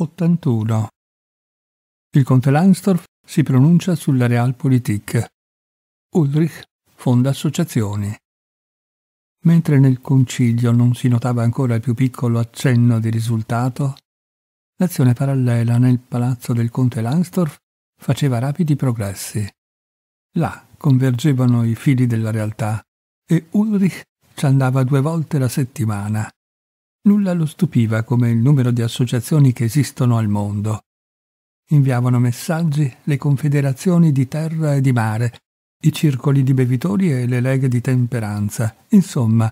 81. Il conte Langsdorff si pronuncia sulla Realpolitik. Ulrich fonda associazioni. Mentre nel concilio non si notava ancora il più piccolo accenno di risultato, l'azione parallela nel palazzo del conte Langsdorff faceva rapidi progressi. Là convergevano i fili della realtà e Ulrich ci andava due volte la settimana Nulla lo stupiva come il numero di associazioni che esistono al mondo. Inviavano messaggi le confederazioni di terra e di mare, i circoli di bevitori e le leghe di temperanza, insomma,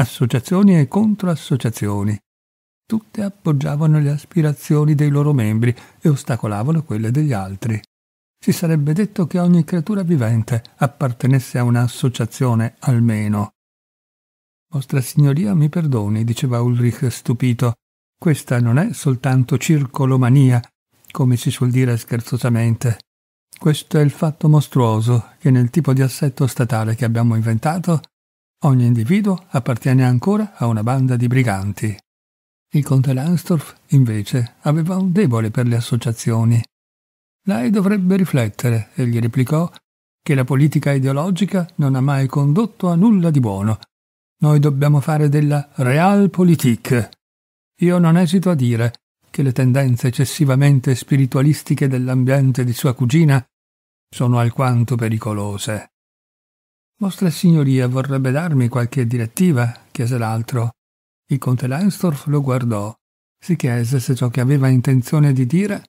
associazioni e controassociazioni. Tutte appoggiavano le aspirazioni dei loro membri e ostacolavano quelle degli altri. Si sarebbe detto che ogni creatura vivente appartenesse a un'associazione almeno. Vostra Signoria mi perdoni, diceva Ulrich stupito. Questa non è soltanto circolomania, come si suol dire scherzosamente. Questo è il fatto mostruoso che nel tipo di assetto statale che abbiamo inventato ogni individuo appartiene ancora a una banda di briganti. Il conte Lansdorf, invece, aveva un debole per le associazioni. Lei dovrebbe riflettere, egli replicò, che la politica ideologica non ha mai condotto a nulla di buono noi dobbiamo fare della realpolitik. Io non esito a dire che le tendenze eccessivamente spiritualistiche dell'ambiente di sua cugina sono alquanto pericolose. Vostra Signoria vorrebbe darmi qualche direttiva? chiese l'altro. Il conte Lansdorff lo guardò. Si chiese se ciò che aveva intenzione di dire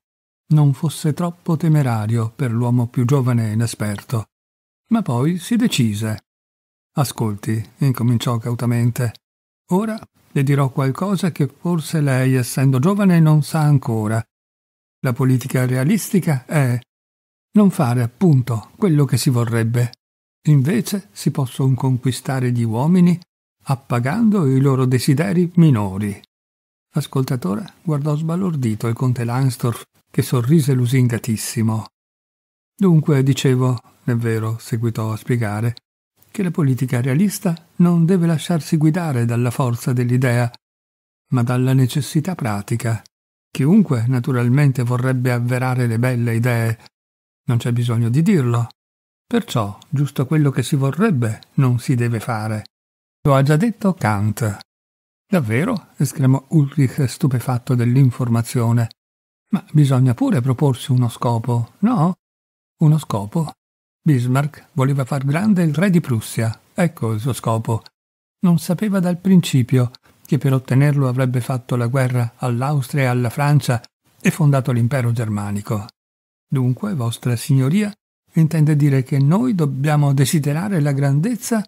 non fosse troppo temerario per l'uomo più giovane e inesperto. Ma poi si decise. Ascolti, incominciò cautamente. Ora le dirò qualcosa che forse lei, essendo giovane, non sa ancora. La politica realistica è non fare appunto quello che si vorrebbe. Invece si possono conquistare gli uomini appagando i loro desideri minori. L'ascoltatore guardò sbalordito il conte Langsdorff, che sorrise lusingatissimo. Dunque, dicevo, è vero, seguitò a spiegare, che la politica realista non deve lasciarsi guidare dalla forza dell'idea, ma dalla necessità pratica. Chiunque naturalmente vorrebbe avverare le belle idee, non c'è bisogno di dirlo. Perciò giusto quello che si vorrebbe non si deve fare. Lo ha già detto Kant. Davvero? esclamò Ulrich stupefatto dell'informazione. Ma bisogna pure proporsi uno scopo, no? Uno scopo Bismarck voleva far grande il re di Prussia, ecco il suo scopo. Non sapeva dal principio che per ottenerlo avrebbe fatto la guerra all'Austria e alla Francia e fondato l'impero germanico. Dunque, vostra signoria intende dire che noi dobbiamo desiderare la grandezza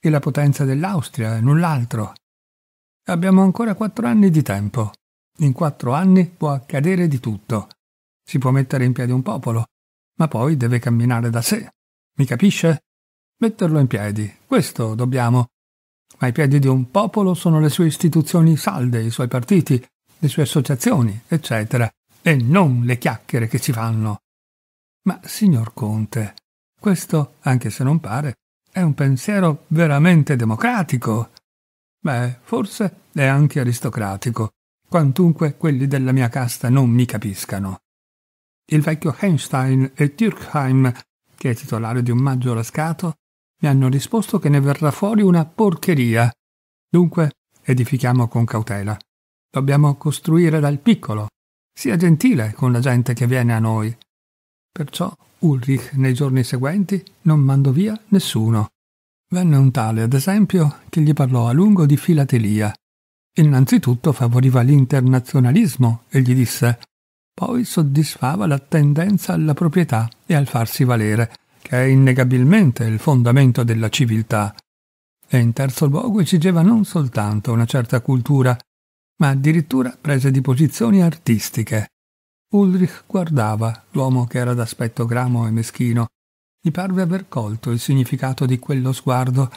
e la potenza dell'Austria e null'altro. Abbiamo ancora quattro anni di tempo. In quattro anni può accadere di tutto. Si può mettere in piedi un popolo, ma poi deve camminare da sé. Mi capisce? Metterlo in piedi, questo dobbiamo. Ma i piedi di un popolo sono le sue istituzioni salde, i suoi partiti, le sue associazioni, eccetera, e non le chiacchiere che ci fanno. Ma, signor Conte, questo, anche se non pare, è un pensiero veramente democratico. Beh, forse è anche aristocratico, quantunque quelli della mia casta non mi capiscano. Il vecchio Einstein e Türkheim che è titolare di un maggio rascato, mi hanno risposto che ne verrà fuori una porcheria. Dunque, edifichiamo con cautela. Dobbiamo costruire dal piccolo. Sia gentile con la gente che viene a noi. Perciò Ulrich nei giorni seguenti non mandò via nessuno. Venne un tale, ad esempio, che gli parlò a lungo di filatelia. Innanzitutto favoriva l'internazionalismo e gli disse poi soddisfava la tendenza alla proprietà e al farsi valere, che è innegabilmente il fondamento della civiltà. E in terzo luogo esigeva non soltanto una certa cultura, ma addirittura prese di posizioni artistiche. Ulrich guardava l'uomo che era d'aspetto gramo e meschino. Gli parve aver colto il significato di quello sguardo,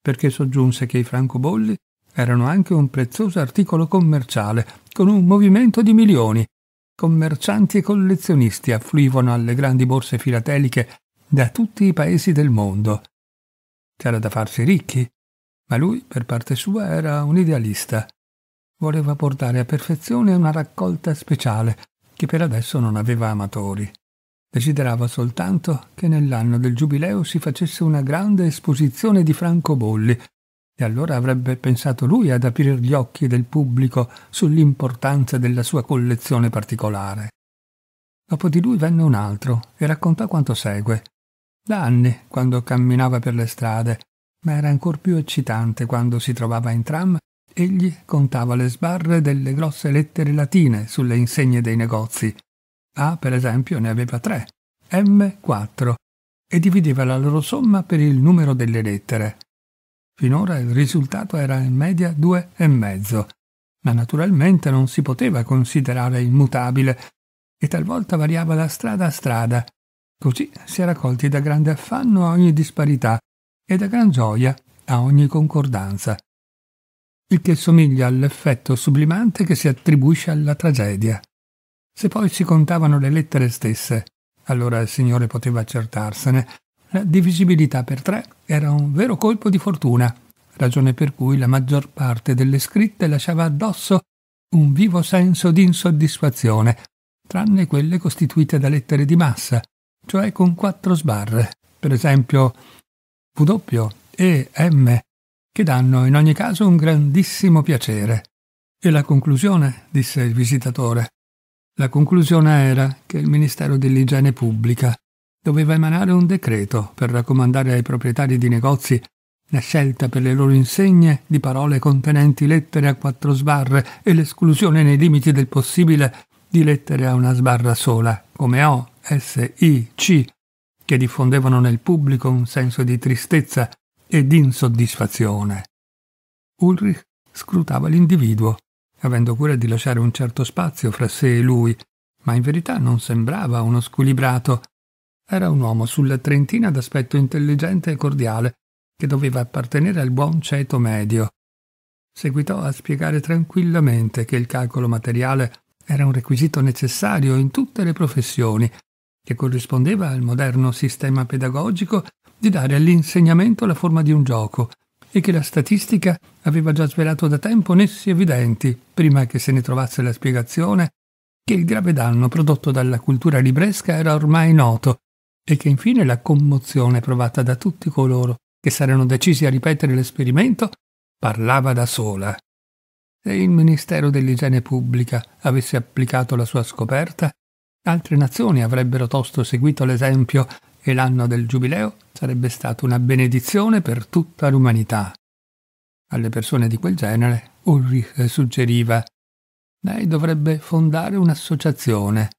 perché soggiunse che i francobolli erano anche un prezioso articolo commerciale, con un movimento di milioni, commercianti e collezionisti affluivano alle grandi borse filateliche da tutti i paesi del mondo. C'era da farsi ricchi, ma lui, per parte sua, era un idealista. Voleva portare a perfezione una raccolta speciale, che per adesso non aveva amatori. Desiderava soltanto che nell'anno del giubileo si facesse una grande esposizione di francobolli, e allora avrebbe pensato lui ad aprire gli occhi del pubblico sull'importanza della sua collezione particolare. Dopo di lui venne un altro e raccontò quanto segue. Da anni, quando camminava per le strade, ma era ancor più eccitante quando si trovava in tram, egli contava le sbarre delle grosse lettere latine sulle insegne dei negozi. A, per esempio, ne aveva tre, M quattro, e divideva la loro somma per il numero delle lettere. Finora il risultato era in media due e mezzo, ma naturalmente non si poteva considerare immutabile e talvolta variava da strada a strada. Così si era colti da grande affanno a ogni disparità e da gran gioia a ogni concordanza, il che somiglia all'effetto sublimante che si attribuisce alla tragedia. Se poi si contavano le lettere stesse, allora il Signore poteva accertarsene, la divisibilità per 3 era un vero colpo di fortuna, ragione per cui la maggior parte delle scritte lasciava addosso un vivo senso di insoddisfazione, tranne quelle costituite da lettere di massa, cioè con quattro sbarre, per esempio W, E, M, che danno in ogni caso un grandissimo piacere. E la conclusione, disse il visitatore. La conclusione era che il Ministero dell'Igiene Pubblica doveva emanare un decreto per raccomandare ai proprietari di negozi la scelta per le loro insegne di parole contenenti lettere a quattro sbarre e l'esclusione nei limiti del possibile di lettere a una sbarra sola, come O, S, I, C, che diffondevano nel pubblico un senso di tristezza e di insoddisfazione. Ulrich scrutava l'individuo, avendo cura di lasciare un certo spazio fra sé e lui, ma in verità non sembrava uno squilibrato era un uomo sulla trentina d'aspetto intelligente e cordiale, che doveva appartenere al buon ceto medio. Seguitò a spiegare tranquillamente che il calcolo materiale era un requisito necessario in tutte le professioni, che corrispondeva al moderno sistema pedagogico di dare all'insegnamento la forma di un gioco, e che la statistica aveva già svelato da tempo nessi evidenti, prima che se ne trovasse la spiegazione, che il grave danno prodotto dalla cultura libresca era ormai noto e che infine la commozione provata da tutti coloro che saranno decisi a ripetere l'esperimento parlava da sola. Se il Ministero dell'Igiene Pubblica avesse applicato la sua scoperta, altre nazioni avrebbero tosto seguito l'esempio e l'anno del Giubileo sarebbe stato una benedizione per tutta l'umanità. Alle persone di quel genere Ulrich suggeriva lei dovrebbe fondare un'associazione.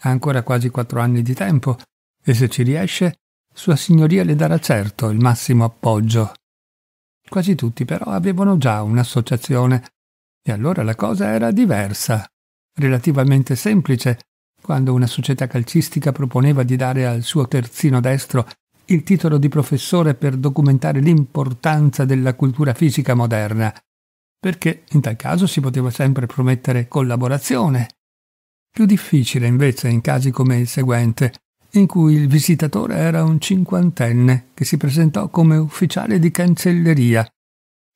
Ha ancora quasi quattro anni di tempo e se ci riesce, Sua Signoria le darà certo il massimo appoggio. Quasi tutti però avevano già un'associazione e allora la cosa era diversa, relativamente semplice, quando una società calcistica proponeva di dare al suo terzino destro il titolo di professore per documentare l'importanza della cultura fisica moderna, perché in tal caso si poteva sempre promettere collaborazione. Più difficile invece in casi come il seguente, in cui il visitatore era un cinquantenne che si presentò come ufficiale di cancelleria.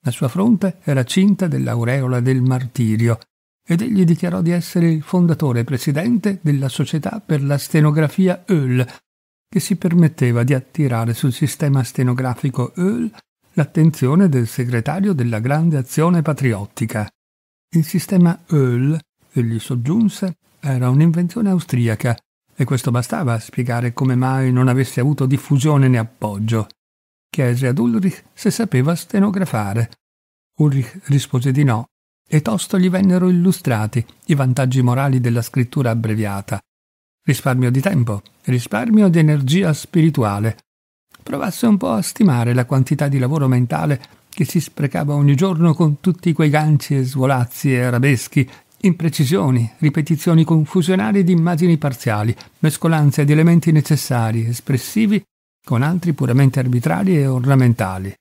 La sua fronte era cinta dell'aureola del martirio ed egli dichiarò di essere il fondatore e presidente della Società per la Stenografia Eul, che si permetteva di attirare sul sistema stenografico Eul l'attenzione del segretario della grande azione patriottica. Il sistema Eul, egli soggiunse, era un'invenzione austriaca e questo bastava a spiegare come mai non avesse avuto diffusione né appoggio. Chiese ad Ulrich se sapeva stenografare. Ulrich rispose di no, e tosto gli vennero illustrati i vantaggi morali della scrittura abbreviata. Risparmio di tempo, risparmio di energia spirituale. Provasse un po' a stimare la quantità di lavoro mentale che si sprecava ogni giorno con tutti quei ganci e svolazzi e arabeschi imprecisioni, ripetizioni confusionali di immagini parziali, mescolanze di elementi necessari, espressivi, con altri puramente arbitrari e ornamentali.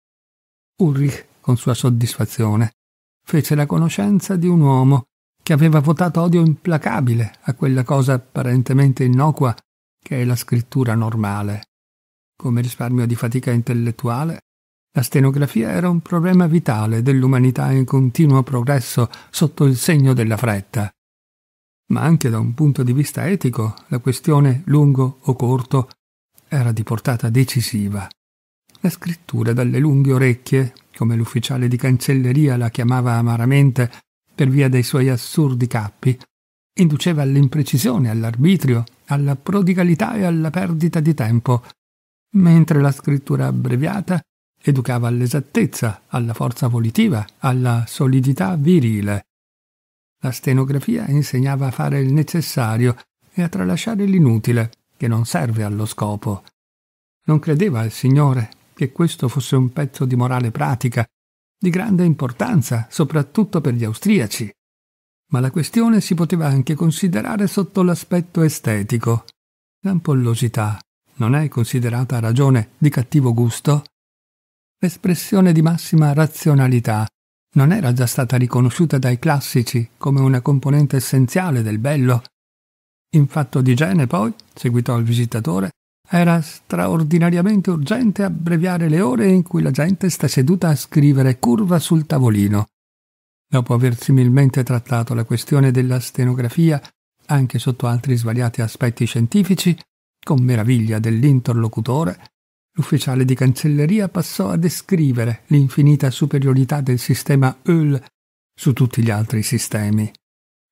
Ulrich, con sua soddisfazione, fece la conoscenza di un uomo che aveva votato odio implacabile a quella cosa apparentemente innocua che è la scrittura normale. Come risparmio di fatica intellettuale, la stenografia era un problema vitale dell'umanità in continuo progresso sotto il segno della fretta. Ma anche da un punto di vista etico, la questione, lungo o corto, era di portata decisiva. La scrittura dalle lunghe orecchie, come l'ufficiale di cancelleria la chiamava amaramente per via dei suoi assurdi cappi, induceva all'imprecisione, all'arbitrio, alla prodigalità e alla perdita di tempo, mentre la scrittura abbreviata educava all'esattezza, alla forza volitiva, alla solidità virile. La stenografia insegnava a fare il necessario e a tralasciare l'inutile, che non serve allo scopo. Non credeva il Signore che questo fosse un pezzo di morale pratica, di grande importanza, soprattutto per gli austriaci. Ma la questione si poteva anche considerare sotto l'aspetto estetico. L'ampollosità non è considerata ragione di cattivo gusto? espressione di massima razionalità, non era già stata riconosciuta dai classici come una componente essenziale del bello. In fatto di igiene, poi, seguitò il visitatore, era straordinariamente urgente abbreviare le ore in cui la gente sta seduta a scrivere curva sul tavolino. Dopo aver similmente trattato la questione della stenografia, anche sotto altri svariati aspetti scientifici, con meraviglia dell'interlocutore, L'ufficiale di cancelleria passò a descrivere l'infinita superiorità del sistema Hull su tutti gli altri sistemi.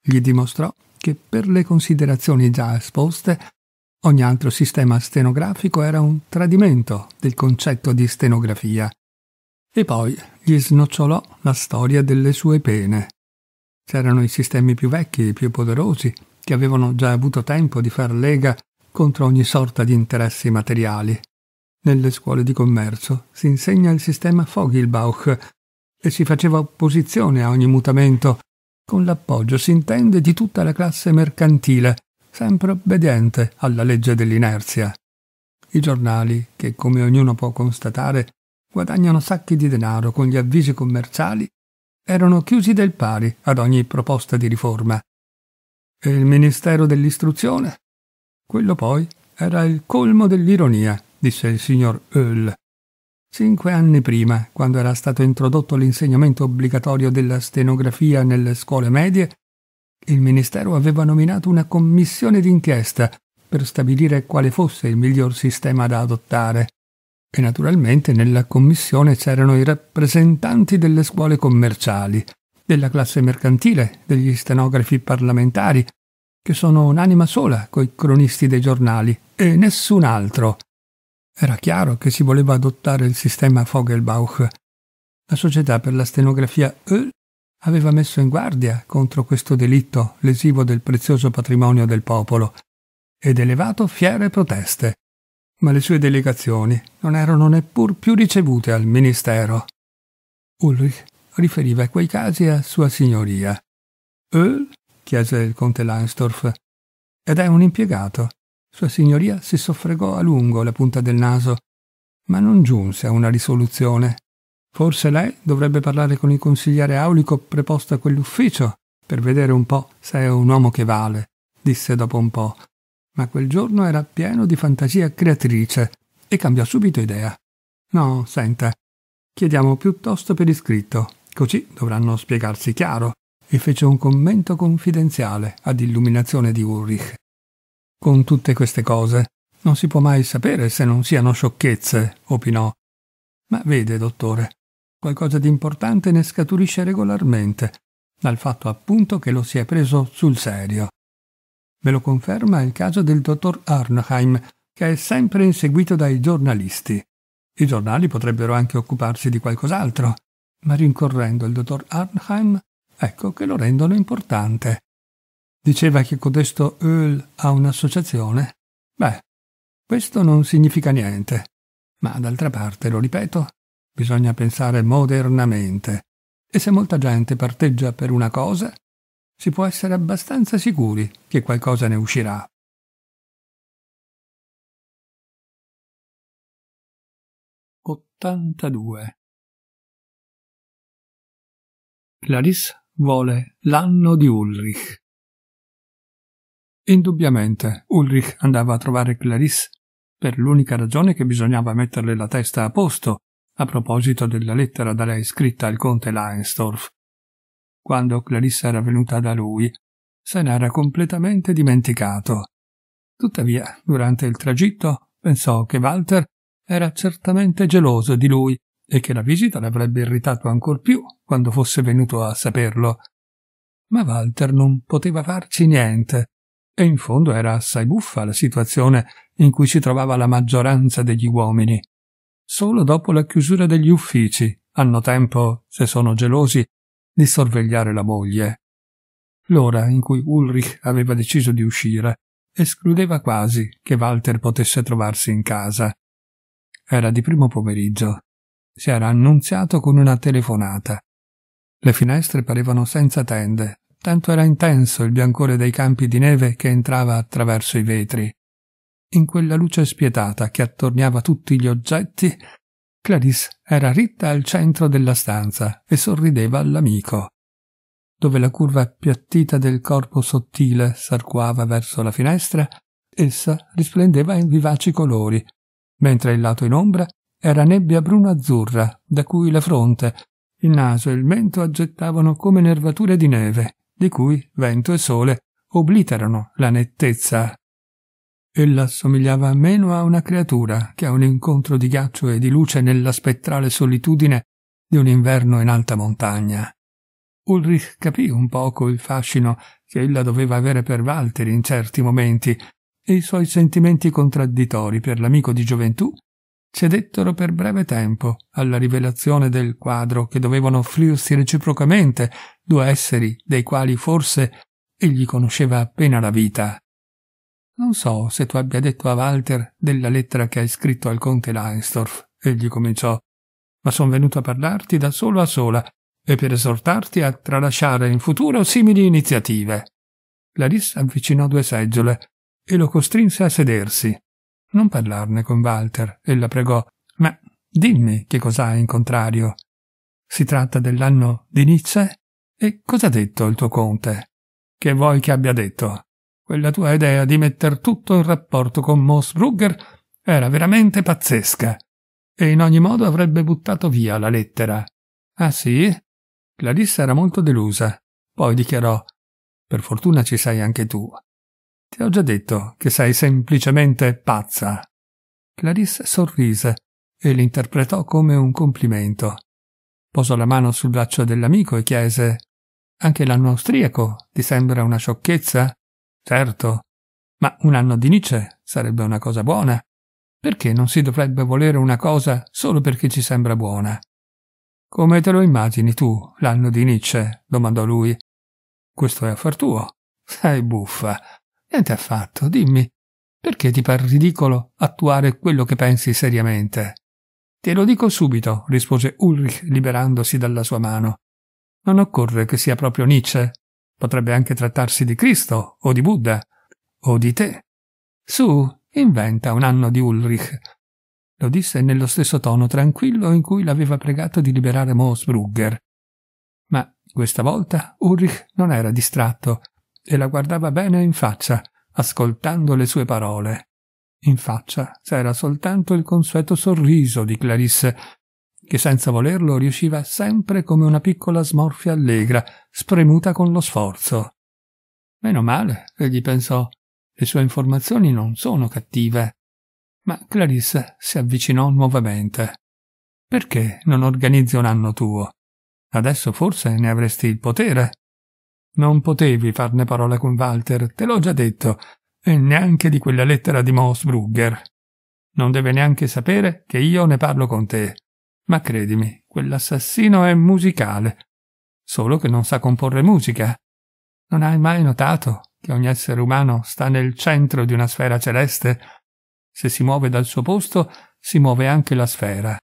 Gli dimostrò che per le considerazioni già esposte ogni altro sistema stenografico era un tradimento del concetto di stenografia. E poi gli snocciolò la storia delle sue pene. C'erano i sistemi più vecchi e più poderosi che avevano già avuto tempo di far lega contro ogni sorta di interessi materiali nelle scuole di commercio si insegna il sistema Fogelbauch e si faceva opposizione a ogni mutamento, con l'appoggio, si intende, di tutta la classe mercantile, sempre obbediente alla legge dell'inerzia. I giornali, che come ognuno può constatare, guadagnano sacchi di denaro con gli avvisi commerciali, erano chiusi del pari ad ogni proposta di riforma. E il Ministero dell'Istruzione? Quello poi era il colmo dell'ironia disse il signor Earl. Cinque anni prima, quando era stato introdotto l'insegnamento obbligatorio della stenografia nelle scuole medie, il Ministero aveva nominato una commissione d'inchiesta per stabilire quale fosse il miglior sistema da adottare. E naturalmente nella commissione c'erano i rappresentanti delle scuole commerciali, della classe mercantile, degli stenografi parlamentari, che sono un'anima sola coi cronisti dei giornali, e nessun altro era chiaro che si voleva adottare il sistema Vogelbauch. La società per la stenografia Öl aveva messo in guardia contro questo delitto lesivo del prezioso patrimonio del popolo ed elevato fiere proteste. Ma le sue delegazioni non erano neppur più ricevute al ministero. Ulrich riferiva quei casi a sua signoria. Öl? chiese il conte Langsdorff. Ed è un impiegato. Sua signoria si soffregò a lungo la punta del naso, ma non giunse a una risoluzione. Forse lei dovrebbe parlare con il consigliere aulico preposto a quell'ufficio per vedere un po' se è un uomo che vale, disse dopo un po'. Ma quel giorno era pieno di fantasia creatrice e cambiò subito idea. No, senta, chiediamo piuttosto per iscritto, così dovranno spiegarsi chiaro, e fece un commento confidenziale ad illuminazione di Ulrich con tutte queste cose. Non si può mai sapere se non siano sciocchezze, opinò. Ma vede, dottore, qualcosa di importante ne scaturisce regolarmente, dal fatto appunto che lo si è preso sul serio. Me lo conferma il caso del dottor Arnheim, che è sempre inseguito dai giornalisti. I giornali potrebbero anche occuparsi di qualcos'altro, ma rincorrendo il dottor Arnheim, ecco che lo rendono importante diceva che codesto Earl ha un'associazione? Beh, questo non significa niente. Ma d'altra parte, lo ripeto, bisogna pensare modernamente. E se molta gente parteggia per una cosa, si può essere abbastanza sicuri che qualcosa ne uscirà. Ottantadue. Clarisse vuole l'anno di Ulrich. Indubbiamente Ulrich andava a trovare Clarisse per l'unica ragione che bisognava metterle la testa a posto a proposito della lettera da lei scritta al conte Laensdorf. Quando Clarisse era venuta da lui, se n'era completamente dimenticato. Tuttavia, durante il tragitto, pensò che Walter era certamente geloso di lui e che la visita l'avrebbe irritato ancor più quando fosse venuto a saperlo. Ma Walter non poteva farci niente e in fondo era assai buffa la situazione in cui si trovava la maggioranza degli uomini. Solo dopo la chiusura degli uffici hanno tempo, se sono gelosi, di sorvegliare la moglie. L'ora in cui Ulrich aveva deciso di uscire escludeva quasi che Walter potesse trovarsi in casa. Era di primo pomeriggio. Si era annunziato con una telefonata. Le finestre parevano senza tende, tanto era intenso il biancore dei campi di neve che entrava attraverso i vetri. In quella luce spietata che attorniava tutti gli oggetti, Clarisse era ritta al centro della stanza e sorrideva all'amico, dove la curva appiattita del corpo sottile s'arcuava verso la finestra, essa risplendeva in vivaci colori, mentre il lato in ombra era nebbia bruno azzurra da cui la fronte, il naso e il mento aggettavano come nervature di neve, di cui vento e sole obliterano la nettezza. Ella somigliava meno a una creatura che a un incontro di ghiaccio e di luce nella spettrale solitudine di un inverno in alta montagna. Ulrich capì un poco il fascino che ella doveva avere per Walter in certi momenti e i suoi sentimenti contraddittori per l'amico di gioventù cedettero per breve tempo alla rivelazione del quadro che dovevano offrirsi reciprocamente due esseri dei quali forse egli conosceva appena la vita. Non so se tu abbia detto a Walter della lettera che hai scritto al conte Leinsdorf, egli cominciò, ma son venuto a parlarti da solo a sola e per esortarti a tralasciare in futuro simili iniziative. Clarisse avvicinò due seggiole e lo costrinse a sedersi non parlarne con Walter, ella pregò, ma dimmi che cos'hai in contrario. Si tratta dell'anno di Nizza? E cosa ha detto il tuo conte? Che vuoi che abbia detto? Quella tua idea di metter tutto in rapporto con Moss Mosbrugger era veramente pazzesca. E in ogni modo avrebbe buttato via la lettera. Ah sì? Clarissa era molto delusa. Poi dichiarò: Per fortuna ci sei anche tu. Ti ho già detto che sei semplicemente pazza. Clarisse sorrise e l'interpretò come un complimento. Posò la mano sul braccio dell'amico e chiese Anche l'anno austriaco ti sembra una sciocchezza? Certo. Ma un anno di Nietzsche sarebbe una cosa buona. Perché non si dovrebbe volere una cosa solo perché ci sembra buona? Come te lo immagini tu, l'anno di Nietzsche? domandò lui. Questo è affar tuo. Sei buffa. Niente affatto, dimmi, perché ti par ridicolo attuare quello che pensi seriamente? Te lo dico subito, rispose Ulrich liberandosi dalla sua mano. Non occorre che sia proprio Nietzsche. Potrebbe anche trattarsi di Cristo, o di Buddha, o di te. Su, inventa un anno di Ulrich. Lo disse nello stesso tono tranquillo in cui l'aveva pregato di liberare Moosbrugger. Ma questa volta Ulrich non era distratto e la guardava bene in faccia, ascoltando le sue parole. In faccia c'era soltanto il consueto sorriso di Clarisse, che senza volerlo riusciva sempre come una piccola smorfia allegra, spremuta con lo sforzo. Meno male, egli pensò, le sue informazioni non sono cattive. Ma Clarisse si avvicinò nuovamente. Perché non organizzi un anno tuo? Adesso forse ne avresti il potere. Non potevi farne parola con Walter, te l'ho già detto, e neanche di quella lettera di Moss Moosbrugger. Non deve neanche sapere che io ne parlo con te. Ma credimi, quell'assassino è musicale, solo che non sa comporre musica. Non hai mai notato che ogni essere umano sta nel centro di una sfera celeste? Se si muove dal suo posto, si muove anche la sfera.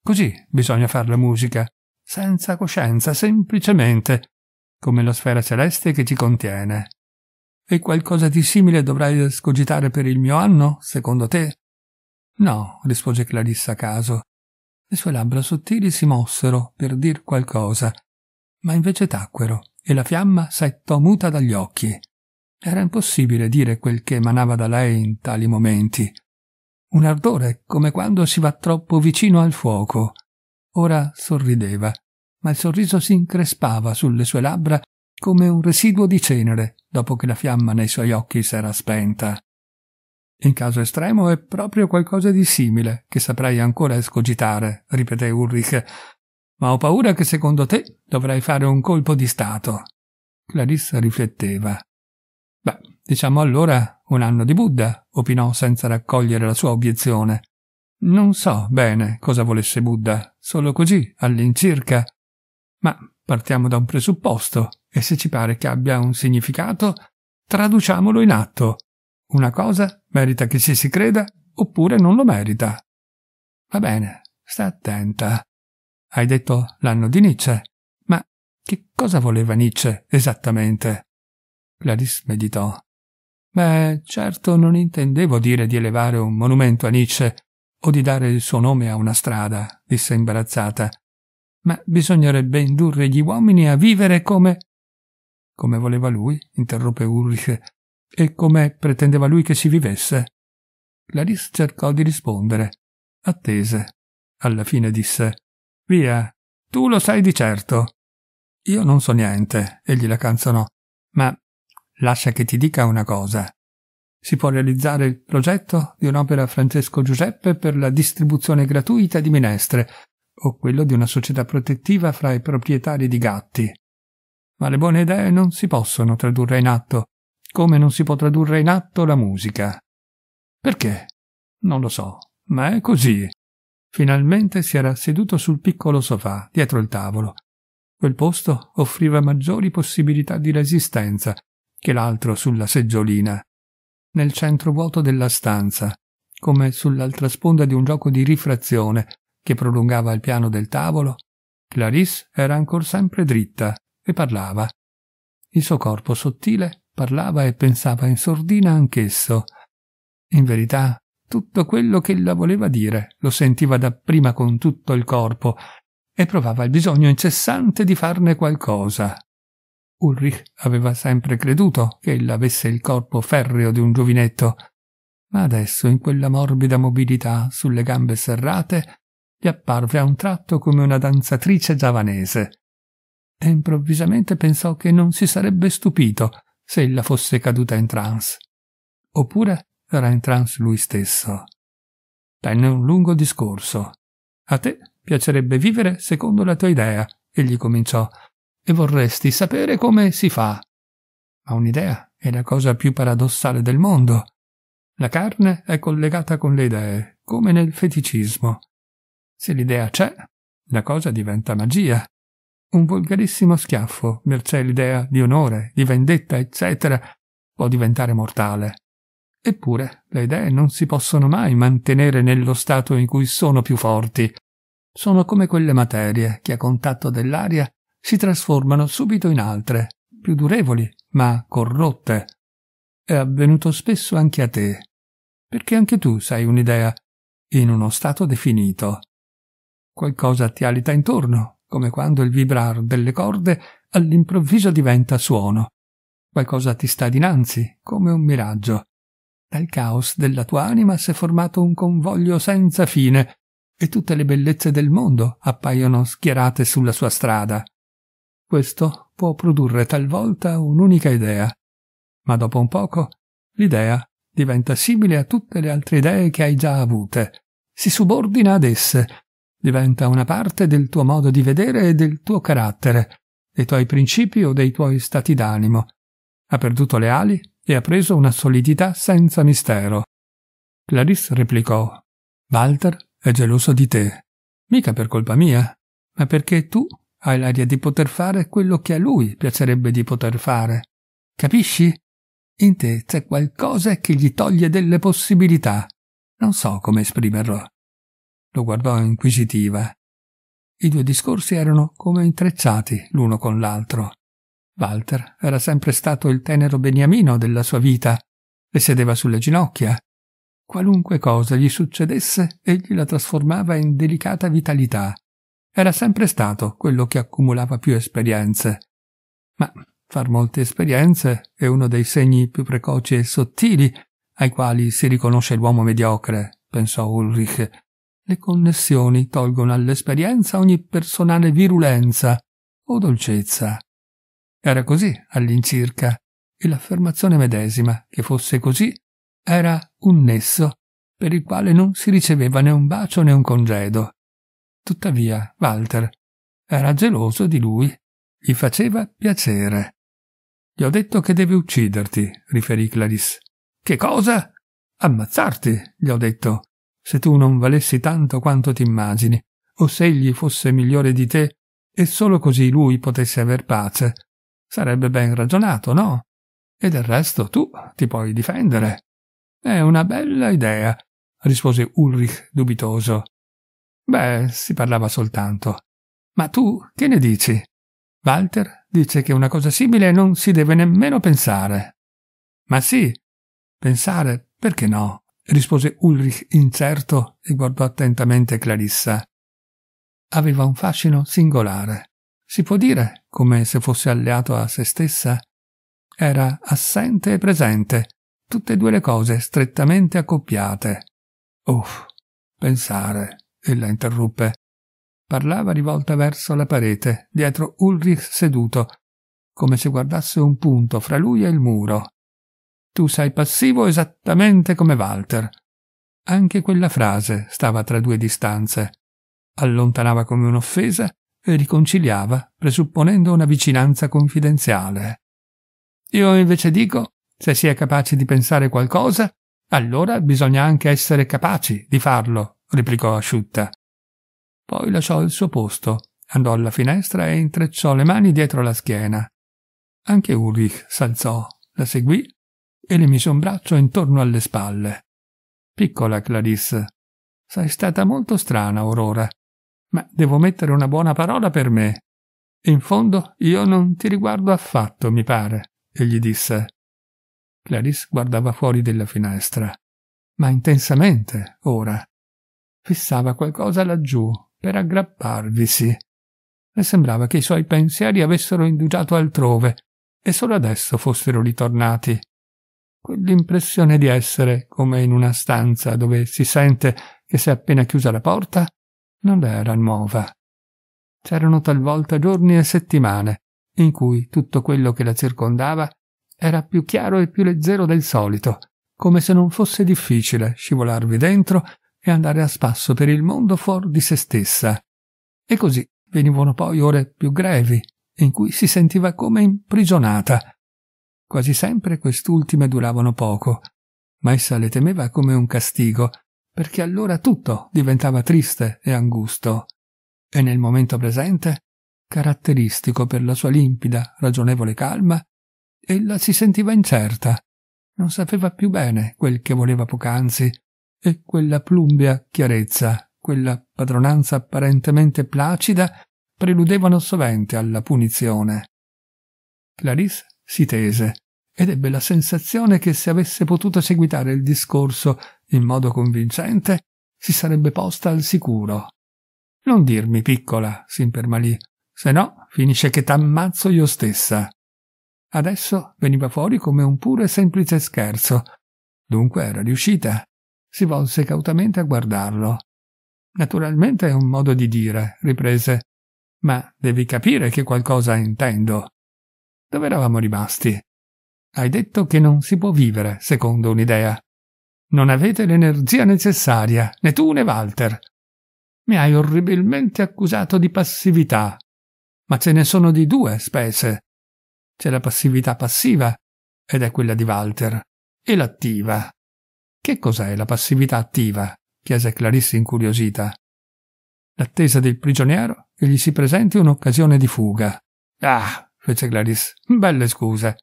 Così bisogna far la musica, senza coscienza, semplicemente, come la sfera celeste che ci contiene. E qualcosa di simile dovrai escogitare per il mio anno, secondo te? No, rispose Clarissa a caso. Le sue labbra sottili si mossero per dir qualcosa, ma invece tacquero e la fiamma settò muta dagli occhi. Era impossibile dire quel che emanava da lei in tali momenti. Un ardore come quando si va troppo vicino al fuoco. Ora sorrideva ma il sorriso si increspava sulle sue labbra come un residuo di cenere dopo che la fiamma nei suoi occhi s'era spenta. In caso estremo è proprio qualcosa di simile che saprei ancora escogitare, ripeté Ulrich, ma ho paura che secondo te dovrei fare un colpo di stato. Clarissa rifletteva. Beh, diciamo allora un anno di Buddha, opinò senza raccogliere la sua obiezione. Non so bene cosa volesse Buddha, solo così, all'incirca. Ma partiamo da un presupposto e se ci pare che abbia un significato, traduciamolo in atto. Una cosa merita che ci si creda oppure non lo merita. Va bene, sta attenta. Hai detto l'anno di Nietzsche, ma che cosa voleva Nietzsche esattamente? Clarice meditò. Beh, certo non intendevo dire di elevare un monumento a Nietzsche o di dare il suo nome a una strada, disse imbarazzata ma bisognerebbe indurre gli uomini a vivere come... come voleva lui, interruppe Ulrich, e come pretendeva lui che si vivesse. Clarisse cercò di rispondere. Attese. Alla fine disse Via, tu lo sai di certo. Io non so niente, egli la canzonò, ma lascia che ti dica una cosa. Si può realizzare il progetto di un'opera Francesco Giuseppe per la distribuzione gratuita di minestre, o quello di una società protettiva fra i proprietari di gatti. Ma le buone idee non si possono tradurre in atto, come non si può tradurre in atto la musica. Perché? Non lo so, ma è così. Finalmente si era seduto sul piccolo sofà, dietro il tavolo. Quel posto offriva maggiori possibilità di resistenza che l'altro sulla seggiolina. Nel centro vuoto della stanza, come sull'altra sponda di un gioco di rifrazione, che prolungava il piano del tavolo, Clarisse era ancor sempre dritta e parlava. Il suo corpo sottile parlava e pensava in sordina anch'esso. In verità, tutto quello che ella voleva dire lo sentiva dapprima con tutto il corpo e provava il bisogno incessante di farne qualcosa. Ulrich aveva sempre creduto che ella avesse il corpo ferreo di un giovinetto, ma adesso in quella morbida mobilità sulle gambe serrate gli apparve a un tratto come una danzatrice giavanese e improvvisamente pensò che non si sarebbe stupito se ella fosse caduta in trance. Oppure era in trance lui stesso. Tenne un lungo discorso. A te piacerebbe vivere secondo la tua idea, egli cominciò, e vorresti sapere come si fa. Ma un'idea è la cosa più paradossale del mondo. La carne è collegata con le idee, come nel feticismo. Se l'idea c'è, la cosa diventa magia. Un volgarissimo schiaffo, mercé l'idea di onore, di vendetta, eccetera, può diventare mortale. Eppure le idee non si possono mai mantenere nello stato in cui sono più forti. Sono come quelle materie che a contatto dell'aria si trasformano subito in altre, più durevoli, ma corrotte. È avvenuto spesso anche a te, perché anche tu sai un'idea in uno stato definito Qualcosa ti alita intorno, come quando il vibrar delle corde all'improvviso diventa suono. Qualcosa ti sta dinanzi, come un miraggio. Dal caos della tua anima si è formato un convoglio senza fine, e tutte le bellezze del mondo appaiono schierate sulla sua strada. Questo può produrre talvolta un'unica idea, ma dopo un poco l'idea diventa simile a tutte le altre idee che hai già avute, si subordina ad esse diventa una parte del tuo modo di vedere e del tuo carattere, dei tuoi principi o dei tuoi stati d'animo. Ha perduto le ali e ha preso una solidità senza mistero. Clarisse replicò Walter è geloso di te. Mica per colpa mia, ma perché tu hai l'aria di poter fare quello che a lui piacerebbe di poter fare. Capisci? In te c'è qualcosa che gli toglie delle possibilità. Non so come esprimerlo. Lo guardò inquisitiva. I due discorsi erano come intrecciati l'uno con l'altro. Walter era sempre stato il tenero beniamino della sua vita. Le sedeva sulle ginocchia. Qualunque cosa gli succedesse, egli la trasformava in delicata vitalità. Era sempre stato quello che accumulava più esperienze. Ma far molte esperienze è uno dei segni più precoci e sottili ai quali si riconosce l'uomo mediocre, pensò Ulrich, le connessioni tolgono all'esperienza ogni personale virulenza o dolcezza. Era così all'incirca, e l'affermazione medesima che fosse così era un nesso per il quale non si riceveva né un bacio né un congedo. Tuttavia, Walter era geloso di lui, gli faceva piacere. Gli ho detto che deve ucciderti, riferì Clarisse. Che cosa? Ammazzarti, gli ho detto se tu non valessi tanto quanto ti immagini, o se egli fosse migliore di te e solo così lui potesse aver pace. Sarebbe ben ragionato, no? E del resto tu ti puoi difendere. È una bella idea, rispose Ulrich dubitoso. Beh, si parlava soltanto. Ma tu che ne dici? Walter dice che una cosa simile non si deve nemmeno pensare. Ma sì, pensare perché no? rispose Ulrich incerto e guardò attentamente Clarissa. Aveva un fascino singolare. Si può dire, come se fosse alleato a se stessa? Era assente e presente, tutte e due le cose strettamente accoppiate. Uff, pensare, ella interruppe. Parlava rivolta verso la parete, dietro Ulrich seduto, come se guardasse un punto fra lui e il muro. Tu sei passivo esattamente come Walter. Anche quella frase stava tra due distanze. Allontanava come un'offesa e riconciliava, presupponendo una vicinanza confidenziale. Io invece dico, se si è capaci di pensare qualcosa, allora bisogna anche essere capaci di farlo, replicò Asciutta. Poi lasciò il suo posto, andò alla finestra e intrecciò le mani dietro la schiena. Anche Ulrich s'alzò, la seguì e le mise un braccio intorno alle spalle. Piccola Clarisse, sei stata molto strana, Aurora, ma devo mettere una buona parola per me. In fondo io non ti riguardo affatto, mi pare, egli disse. Clarisse guardava fuori della finestra, ma intensamente, ora. Fissava qualcosa laggiù, per aggrapparvisi. Le sembrava che i suoi pensieri avessero indugiato altrove e solo adesso fossero ritornati quell'impressione di essere come in una stanza dove si sente che si è appena chiusa la porta non era nuova. C'erano talvolta giorni e settimane in cui tutto quello che la circondava era più chiaro e più leggero del solito, come se non fosse difficile scivolarvi dentro e andare a spasso per il mondo fuori di se stessa. E così venivano poi ore più grevi in cui si sentiva come imprigionata, Quasi sempre quest'ultime duravano poco, ma essa le temeva come un castigo, perché allora tutto diventava triste e angusto. E nel momento presente, caratteristico per la sua limpida, ragionevole calma, ella si sentiva incerta, non sapeva più bene quel che voleva poc'anzi, e quella plumbea chiarezza, quella padronanza apparentemente placida, preludevano sovente alla punizione. Clarisse si tese ed ebbe la sensazione che se avesse potuto seguitare il discorso in modo convincente si sarebbe posta al sicuro. Non dirmi piccola, si impermalì, se no finisce che t'ammazzo io stessa. Adesso veniva fuori come un puro e semplice scherzo. Dunque era riuscita. Si volse cautamente a guardarlo. Naturalmente è un modo di dire, riprese, ma devi capire che qualcosa intendo. Dove eravamo rimasti? Hai detto che non si può vivere secondo un'idea. Non avete l'energia necessaria, né tu né Walter. Mi hai orribilmente accusato di passività. Ma ce ne sono di due specie. C'è la passività passiva, ed è quella di Walter, e l'attiva. Che cos'è la passività attiva? chiese Clarissa incuriosita. L'attesa del prigioniero che gli si presenti un'occasione di fuga. Ah, fece Gladys. Belle scuse.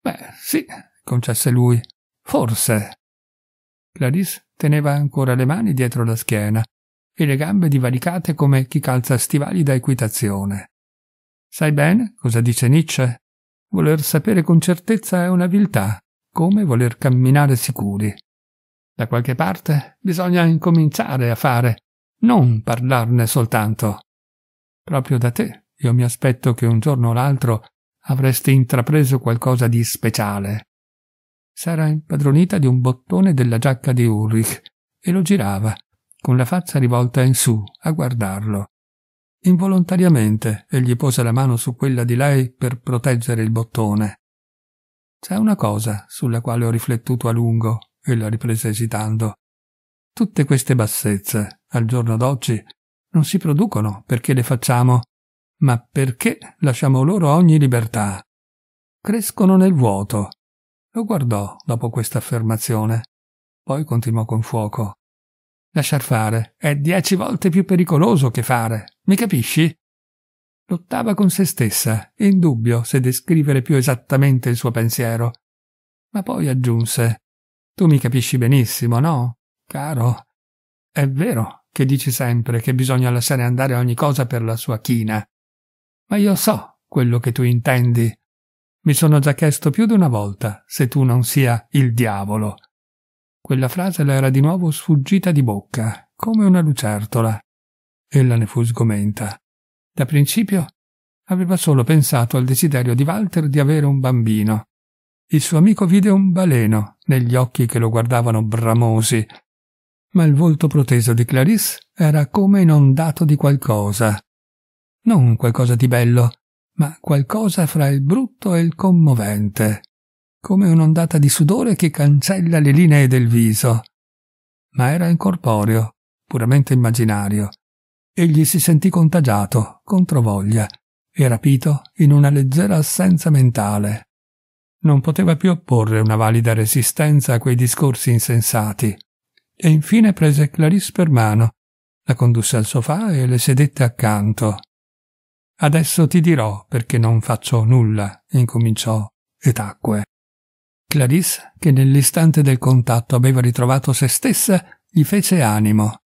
Beh, sì, concesse lui. Forse. Gladys teneva ancora le mani dietro la schiena e le gambe divaricate come chi calza stivali da equitazione. Sai bene cosa dice Nietzsche? Voler sapere con certezza è una viltà, come voler camminare sicuri. Da qualche parte bisogna incominciare a fare, non parlarne soltanto. Proprio da te io mi aspetto che un giorno o l'altro avreste intrapreso qualcosa di speciale. S'era impadronita di un bottone della giacca di Ulrich e lo girava, con la faccia rivolta in su, a guardarlo. Involontariamente egli pose la mano su quella di lei per proteggere il bottone. C'è una cosa sulla quale ho riflettuto a lungo, ella riprese esitando. Tutte queste bassezze, al giorno d'oggi, non si producono perché le facciamo ma perché lasciamo loro ogni libertà? Crescono nel vuoto. Lo guardò dopo questa affermazione. Poi continuò con fuoco. Lasciar fare è dieci volte più pericoloso che fare, mi capisci? Lottava con se stessa, in dubbio se descrivere più esattamente il suo pensiero. Ma poi aggiunse: Tu mi capisci benissimo, no? Caro, è vero che dici sempre che bisogna lasciare andare ogni cosa per la sua china. Ma io so quello che tu intendi. Mi sono già chiesto più di una volta se tu non sia il diavolo. Quella frase le era di nuovo sfuggita di bocca, come una lucertola. Ella ne fu sgomenta. Da principio aveva solo pensato al desiderio di Walter di avere un bambino. Il suo amico vide un baleno negli occhi che lo guardavano bramosi, ma il volto proteso di Clarisse era come inondato di qualcosa non qualcosa di bello, ma qualcosa fra il brutto e il commovente, come un'ondata di sudore che cancella le linee del viso. Ma era incorporeo, puramente immaginario. Egli si sentì contagiato, controvoglia, e rapito in una leggera assenza mentale. Non poteva più opporre una valida resistenza a quei discorsi insensati. E infine prese Clarisse per mano, la condusse al sofà e le sedette accanto. Adesso ti dirò perché non faccio nulla, incominciò e tacque. Clarisse, che nell'istante del contatto aveva ritrovato se stessa, gli fece animo.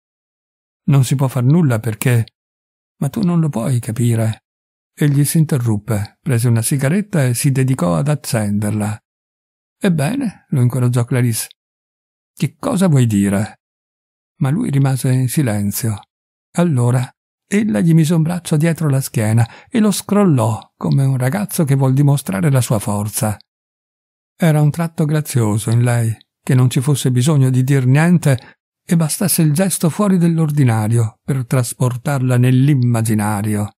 Non si può far nulla perché. Ma tu non lo puoi capire. Egli si interruppe, prese una sigaretta e si dedicò ad accenderla. Ebbene, lo incoraggiò Clarisse. Che cosa vuoi dire? Ma lui rimase in silenzio. Allora Ella gli mise un braccio dietro la schiena e lo scrollò come un ragazzo che vuol dimostrare la sua forza. Era un tratto grazioso in lei, che non ci fosse bisogno di dir niente e bastasse il gesto fuori dell'ordinario per trasportarla nell'immaginario.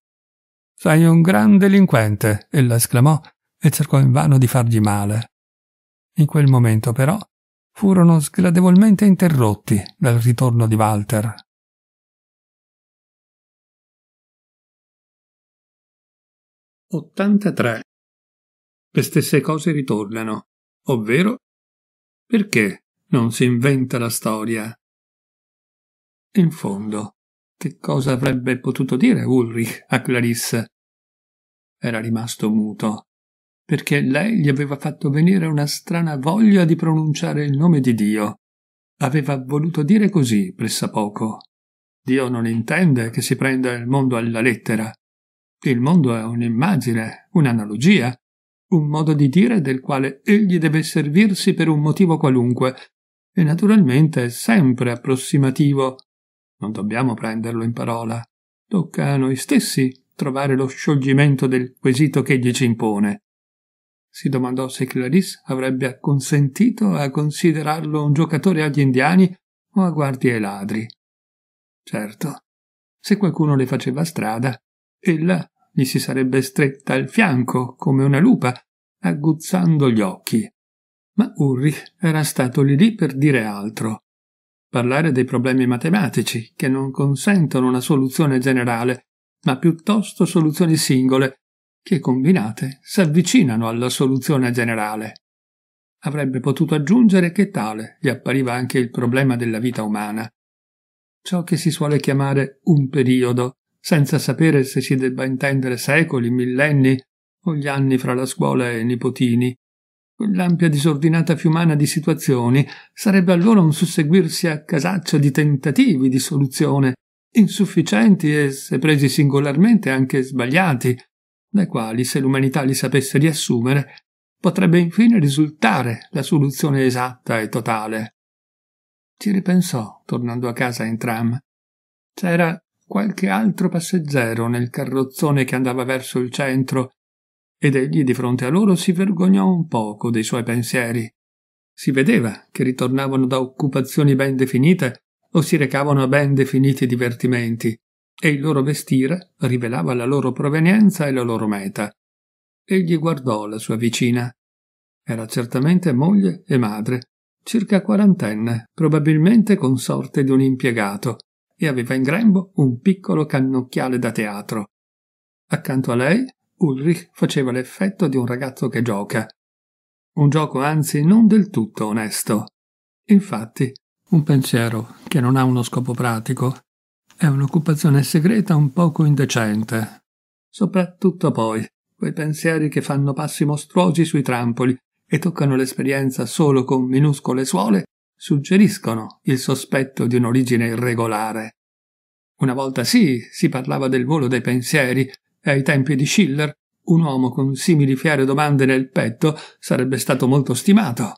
Sei un gran delinquente, ella esclamò e cercò invano di fargli male. In quel momento, però, furono sgradevolmente interrotti dal ritorno di Walter. 83. Le stesse cose ritornano, ovvero perché non si inventa la storia? In fondo, che cosa avrebbe potuto dire Ulrich a Clarisse? Era rimasto muto, perché lei gli aveva fatto venire una strana voglia di pronunciare il nome di Dio. Aveva voluto dire così, press'a poco. Dio non intende che si prenda il mondo alla lettera, il mondo è un'immagine, un'analogia, un modo di dire del quale egli deve servirsi per un motivo qualunque, e naturalmente è sempre approssimativo. Non dobbiamo prenderlo in parola. Tocca a noi stessi trovare lo scioglimento del quesito che egli ci impone. Si domandò se Clarisse avrebbe acconsentito a considerarlo un giocatore agli indiani o a guardie ai ladri. Certo, se qualcuno le faceva strada, ella gli si sarebbe stretta al fianco come una lupa, aguzzando gli occhi. Ma Ulrich era stato lì lì per dire altro. Parlare dei problemi matematici, che non consentono una soluzione generale, ma piuttosto soluzioni singole, che combinate s'avvicinano alla soluzione generale. Avrebbe potuto aggiungere che tale gli appariva anche il problema della vita umana. Ciò che si suole chiamare un periodo senza sapere se si debba intendere secoli, millenni o gli anni fra la scuola e i nipotini. Quell'ampia disordinata fiumana di situazioni sarebbe allora un susseguirsi a casaccio di tentativi di soluzione, insufficienti e, se presi singolarmente, anche sbagliati, dai quali, se l'umanità li sapesse riassumere, potrebbe infine risultare la soluzione esatta e totale. Ci ripensò, tornando a casa in tram. C'era qualche altro passeggero nel carrozzone che andava verso il centro, ed egli di fronte a loro si vergognò un poco dei suoi pensieri. Si vedeva che ritornavano da occupazioni ben definite o si recavano a ben definiti divertimenti, e il loro vestire rivelava la loro provenienza e la loro meta. Egli guardò la sua vicina. Era certamente moglie e madre, circa quarantenne, probabilmente consorte di un impiegato e aveva in grembo un piccolo cannocchiale da teatro. Accanto a lei, Ulrich faceva l'effetto di un ragazzo che gioca. Un gioco anzi non del tutto onesto. Infatti, un pensiero che non ha uno scopo pratico è un'occupazione segreta un poco indecente. Soprattutto poi, quei pensieri che fanno passi mostruosi sui trampoli e toccano l'esperienza solo con minuscole suole suggeriscono il sospetto di un'origine irregolare. Una volta sì, si parlava del volo dei pensieri, e ai tempi di Schiller un uomo con simili fiere domande nel petto sarebbe stato molto stimato.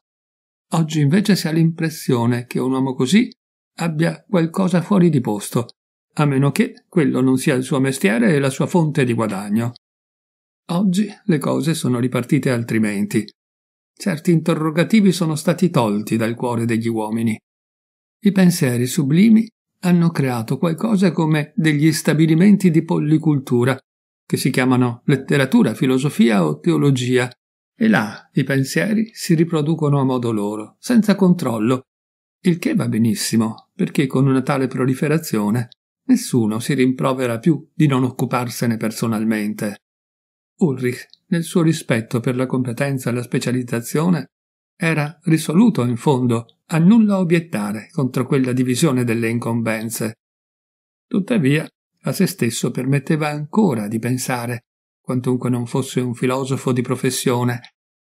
Oggi invece si ha l'impressione che un uomo così abbia qualcosa fuori di posto, a meno che quello non sia il suo mestiere e la sua fonte di guadagno. Oggi le cose sono ripartite altrimenti certi interrogativi sono stati tolti dal cuore degli uomini. I pensieri sublimi hanno creato qualcosa come degli stabilimenti di pollicultura, che si chiamano letteratura, filosofia o teologia, e là i pensieri si riproducono a modo loro, senza controllo, il che va benissimo, perché con una tale proliferazione nessuno si rimprovera più di non occuparsene personalmente. Ulrich, nel suo rispetto per la competenza e la specializzazione, era risoluto in fondo a nulla obiettare contro quella divisione delle incombenze. Tuttavia, a se stesso permetteva ancora di pensare, quantunque non fosse un filosofo di professione,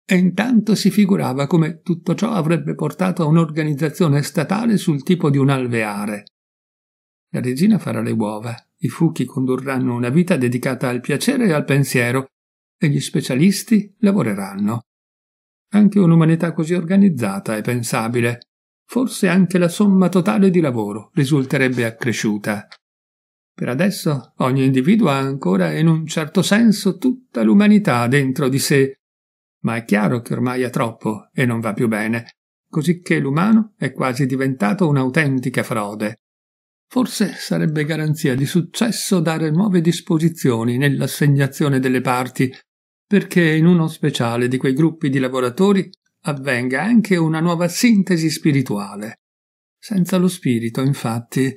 e intanto si figurava come tutto ciò avrebbe portato a un'organizzazione statale sul tipo di un alveare. La regina farà le uova, i fuchi condurranno una vita dedicata al piacere e al pensiero, e gli specialisti lavoreranno. Anche un'umanità così organizzata è pensabile. Forse anche la somma totale di lavoro risulterebbe accresciuta. Per adesso ogni individuo ha ancora in un certo senso tutta l'umanità dentro di sé, ma è chiaro che ormai è troppo e non va più bene, così che l'umano è quasi diventato un'autentica frode, Forse sarebbe garanzia di successo dare nuove disposizioni nell'assegnazione delle parti, perché in uno speciale di quei gruppi di lavoratori avvenga anche una nuova sintesi spirituale. Senza lo spirito, infatti,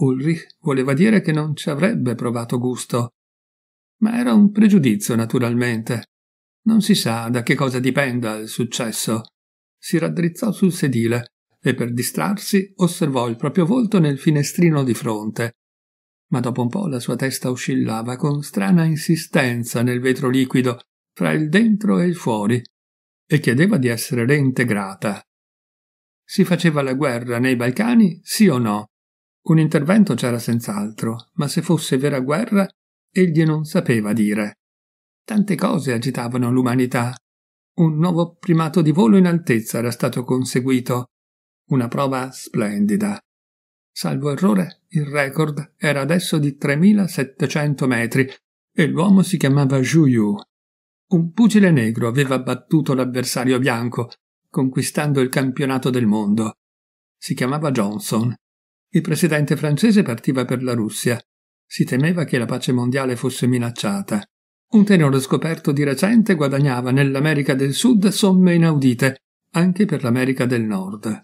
Ulrich voleva dire che non ci avrebbe provato gusto. Ma era un pregiudizio, naturalmente. Non si sa da che cosa dipenda il successo. Si raddrizzò sul sedile e per distrarsi osservò il proprio volto nel finestrino di fronte. Ma dopo un po' la sua testa oscillava con strana insistenza nel vetro liquido, fra il dentro e il fuori, e chiedeva di essere reintegrata. Si faceva la guerra nei Balcani, sì o no? Un intervento c'era senz'altro, ma se fosse vera guerra, egli non sapeva dire. Tante cose agitavano l'umanità. Un nuovo primato di volo in altezza era stato conseguito, una prova splendida. Salvo errore, il record era adesso di 3700 metri e l'uomo si chiamava Zhu Un pugile negro aveva battuto l'avversario bianco, conquistando il campionato del mondo. Si chiamava Johnson. Il presidente francese partiva per la Russia. Si temeva che la pace mondiale fosse minacciata. Un tenore scoperto di recente guadagnava nell'America del Sud somme inaudite, anche per l'America del Nord.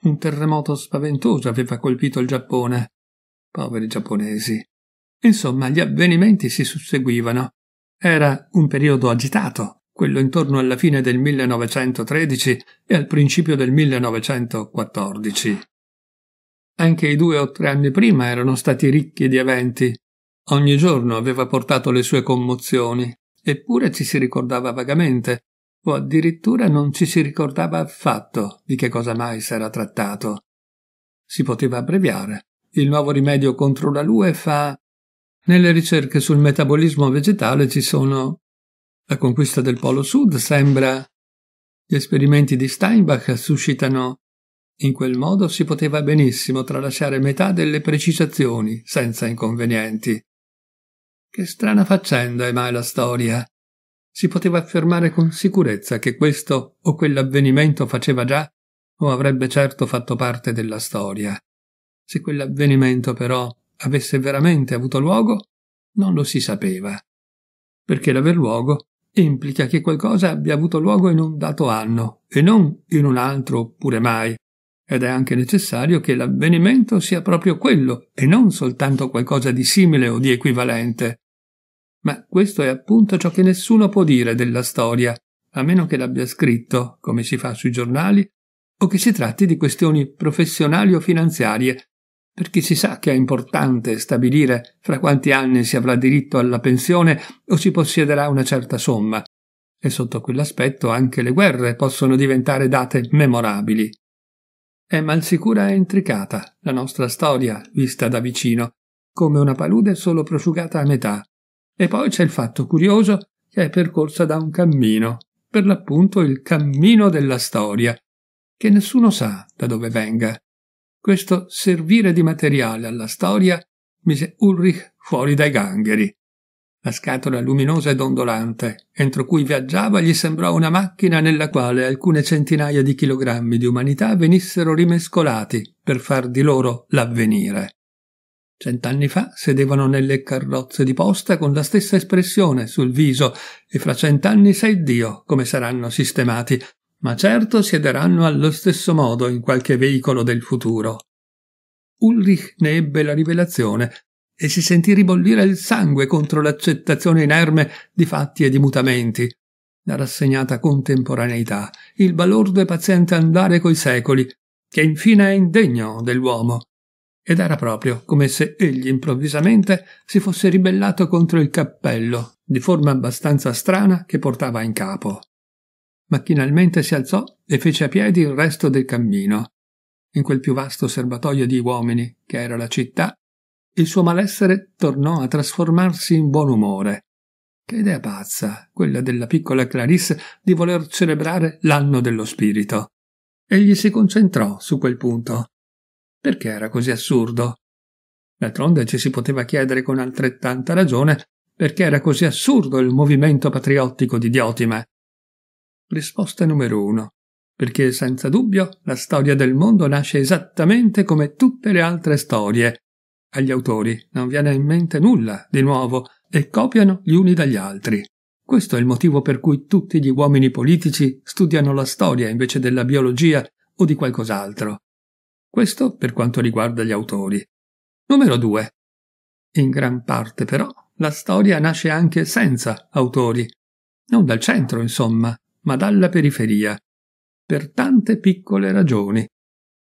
Un terremoto spaventoso aveva colpito il Giappone. Poveri giapponesi. Insomma, gli avvenimenti si susseguivano. Era un periodo agitato, quello intorno alla fine del 1913 e al principio del 1914. Anche i due o tre anni prima erano stati ricchi di eventi. Ogni giorno aveva portato le sue commozioni, eppure ci si ricordava vagamente o addirittura non ci si ricordava affatto di che cosa mai si era trattato. Si poteva abbreviare. Il nuovo rimedio contro la lue fa nelle ricerche sul metabolismo vegetale ci sono la conquista del Polo Sud sembra gli esperimenti di Steinbach suscitano in quel modo si poteva benissimo tralasciare metà delle precisazioni senza inconvenienti. Che strana faccenda è mai la storia si poteva affermare con sicurezza che questo o quell'avvenimento faceva già o avrebbe certo fatto parte della storia. Se quell'avvenimento però avesse veramente avuto luogo, non lo si sapeva, perché l'aver luogo implica che qualcosa abbia avuto luogo in un dato anno e non in un altro oppure mai, ed è anche necessario che l'avvenimento sia proprio quello e non soltanto qualcosa di simile o di equivalente. Ma questo è appunto ciò che nessuno può dire della storia, a meno che l'abbia scritto, come si fa sui giornali, o che si tratti di questioni professionali o finanziarie, perché si sa che è importante stabilire fra quanti anni si avrà diritto alla pensione o si possiederà una certa somma, e sotto quell'aspetto anche le guerre possono diventare date memorabili. È malsicura e intricata la nostra storia, vista da vicino, come una palude solo prosciugata a metà, e poi c'è il fatto curioso che è percorsa da un cammino, per l'appunto il cammino della storia, che nessuno sa da dove venga. Questo servire di materiale alla storia mise Ulrich fuori dai gangheri. La scatola luminosa e dondolante, entro cui viaggiava, gli sembrò una macchina nella quale alcune centinaia di chilogrammi di umanità venissero rimescolati per far di loro l'avvenire. Cent'anni fa sedevano nelle carrozze di posta con la stessa espressione sul viso e fra cent'anni sai Dio come saranno sistemati, ma certo siederanno allo stesso modo in qualche veicolo del futuro. Ulrich ne ebbe la rivelazione e si sentì ribollire il sangue contro l'accettazione inerme di fatti e di mutamenti, la rassegnata contemporaneità, il balordo e paziente andare coi secoli, che infine è indegno dell'uomo ed era proprio come se egli improvvisamente si fosse ribellato contro il cappello, di forma abbastanza strana, che portava in capo. Macchinalmente si alzò e fece a piedi il resto del cammino. In quel più vasto serbatoio di uomini, che era la città, il suo malessere tornò a trasformarsi in buon umore. Che idea pazza, quella della piccola Clarisse di voler celebrare l'anno dello spirito. Egli si concentrò su quel punto perché era così assurdo? D'altronde ci si poteva chiedere con altrettanta ragione perché era così assurdo il movimento patriottico di Diotima. Risposta numero uno. Perché senza dubbio la storia del mondo nasce esattamente come tutte le altre storie. Agli autori non viene in mente nulla di nuovo e copiano gli uni dagli altri. Questo è il motivo per cui tutti gli uomini politici studiano la storia invece della biologia o di qualcos'altro. Questo per quanto riguarda gli autori. Numero 2. In gran parte però la storia nasce anche senza autori, non dal centro insomma, ma dalla periferia, per tante piccole ragioni.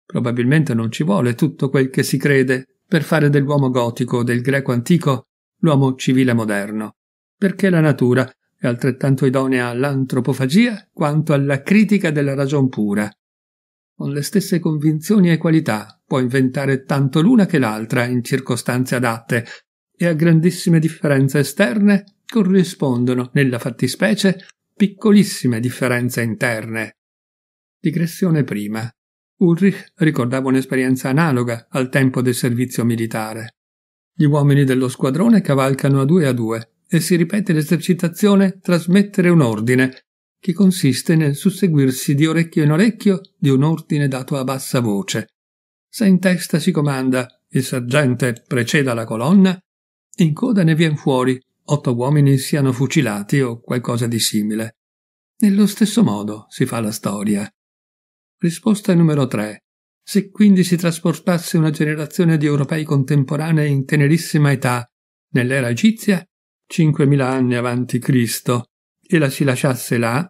Probabilmente non ci vuole tutto quel che si crede per fare dell'uomo gotico, o del greco antico, l'uomo civile moderno, perché la natura è altrettanto idonea all'antropofagia quanto alla critica della ragion pura con le stesse convinzioni e qualità, può inventare tanto l'una che l'altra in circostanze adatte e a grandissime differenze esterne corrispondono, nella fattispecie, piccolissime differenze interne. Digressione prima. Ulrich ricordava un'esperienza analoga al tempo del servizio militare. Gli uomini dello squadrone cavalcano a due a due e si ripete l'esercitazione trasmettere un ordine, che consiste nel susseguirsi di orecchio in orecchio di un ordine dato a bassa voce. Se in testa si comanda il sergente preceda la colonna, in coda ne vien fuori otto uomini siano fucilati o qualcosa di simile. Nello stesso modo si fa la storia. Risposta numero 3. Se quindi si trasportasse una generazione di europei contemporanei in tenerissima età, nell'era egizia, 5.000 anni avanti Cristo, e la si lasciasse là,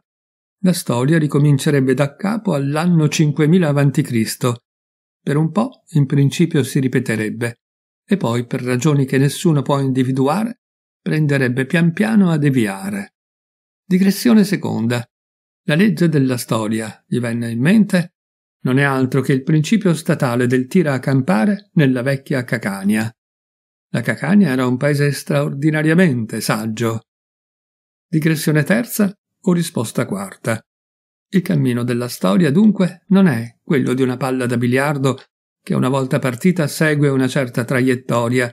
la storia ricomincerebbe da capo all'anno 5000 a.C. Per un po' in principio si ripeterebbe, e poi, per ragioni che nessuno può individuare, prenderebbe pian piano a deviare. Digressione seconda. La legge della storia, gli venne in mente, non è altro che il principio statale del tira a campare nella vecchia Cacania. La Cacania era un paese straordinariamente saggio. Digressione terza o risposta quarta. Il cammino della storia, dunque, non è quello di una palla da biliardo che una volta partita segue una certa traiettoria,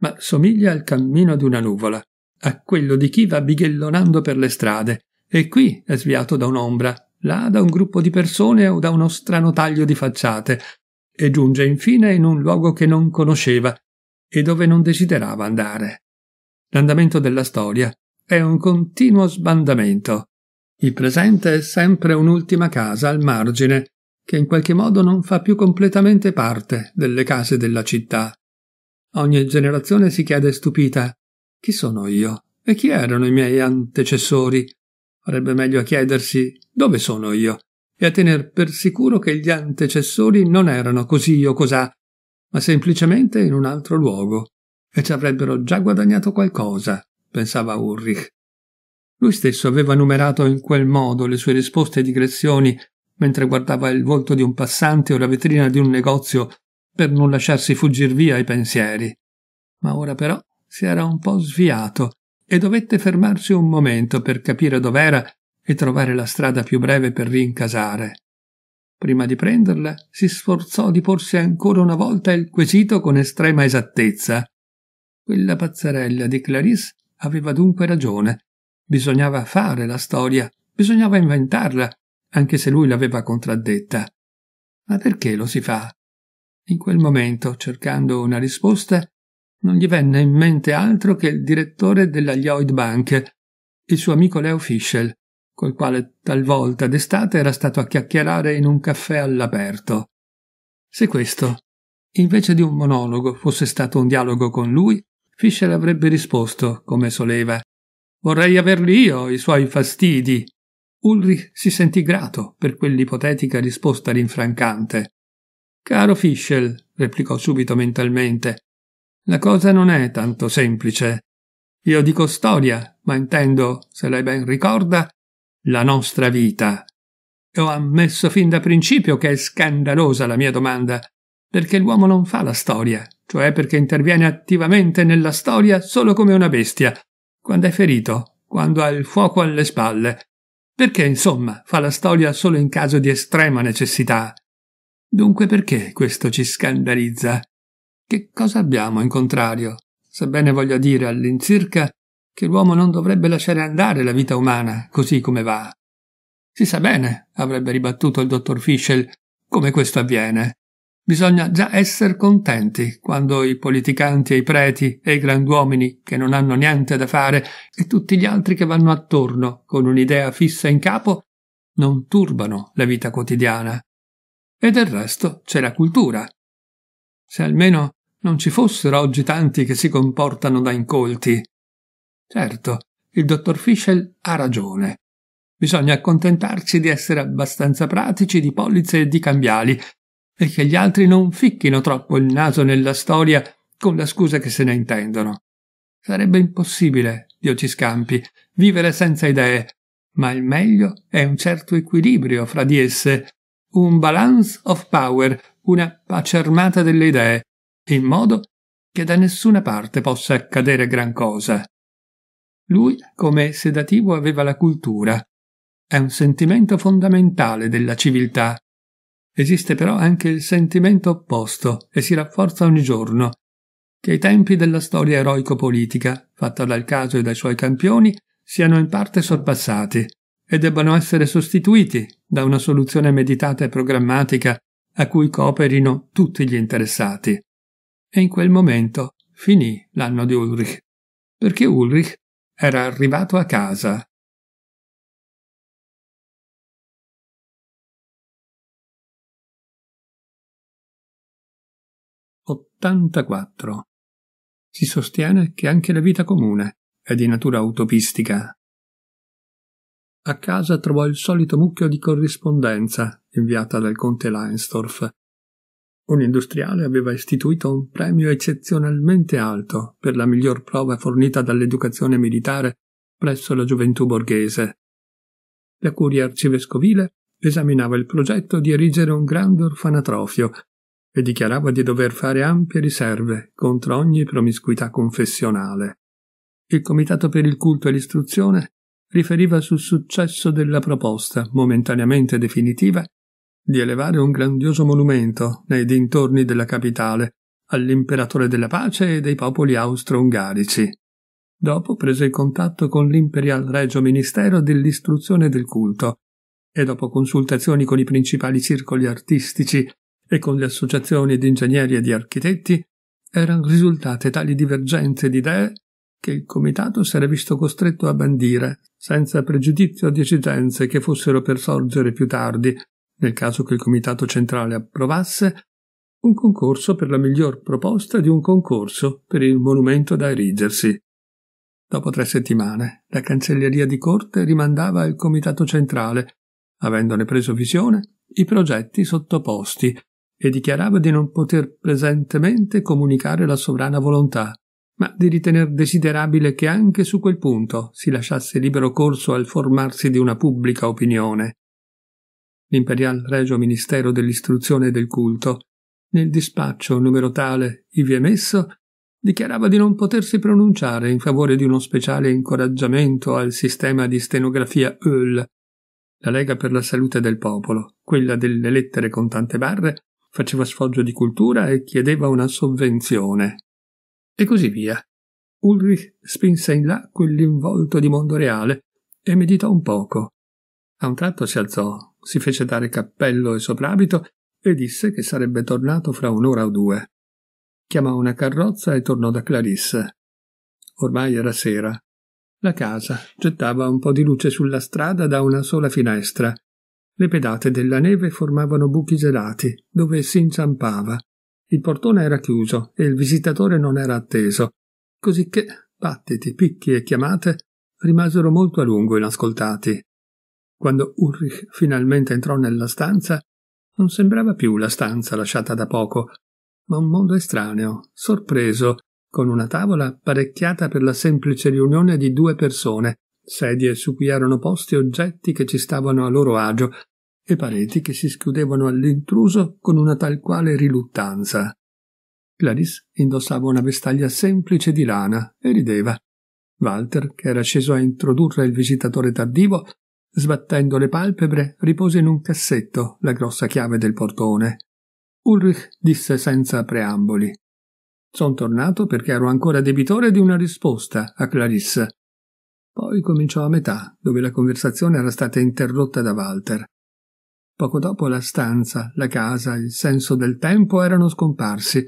ma somiglia al cammino di una nuvola, a quello di chi va bighellonando per le strade, e qui è sviato da un'ombra, là da un gruppo di persone o da uno strano taglio di facciate, e giunge infine in un luogo che non conosceva e dove non desiderava andare. L'andamento della storia è un continuo sbandamento. Il presente è sempre un'ultima casa al margine, che in qualche modo non fa più completamente parte delle case della città. Ogni generazione si chiede stupita chi sono io e chi erano i miei antecessori. Farebbe meglio a chiedersi dove sono io e a tener per sicuro che gli antecessori non erano così o cosà, ma semplicemente in un altro luogo, e ci avrebbero già guadagnato qualcosa pensava Ulrich. Lui stesso aveva numerato in quel modo le sue risposte e digressioni mentre guardava il volto di un passante o la vetrina di un negozio per non lasciarsi fuggir via i pensieri. Ma ora però si era un po' sviato e dovette fermarsi un momento per capire dov'era e trovare la strada più breve per rincasare. Prima di prenderla, si sforzò di porsi ancora una volta il quesito con estrema esattezza. Quella pazzarella di Clarisse Aveva dunque ragione. Bisognava fare la storia, bisognava inventarla, anche se lui l'aveva contraddetta. Ma perché lo si fa? In quel momento, cercando una risposta, non gli venne in mente altro che il direttore della Lloyd Bank, il suo amico Leo Fischel, col quale talvolta d'estate era stato a chiacchierare in un caffè all'aperto. Se questo, invece di un monologo, fosse stato un dialogo con lui, Fischer avrebbe risposto, come soleva, Vorrei averli io i suoi fastidi. Ulrich si sentì grato per quell'ipotetica risposta rinfrancante. Caro Fischel, replicò subito mentalmente, la cosa non è tanto semplice. Io dico storia, ma intendo, se lei ben ricorda, la nostra vita. E ho ammesso fin da principio che è scandalosa la mia domanda, perché l'uomo non fa la storia, cioè perché interviene attivamente nella storia solo come una bestia, quando è ferito, quando ha il fuoco alle spalle, perché insomma fa la storia solo in caso di estrema necessità. Dunque perché questo ci scandalizza? Che cosa abbiamo in contrario? Sebbene voglia dire all'incirca che l'uomo non dovrebbe lasciare andare la vita umana così come va. Si sa bene, avrebbe ribattuto il dottor Fischel, come questo avviene. Bisogna già essere contenti quando i politicanti e i preti e i granduomini che non hanno niente da fare e tutti gli altri che vanno attorno con un'idea fissa in capo non turbano la vita quotidiana. E del resto c'è la cultura. Se almeno non ci fossero oggi tanti che si comportano da incolti. Certo, il dottor Fischel ha ragione. Bisogna accontentarci di essere abbastanza pratici di polizze e di cambiali e che gli altri non ficchino troppo il naso nella storia con la scusa che se ne intendono. Sarebbe impossibile, Dio ci scampi, vivere senza idee, ma il meglio è un certo equilibrio fra di esse, un balance of power, una pace armata delle idee, in modo che da nessuna parte possa accadere gran cosa. Lui, come sedativo, aveva la cultura. È un sentimento fondamentale della civiltà, Esiste però anche il sentimento opposto e si rafforza ogni giorno, che i tempi della storia eroico-politica, fatta dal caso e dai suoi campioni, siano in parte sorpassati e debbano essere sostituiti da una soluzione meditata e programmatica a cui cooperino tutti gli interessati. E in quel momento finì l'anno di Ulrich, perché Ulrich era arrivato a casa 84. Si sostiene che anche la vita comune è di natura utopistica. A casa trovò il solito mucchio di corrispondenza inviata dal conte Leinsdorf. Un industriale aveva istituito un premio eccezionalmente alto per la miglior prova fornita dall'educazione militare presso la gioventù borghese. La curia arcivescovile esaminava il progetto di erigere un grande orfanatrofio e dichiarava di dover fare ampie riserve contro ogni promiscuità confessionale. Il Comitato per il Culto e l'Istruzione riferiva sul successo della proposta, momentaneamente definitiva, di elevare un grandioso monumento nei dintorni della capitale all'imperatore della pace e dei popoli austro-ungarici. Dopo prese il contatto con l'Imperial Regio Ministero dell'Istruzione e del Culto e dopo consultazioni con i principali circoli artistici e con le associazioni di ingegneri e di architetti erano risultate tali divergenze di idee che il comitato si era visto costretto a bandire, senza pregiudizio di esigenze che fossero per sorgere più tardi, nel caso che il comitato centrale approvasse, un concorso per la miglior proposta di un concorso per il monumento da erigersi. Dopo tre settimane, la cancelleria di corte rimandava al comitato centrale, avendone preso visione, i progetti sottoposti e dichiarava di non poter presentemente comunicare la sovrana volontà, ma di ritener desiderabile che anche su quel punto si lasciasse libero corso al formarsi di una pubblica opinione. L'Imperial Regio Ministero dell'Istruzione e del Culto, nel dispaccio numero tale ivi emesso, dichiarava di non potersi pronunciare in favore di uno speciale incoraggiamento al sistema di stenografia Eul, la Lega per la Salute del Popolo, quella delle lettere con tante barre, faceva sfoggio di cultura e chiedeva una sovvenzione. E così via. Ulrich spinse in là quell'involto di mondo reale e meditò un poco. A un tratto si alzò, si fece dare cappello e soprabito e disse che sarebbe tornato fra un'ora o due. Chiamò una carrozza e tornò da Clarisse. Ormai era sera. La casa gettava un po' di luce sulla strada da una sola finestra le pedate della neve formavano buchi gelati, dove si inciampava. Il portone era chiuso e il visitatore non era atteso, così che battiti, picchi e chiamate rimasero molto a lungo inascoltati. Quando Ulrich finalmente entrò nella stanza, non sembrava più la stanza lasciata da poco, ma un mondo estraneo, sorpreso, con una tavola apparecchiata per la semplice riunione di due persone, sedie su cui erano posti oggetti che ci stavano a loro agio e pareti che si schiudevano all'intruso con una tal quale riluttanza. Clarice indossava una vestaglia semplice di lana e rideva. Walter, che era sceso a introdurre il visitatore tardivo, sbattendo le palpebre, ripose in un cassetto la grossa chiave del portone. Ulrich disse senza preamboli. Son tornato perché ero ancora debitore di una risposta a Clarisse poi cominciò a metà, dove la conversazione era stata interrotta da Walter. Poco dopo la stanza, la casa, il senso del tempo erano scomparsi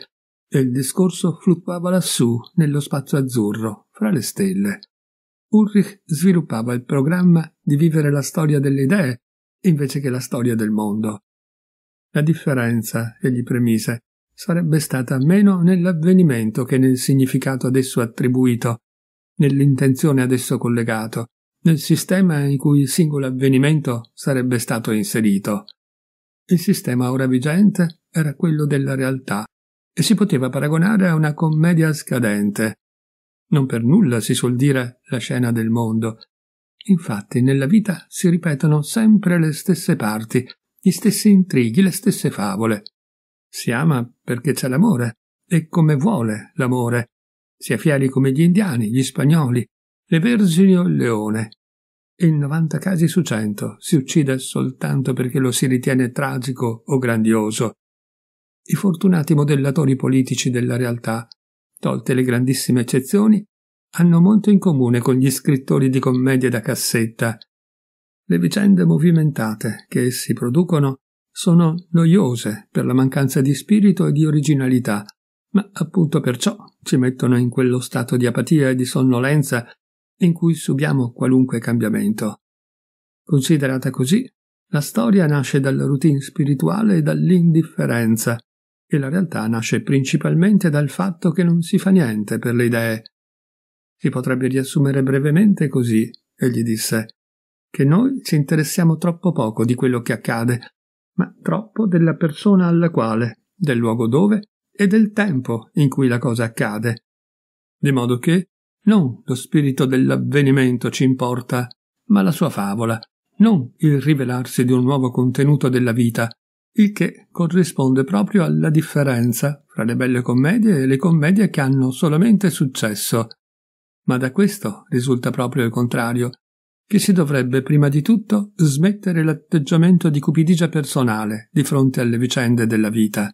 e il discorso fluttuava lassù, nello spazio azzurro, fra le stelle. Ulrich sviluppava il programma di vivere la storia delle idee invece che la storia del mondo. La differenza, egli premise, sarebbe stata meno nell'avvenimento che nel significato ad esso attribuito, nell'intenzione ad esso collegato, nel sistema in cui il singolo avvenimento sarebbe stato inserito. Il sistema ora vigente era quello della realtà e si poteva paragonare a una commedia scadente. Non per nulla si suol dire la scena del mondo. Infatti nella vita si ripetono sempre le stesse parti, gli stessi intrighi, le stesse favole. Si ama perché c'è l'amore, e come vuole l'amore, sia fieri come gli indiani, gli spagnoli, le vergini o il leone. In 90 casi su 100 si uccide soltanto perché lo si ritiene tragico o grandioso. I fortunati modellatori politici della realtà, tolte le grandissime eccezioni, hanno molto in comune con gli scrittori di commedie da cassetta. Le vicende movimentate che essi producono sono noiose per la mancanza di spirito e di originalità, ma appunto perciò ci mettono in quello stato di apatia e di sonnolenza in cui subiamo qualunque cambiamento. Considerata così, la storia nasce dalla routine spirituale e dall'indifferenza, e la realtà nasce principalmente dal fatto che non si fa niente per le idee. Si potrebbe riassumere brevemente così, egli disse, che noi ci interessiamo troppo poco di quello che accade, ma troppo della persona alla quale, del luogo dove e del tempo in cui la cosa accade. Di modo che non lo spirito dell'avvenimento ci importa, ma la sua favola, non il rivelarsi di un nuovo contenuto della vita, il che corrisponde proprio alla differenza fra le belle commedie e le commedie che hanno solamente successo. Ma da questo risulta proprio il contrario, che si dovrebbe prima di tutto smettere l'atteggiamento di cupidigia personale di fronte alle vicende della vita.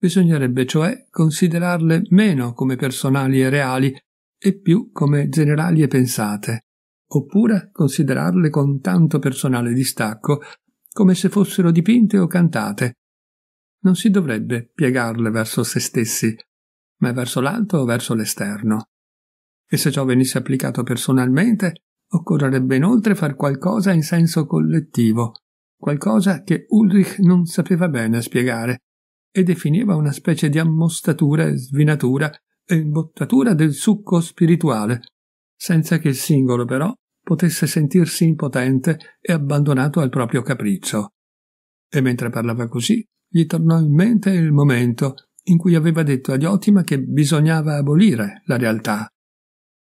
Bisognerebbe cioè considerarle meno come personali e reali e più come generali e pensate, oppure considerarle con tanto personale distacco come se fossero dipinte o cantate. Non si dovrebbe piegarle verso se stessi, ma verso l'alto o verso l'esterno. E se ciò venisse applicato personalmente, occorrerebbe inoltre far qualcosa in senso collettivo, qualcosa che Ulrich non sapeva bene spiegare, e definiva una specie di ammostatura e svinatura e imbottatura del succo spirituale, senza che il singolo però potesse sentirsi impotente e abbandonato al proprio capriccio. E mentre parlava così, gli tornò in mente il momento in cui aveva detto a Diotima che bisognava abolire la realtà.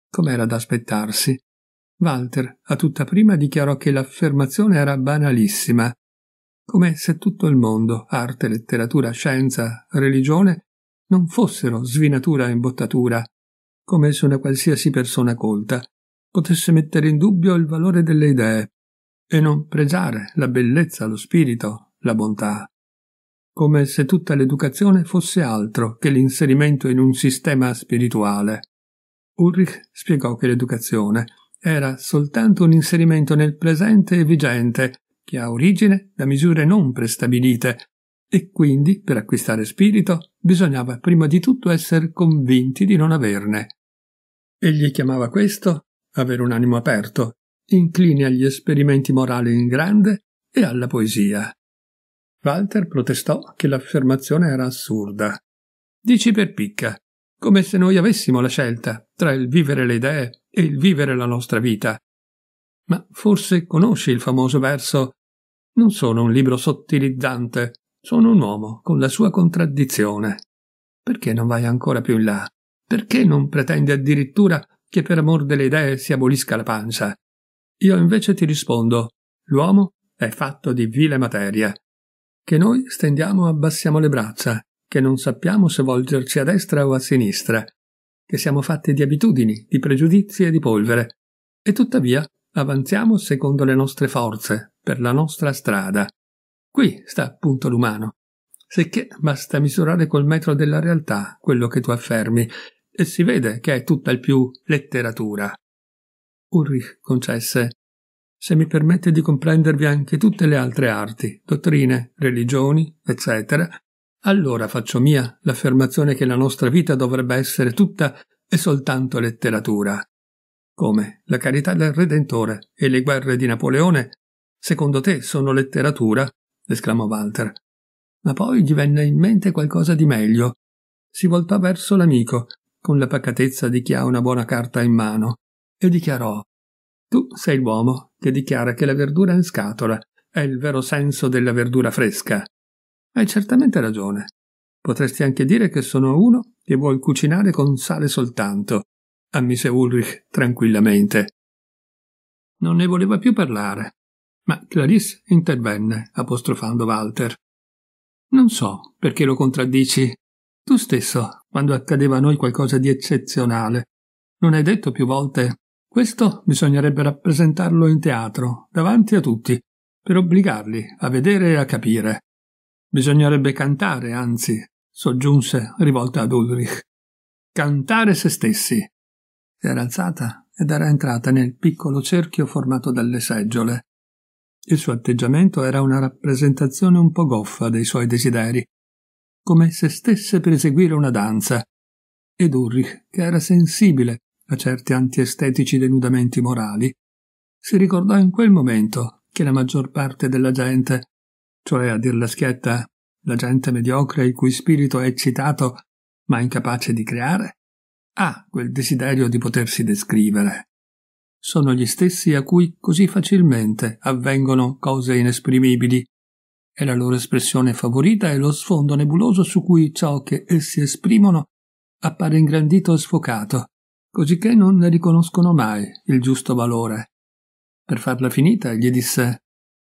Com'era da aspettarsi? Walter a tutta prima dichiarò che l'affermazione era banalissima come se tutto il mondo, arte, letteratura, scienza, religione, non fossero svinatura e imbottatura, come se una qualsiasi persona colta potesse mettere in dubbio il valore delle idee e non pregiare la bellezza, lo spirito, la bontà, come se tutta l'educazione fosse altro che l'inserimento in un sistema spirituale. Ulrich spiegò che l'educazione era soltanto un inserimento nel presente e vigente che ha origine da misure non prestabilite e quindi per acquistare spirito bisognava prima di tutto essere convinti di non averne. Egli chiamava questo avere un animo aperto, incline agli esperimenti morali in grande e alla poesia. Walter protestò che l'affermazione era assurda. Dici per picca, come se noi avessimo la scelta tra il vivere le idee e il vivere la nostra vita. Ma forse conosci il famoso verso non sono un libro sottilizzante, sono un uomo con la sua contraddizione. Perché non vai ancora più in là? Perché non pretendi addirittura che per amor delle idee si abolisca la pancia? Io invece ti rispondo, l'uomo è fatto di vile materia. Che noi stendiamo e abbassiamo le braccia, che non sappiamo se volgerci a destra o a sinistra, che siamo fatti di abitudini, di pregiudizi e di polvere, e tuttavia avanziamo secondo le nostre forze, per la nostra strada. Qui sta appunto l'umano. Sicché basta misurare col metro della realtà quello che tu affermi, e si vede che è tutta il più letteratura. Ulrich concesse se mi permette di comprendervi anche tutte le altre arti, dottrine, religioni, eccetera, allora faccio mia l'affermazione che la nostra vita dovrebbe essere tutta e soltanto letteratura. Come la carità del Redentore e le guerre di Napoleone Secondo te sono letteratura? esclamò Walter. Ma poi gli venne in mente qualcosa di meglio. Si voltò verso l'amico, con la pacatezza di chi ha una buona carta in mano, e dichiarò Tu sei l'uomo che dichiara che la verdura in scatola è il vero senso della verdura fresca. Hai certamente ragione. Potresti anche dire che sono uno che vuol cucinare con sale soltanto, ammise Ulrich tranquillamente. Non ne voleva più parlare ma Clarisse intervenne, apostrofando Walter. Non so perché lo contraddici. Tu stesso, quando accadeva a noi qualcosa di eccezionale, non hai detto più volte questo bisognerebbe rappresentarlo in teatro, davanti a tutti, per obbligarli a vedere e a capire. Bisognerebbe cantare, anzi, soggiunse, rivolta ad Ulrich. Cantare se stessi. Si era alzata ed era entrata nel piccolo cerchio formato dalle seggiole. Il suo atteggiamento era una rappresentazione un po' goffa dei suoi desideri, come se stesse per eseguire una danza. Ed Ulrich, che era sensibile a certi antiestetici denudamenti morali, si ricordò in quel momento che la maggior parte della gente, cioè a dirla schietta, la gente mediocre il cui spirito è eccitato ma incapace di creare, ha quel desiderio di potersi descrivere sono gli stessi a cui così facilmente avvengono cose inesprimibili, e la loro espressione favorita è lo sfondo nebuloso su cui ciò che essi esprimono appare ingrandito e sfocato, cosicché non ne riconoscono mai il giusto valore. Per farla finita gli disse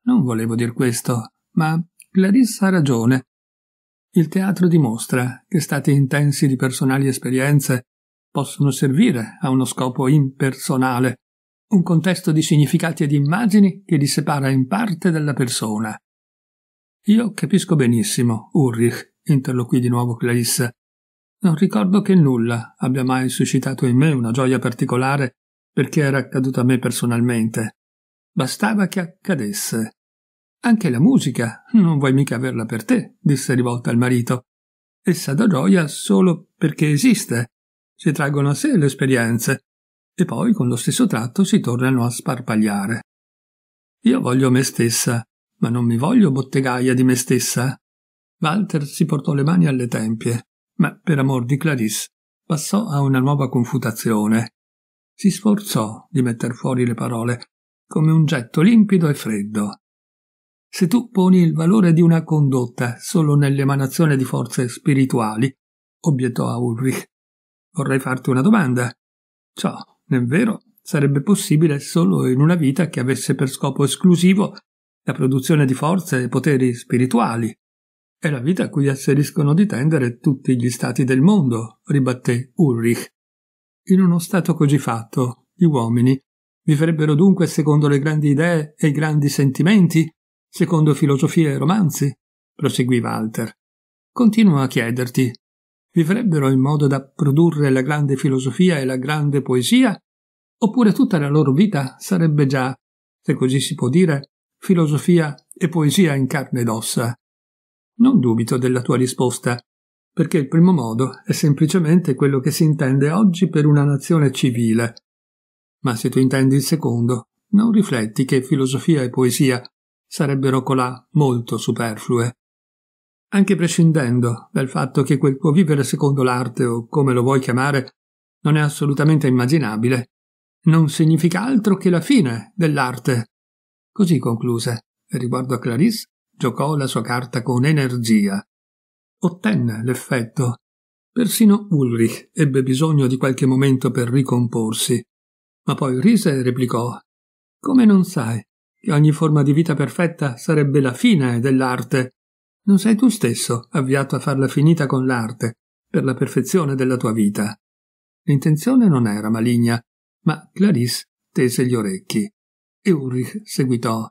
Non volevo dir questo, ma Clarissa ha ragione. Il teatro dimostra che stati intensi di personali esperienze possono servire a uno scopo impersonale, un contesto di significati e di immagini che li separa in parte dalla persona. Io capisco benissimo, Ulrich, interloquì di nuovo Clarissa. Non ricordo che nulla abbia mai suscitato in me una gioia particolare perché era accaduto a me personalmente. Bastava che accadesse. Anche la musica, non vuoi mica averla per te, disse rivolta al marito. Essa dà gioia solo perché esiste. Si traggono a sé le esperienze, e poi con lo stesso tratto si tornano a sparpagliare. Io voglio me stessa, ma non mi voglio bottegaia di me stessa. Walter si portò le mani alle tempie, ma per amor di Clarisse passò a una nuova confutazione. Si sforzò di metter fuori le parole come un getto limpido e freddo. Se tu poni il valore di una condotta solo nell'emanazione di forze spirituali, obiettò a Ulrich, vorrei farti una domanda. Ciò nel vero, sarebbe possibile solo in una vita che avesse per scopo esclusivo la produzione di forze e poteri spirituali. È la vita a cui asseriscono di tendere tutti gli stati del mondo, ribatté Ulrich. In uno stato così fatto, gli uomini vivrebbero dunque secondo le grandi idee e i grandi sentimenti, secondo filosofie e romanzi, proseguì Walter. Continuo a chiederti vivrebbero in modo da produrre la grande filosofia e la grande poesia, oppure tutta la loro vita sarebbe già, se così si può dire, filosofia e poesia in carne ed ossa. Non dubito della tua risposta, perché il primo modo è semplicemente quello che si intende oggi per una nazione civile. Ma se tu intendi il secondo, non rifletti che filosofia e poesia sarebbero colà molto superflue anche prescindendo dal fatto che quel tuo vivere secondo l'arte o come lo vuoi chiamare non è assolutamente immaginabile, non significa altro che la fine dell'arte. Così concluse, e riguardo a Clarisse giocò la sua carta con energia. Ottenne l'effetto. Persino Ulrich ebbe bisogno di qualche momento per ricomporsi, ma poi rise e replicò Come non sai che ogni forma di vita perfetta sarebbe la fine dell'arte? Non sei tu stesso avviato a farla finita con l'arte, per la perfezione della tua vita. L'intenzione non era maligna, ma Clarisse tese gli orecchi. E Ulrich seguitò.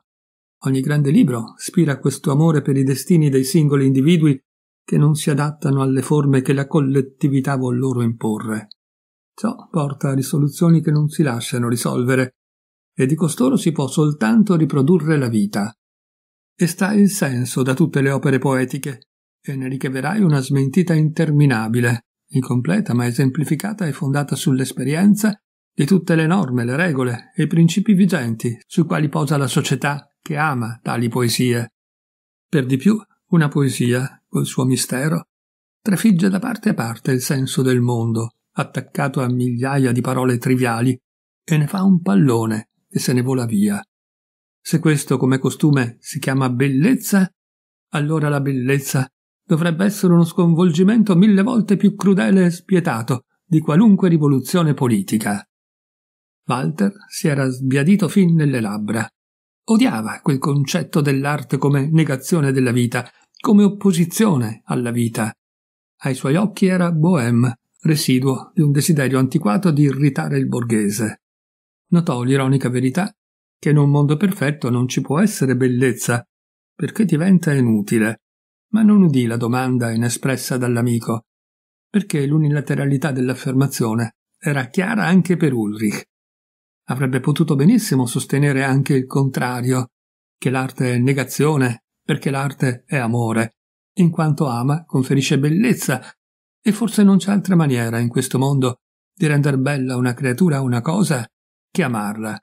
Ogni grande libro spira questo amore per i destini dei singoli individui che non si adattano alle forme che la collettività vuol loro imporre. Ciò porta a risoluzioni che non si lasciano risolvere, e di costoro si può soltanto riprodurre la vita e Está il senso da tutte le opere poetiche, e ne riceverai una smentita interminabile, incompleta ma esemplificata e fondata sull'esperienza di tutte le norme, le regole e i principi vigenti sui quali posa la società che ama tali poesie. Per di più, una poesia, col suo mistero, trefigge da parte a parte il senso del mondo, attaccato a migliaia di parole triviali, e ne fa un pallone e se ne vola via se questo, come costume, si chiama bellezza, allora la bellezza dovrebbe essere uno sconvolgimento mille volte più crudele e spietato di qualunque rivoluzione politica. Walter si era sbiadito fin nelle labbra. Odiava quel concetto dell'arte come negazione della vita, come opposizione alla vita. Ai suoi occhi era bohème, residuo di un desiderio antiquato di irritare il borghese. Notò l'ironica verità che in un mondo perfetto non ci può essere bellezza, perché diventa inutile. Ma non udì la domanda inespressa dall'amico, perché l'unilateralità dell'affermazione era chiara anche per Ulrich. Avrebbe potuto benissimo sostenere anche il contrario, che l'arte è negazione, perché l'arte è amore. In quanto ama, conferisce bellezza, e forse non c'è altra maniera in questo mondo di rendere bella una creatura una cosa che amarla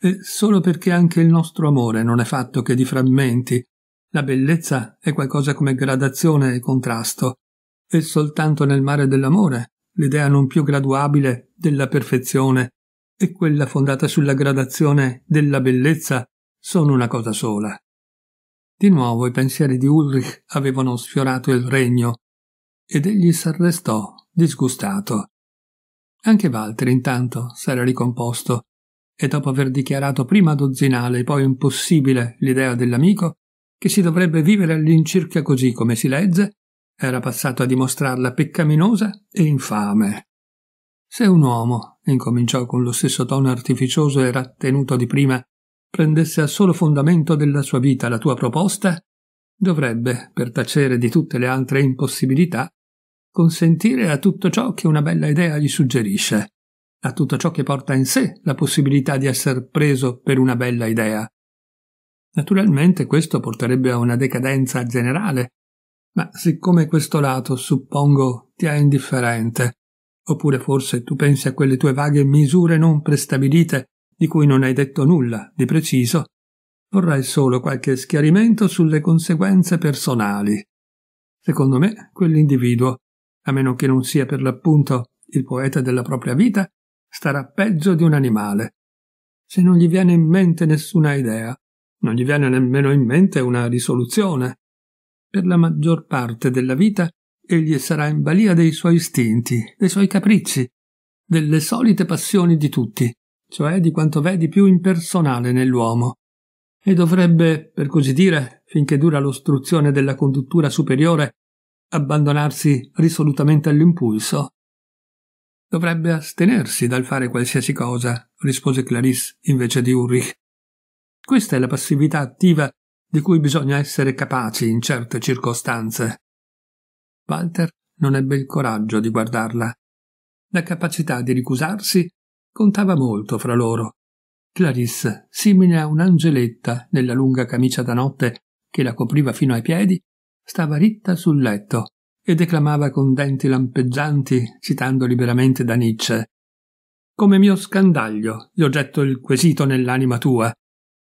e solo perché anche il nostro amore non è fatto che di frammenti. La bellezza è qualcosa come gradazione e contrasto, e soltanto nel mare dell'amore l'idea non più graduabile della perfezione e quella fondata sulla gradazione della bellezza sono una cosa sola. Di nuovo i pensieri di Ulrich avevano sfiorato il regno ed egli s'arrestò, disgustato. Anche Walter intanto s'era ricomposto e dopo aver dichiarato prima dozzinale e poi impossibile l'idea dell'amico, che si dovrebbe vivere all'incirca così come si legge, era passato a dimostrarla peccaminosa e infame. Se un uomo, incominciò con lo stesso tono artificioso e rattenuto di prima, prendesse a solo fondamento della sua vita la tua proposta, dovrebbe, per tacere di tutte le altre impossibilità, consentire a tutto ciò che una bella idea gli suggerisce a tutto ciò che porta in sé la possibilità di essere preso per una bella idea. Naturalmente questo porterebbe a una decadenza generale, ma siccome questo lato, suppongo, ti è indifferente, oppure forse tu pensi a quelle tue vaghe misure non prestabilite di cui non hai detto nulla di preciso, vorrei solo qualche schiarimento sulle conseguenze personali. Secondo me, quell'individuo, a meno che non sia per l'appunto il poeta della propria vita, starà peggio di un animale. Se non gli viene in mente nessuna idea, non gli viene nemmeno in mente una risoluzione. Per la maggior parte della vita egli sarà in balia dei suoi istinti, dei suoi capricci, delle solite passioni di tutti, cioè di quanto v'è di più impersonale nell'uomo. E dovrebbe, per così dire, finché dura l'ostruzione della conduttura superiore, abbandonarsi risolutamente all'impulso. Dovrebbe astenersi dal fare qualsiasi cosa, rispose Clarisse invece di Ulrich. Questa è la passività attiva di cui bisogna essere capaci in certe circostanze. Walter non ebbe il coraggio di guardarla. La capacità di ricusarsi contava molto fra loro. Clarisse, simile a un'angeletta nella lunga camicia da notte che la copriva fino ai piedi, stava ritta sul letto, e declamava con denti lampeggianti, citando liberamente da Nietzsche. Come mio scandaglio, io getto il quesito nell'anima tua.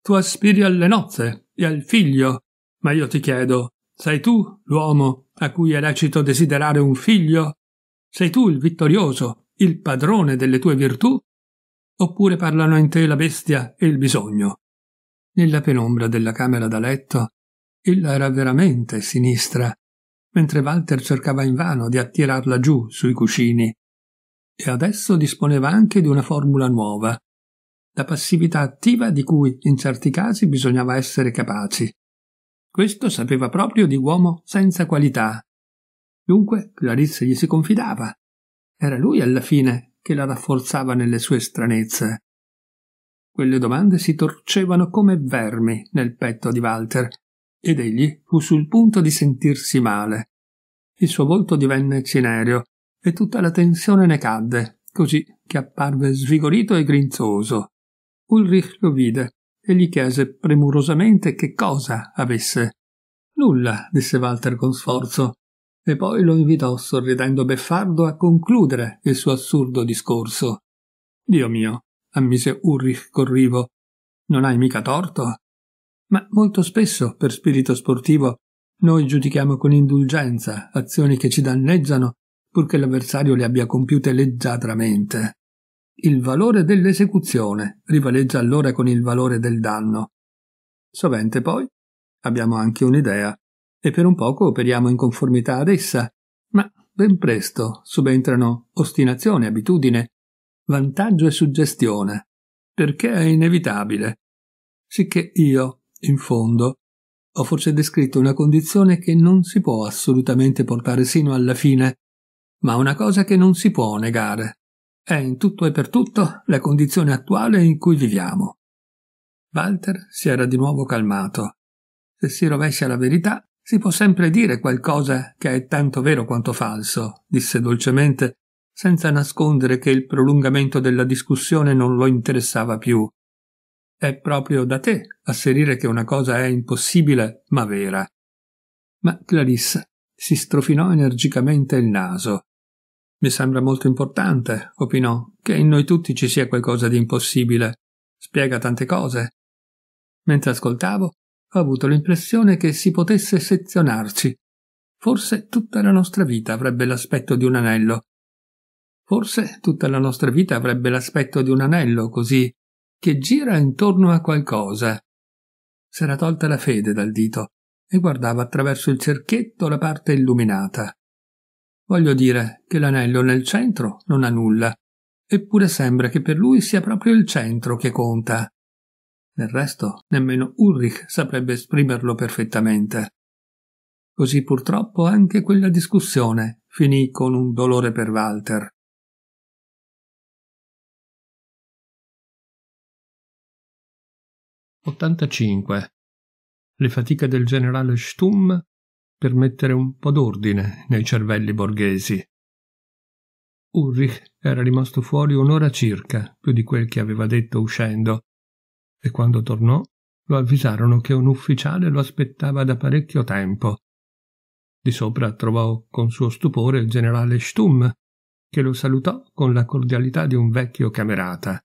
Tu aspiri alle nozze e al figlio, ma io ti chiedo, sei tu l'uomo a cui è lecito desiderare un figlio? Sei tu il vittorioso, il padrone delle tue virtù? Oppure parlano in te la bestia e il bisogno? Nella penombra della camera da letto, ella era veramente sinistra mentre Walter cercava invano di attirarla giù sui cuscini. E adesso disponeva anche di una formula nuova, la passività attiva di cui in certi casi bisognava essere capaci. Questo sapeva proprio di uomo senza qualità. Dunque Clarisse gli si confidava. Era lui alla fine che la rafforzava nelle sue stranezze. Quelle domande si torcevano come vermi nel petto di Walter ed egli fu sul punto di sentirsi male. Il suo volto divenne cinereo e tutta la tensione ne cadde, così che apparve svigorito e grinzoso. Ulrich lo vide e gli chiese premurosamente che cosa avesse. Nulla, disse Walter con sforzo, e poi lo invitò sorridendo beffardo a concludere il suo assurdo discorso. Dio mio, ammise Ulrich Corrivo, non hai mica torto? ma molto spesso, per spirito sportivo, noi giudichiamo con indulgenza azioni che ci danneggiano purché l'avversario le abbia compiute leggiadramente. Il valore dell'esecuzione rivaleggia allora con il valore del danno. Sovente poi abbiamo anche un'idea e per un poco operiamo in conformità ad essa, ma ben presto subentrano ostinazione, abitudine, vantaggio e suggestione, perché è inevitabile. Sicché io in fondo, ho forse descritto una condizione che non si può assolutamente portare sino alla fine, ma una cosa che non si può negare. È in tutto e per tutto la condizione attuale in cui viviamo. Walter si era di nuovo calmato. Se si rovescia la verità, si può sempre dire qualcosa che è tanto vero quanto falso, disse dolcemente, senza nascondere che il prolungamento della discussione non lo interessava più. È proprio da te asserire che una cosa è impossibile ma vera. Ma Clarisse si strofinò energicamente il naso. Mi sembra molto importante, opinò, che in noi tutti ci sia qualcosa di impossibile. Spiega tante cose. Mentre ascoltavo, ho avuto l'impressione che si potesse sezionarci. Forse tutta la nostra vita avrebbe l'aspetto di un anello. Forse tutta la nostra vita avrebbe l'aspetto di un anello così che gira intorno a qualcosa. S'era tolta la fede dal dito e guardava attraverso il cerchietto la parte illuminata. Voglio dire che l'anello nel centro non ha nulla, eppure sembra che per lui sia proprio il centro che conta. Del resto, nemmeno Ulrich saprebbe esprimerlo perfettamente. Così purtroppo anche quella discussione finì con un dolore per Walter. 85. Le fatiche del generale Stum per mettere un po' d'ordine nei cervelli borghesi. Ulrich era rimasto fuori un'ora circa, più di quel che aveva detto uscendo, e quando tornò lo avvisarono che un ufficiale lo aspettava da parecchio tempo. Di sopra trovò con suo stupore il generale Stum, che lo salutò con la cordialità di un vecchio camerata.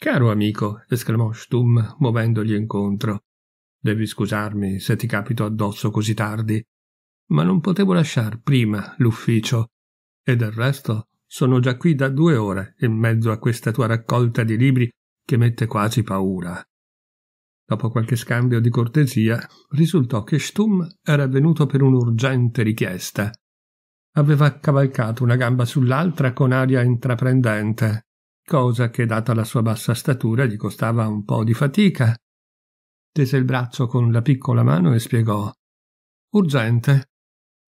Caro amico, esclamò Stum muovendogli incontro. Devi scusarmi se ti capito addosso così tardi, ma non potevo lasciar prima l'ufficio. E del resto sono già qui da due ore in mezzo a questa tua raccolta di libri che mette quasi paura. Dopo qualche scambio di cortesia, risultò che Stum era venuto per un'urgente richiesta. Aveva cavalcato una gamba sull'altra con aria intraprendente cosa che, data la sua bassa statura, gli costava un po' di fatica. Tese il braccio con la piccola mano e spiegò Urgente.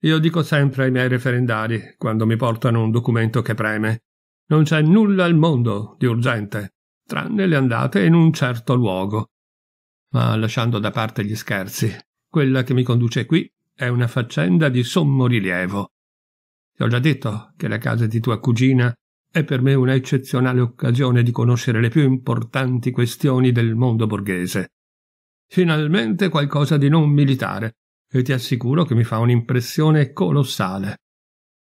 Io dico sempre ai miei referendari, quando mi portano un documento che preme, non c'è nulla al mondo di urgente, tranne le andate in un certo luogo. Ma lasciando da parte gli scherzi, quella che mi conduce qui è una faccenda di sommo rilievo. Ti ho già detto che la casa di tua cugina è per me un'eccezionale occasione di conoscere le più importanti questioni del mondo borghese. Finalmente qualcosa di non militare, e ti assicuro che mi fa un'impressione colossale.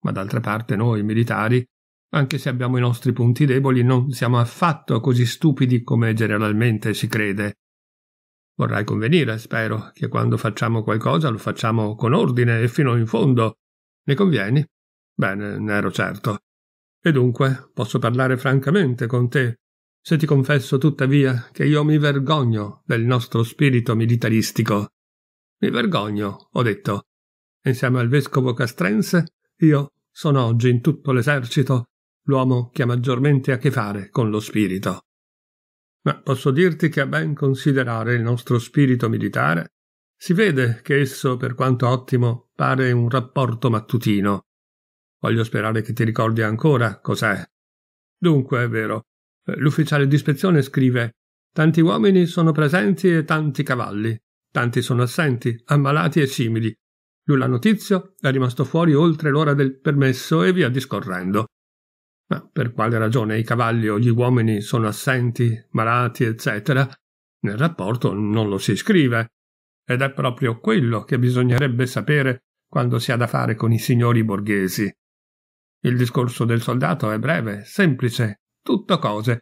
Ma d'altra parte noi militari, anche se abbiamo i nostri punti deboli, non siamo affatto così stupidi come generalmente si crede. Vorrai convenire, spero, che quando facciamo qualcosa lo facciamo con ordine e fino in fondo. Ne convieni? Bene, ne ero certo. E dunque posso parlare francamente con te, se ti confesso tuttavia che io mi vergogno del nostro spirito militaristico. Mi vergogno, ho detto. Insieme al vescovo castrense, io sono oggi in tutto l'esercito l'uomo che ha maggiormente a che fare con lo spirito. Ma posso dirti che a ben considerare il nostro spirito militare, si vede che esso, per quanto ottimo, pare un rapporto mattutino. Voglio sperare che ti ricordi ancora cos'è. Dunque, è vero. L'ufficiale di ispezione scrive Tanti uomini sono presenti e tanti cavalli. Tanti sono assenti, ammalati e simili. Lulla Notizio è rimasto fuori oltre l'ora del permesso e via discorrendo. Ma per quale ragione i cavalli o gli uomini sono assenti, malati, eccetera? Nel rapporto non lo si scrive. Ed è proprio quello che bisognerebbe sapere quando si ha da fare con i signori borghesi. Il discorso del soldato è breve, semplice, tutto cose.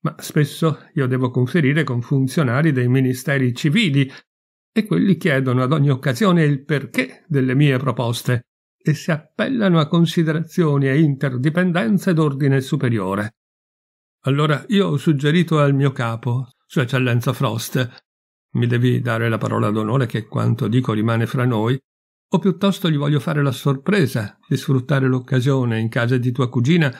Ma spesso io devo conferire con funzionari dei ministeri civili e quelli chiedono ad ogni occasione il perché delle mie proposte e si appellano a considerazioni e interdipendenze d'ordine superiore. Allora io ho suggerito al mio capo, Sua Eccellenza Frost, mi devi dare la parola d'onore che quanto dico rimane fra noi, o piuttosto gli voglio fare la sorpresa di sfruttare l'occasione in casa di tua cugina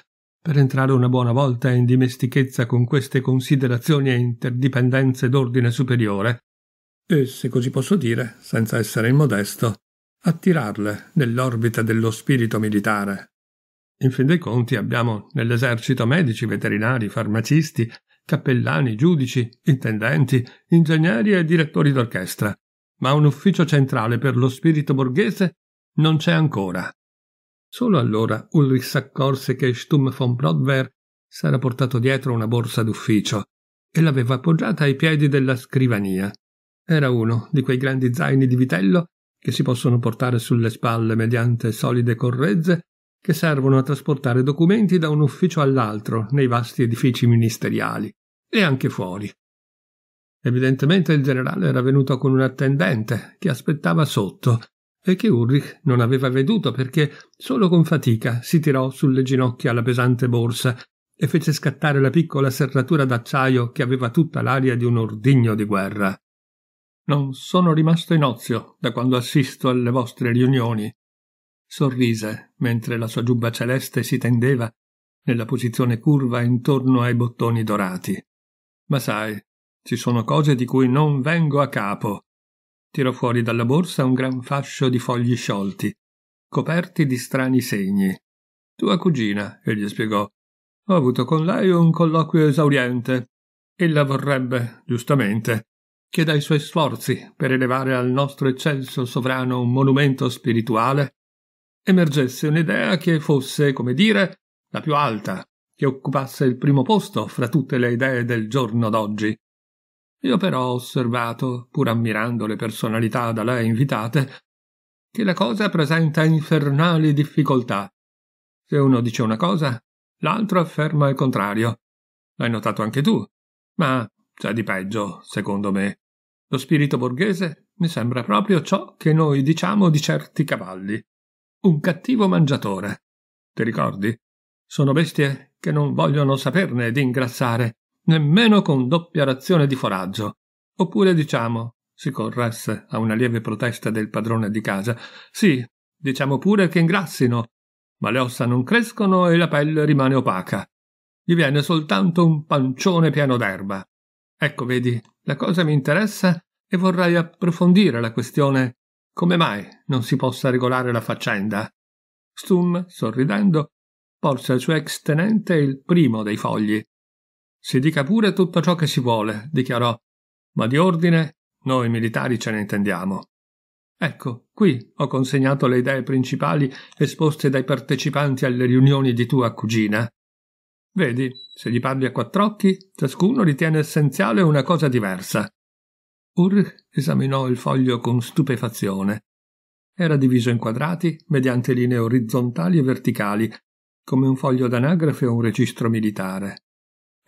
per entrare una buona volta in dimestichezza con queste considerazioni e interdipendenze d'ordine superiore e, se così posso dire, senza essere immodesto, attirarle nell'orbita dello spirito militare. In fin dei conti abbiamo nell'esercito medici, veterinari, farmacisti, cappellani, giudici, intendenti, ingegneri e direttori d'orchestra ma un ufficio centrale per lo spirito borghese non c'è ancora. Solo allora Ulrich s'accorse che Stumm von Brodwer s'era portato dietro una borsa d'ufficio e l'aveva appoggiata ai piedi della scrivania. Era uno di quei grandi zaini di vitello che si possono portare sulle spalle mediante solide correzze che servono a trasportare documenti da un ufficio all'altro nei vasti edifici ministeriali e anche fuori. Evidentemente il generale era venuto con un attendente che aspettava sotto e che Ulrich non aveva veduto perché solo con fatica si tirò sulle ginocchia la pesante borsa e fece scattare la piccola serratura d'acciaio che aveva tutta l'aria di un ordigno di guerra. Non sono rimasto in ozio da quando assisto alle vostre riunioni. Sorrise mentre la sua giubba celeste si tendeva nella posizione curva intorno ai bottoni dorati. Ma sai, ci sono cose di cui non vengo a capo. Tirò fuori dalla borsa un gran fascio di fogli sciolti, coperti di strani segni. Tua cugina, egli spiegò. Ho avuto con lei un colloquio esauriente. Ella vorrebbe, giustamente, che dai suoi sforzi per elevare al nostro eccelso sovrano un monumento spirituale emergesse un'idea che fosse, come dire, la più alta, che occupasse il primo posto fra tutte le idee del giorno d'oggi, io però ho osservato, pur ammirando le personalità da lei invitate, che la cosa presenta infernali difficoltà. Se uno dice una cosa, l'altro afferma il contrario. L'hai notato anche tu, ma c'è di peggio, secondo me. Lo spirito borghese mi sembra proprio ciò che noi diciamo di certi cavalli. Un cattivo mangiatore. Ti ricordi? Sono bestie che non vogliono saperne di ingrassare, nemmeno con doppia razione di foraggio. Oppure diciamo, si corresse a una lieve protesta del padrone di casa, sì, diciamo pure che ingrassino, ma le ossa non crescono e la pelle rimane opaca. Gli viene soltanto un pancione pieno d'erba. Ecco, vedi, la cosa mi interessa e vorrei approfondire la questione come mai non si possa regolare la faccenda. Stum, sorridendo, porse al suo ex tenente il primo dei fogli si dica pure tutto ciò che si vuole, dichiarò, ma di ordine noi militari ce ne intendiamo. Ecco, qui ho consegnato le idee principali esposte dai partecipanti alle riunioni di tua cugina. Vedi, se gli parli a quattro occhi, ciascuno ritiene essenziale una cosa diversa. Ulrich esaminò il foglio con stupefazione. Era diviso in quadrati mediante linee orizzontali e verticali, come un foglio d'anagrafe o un registro militare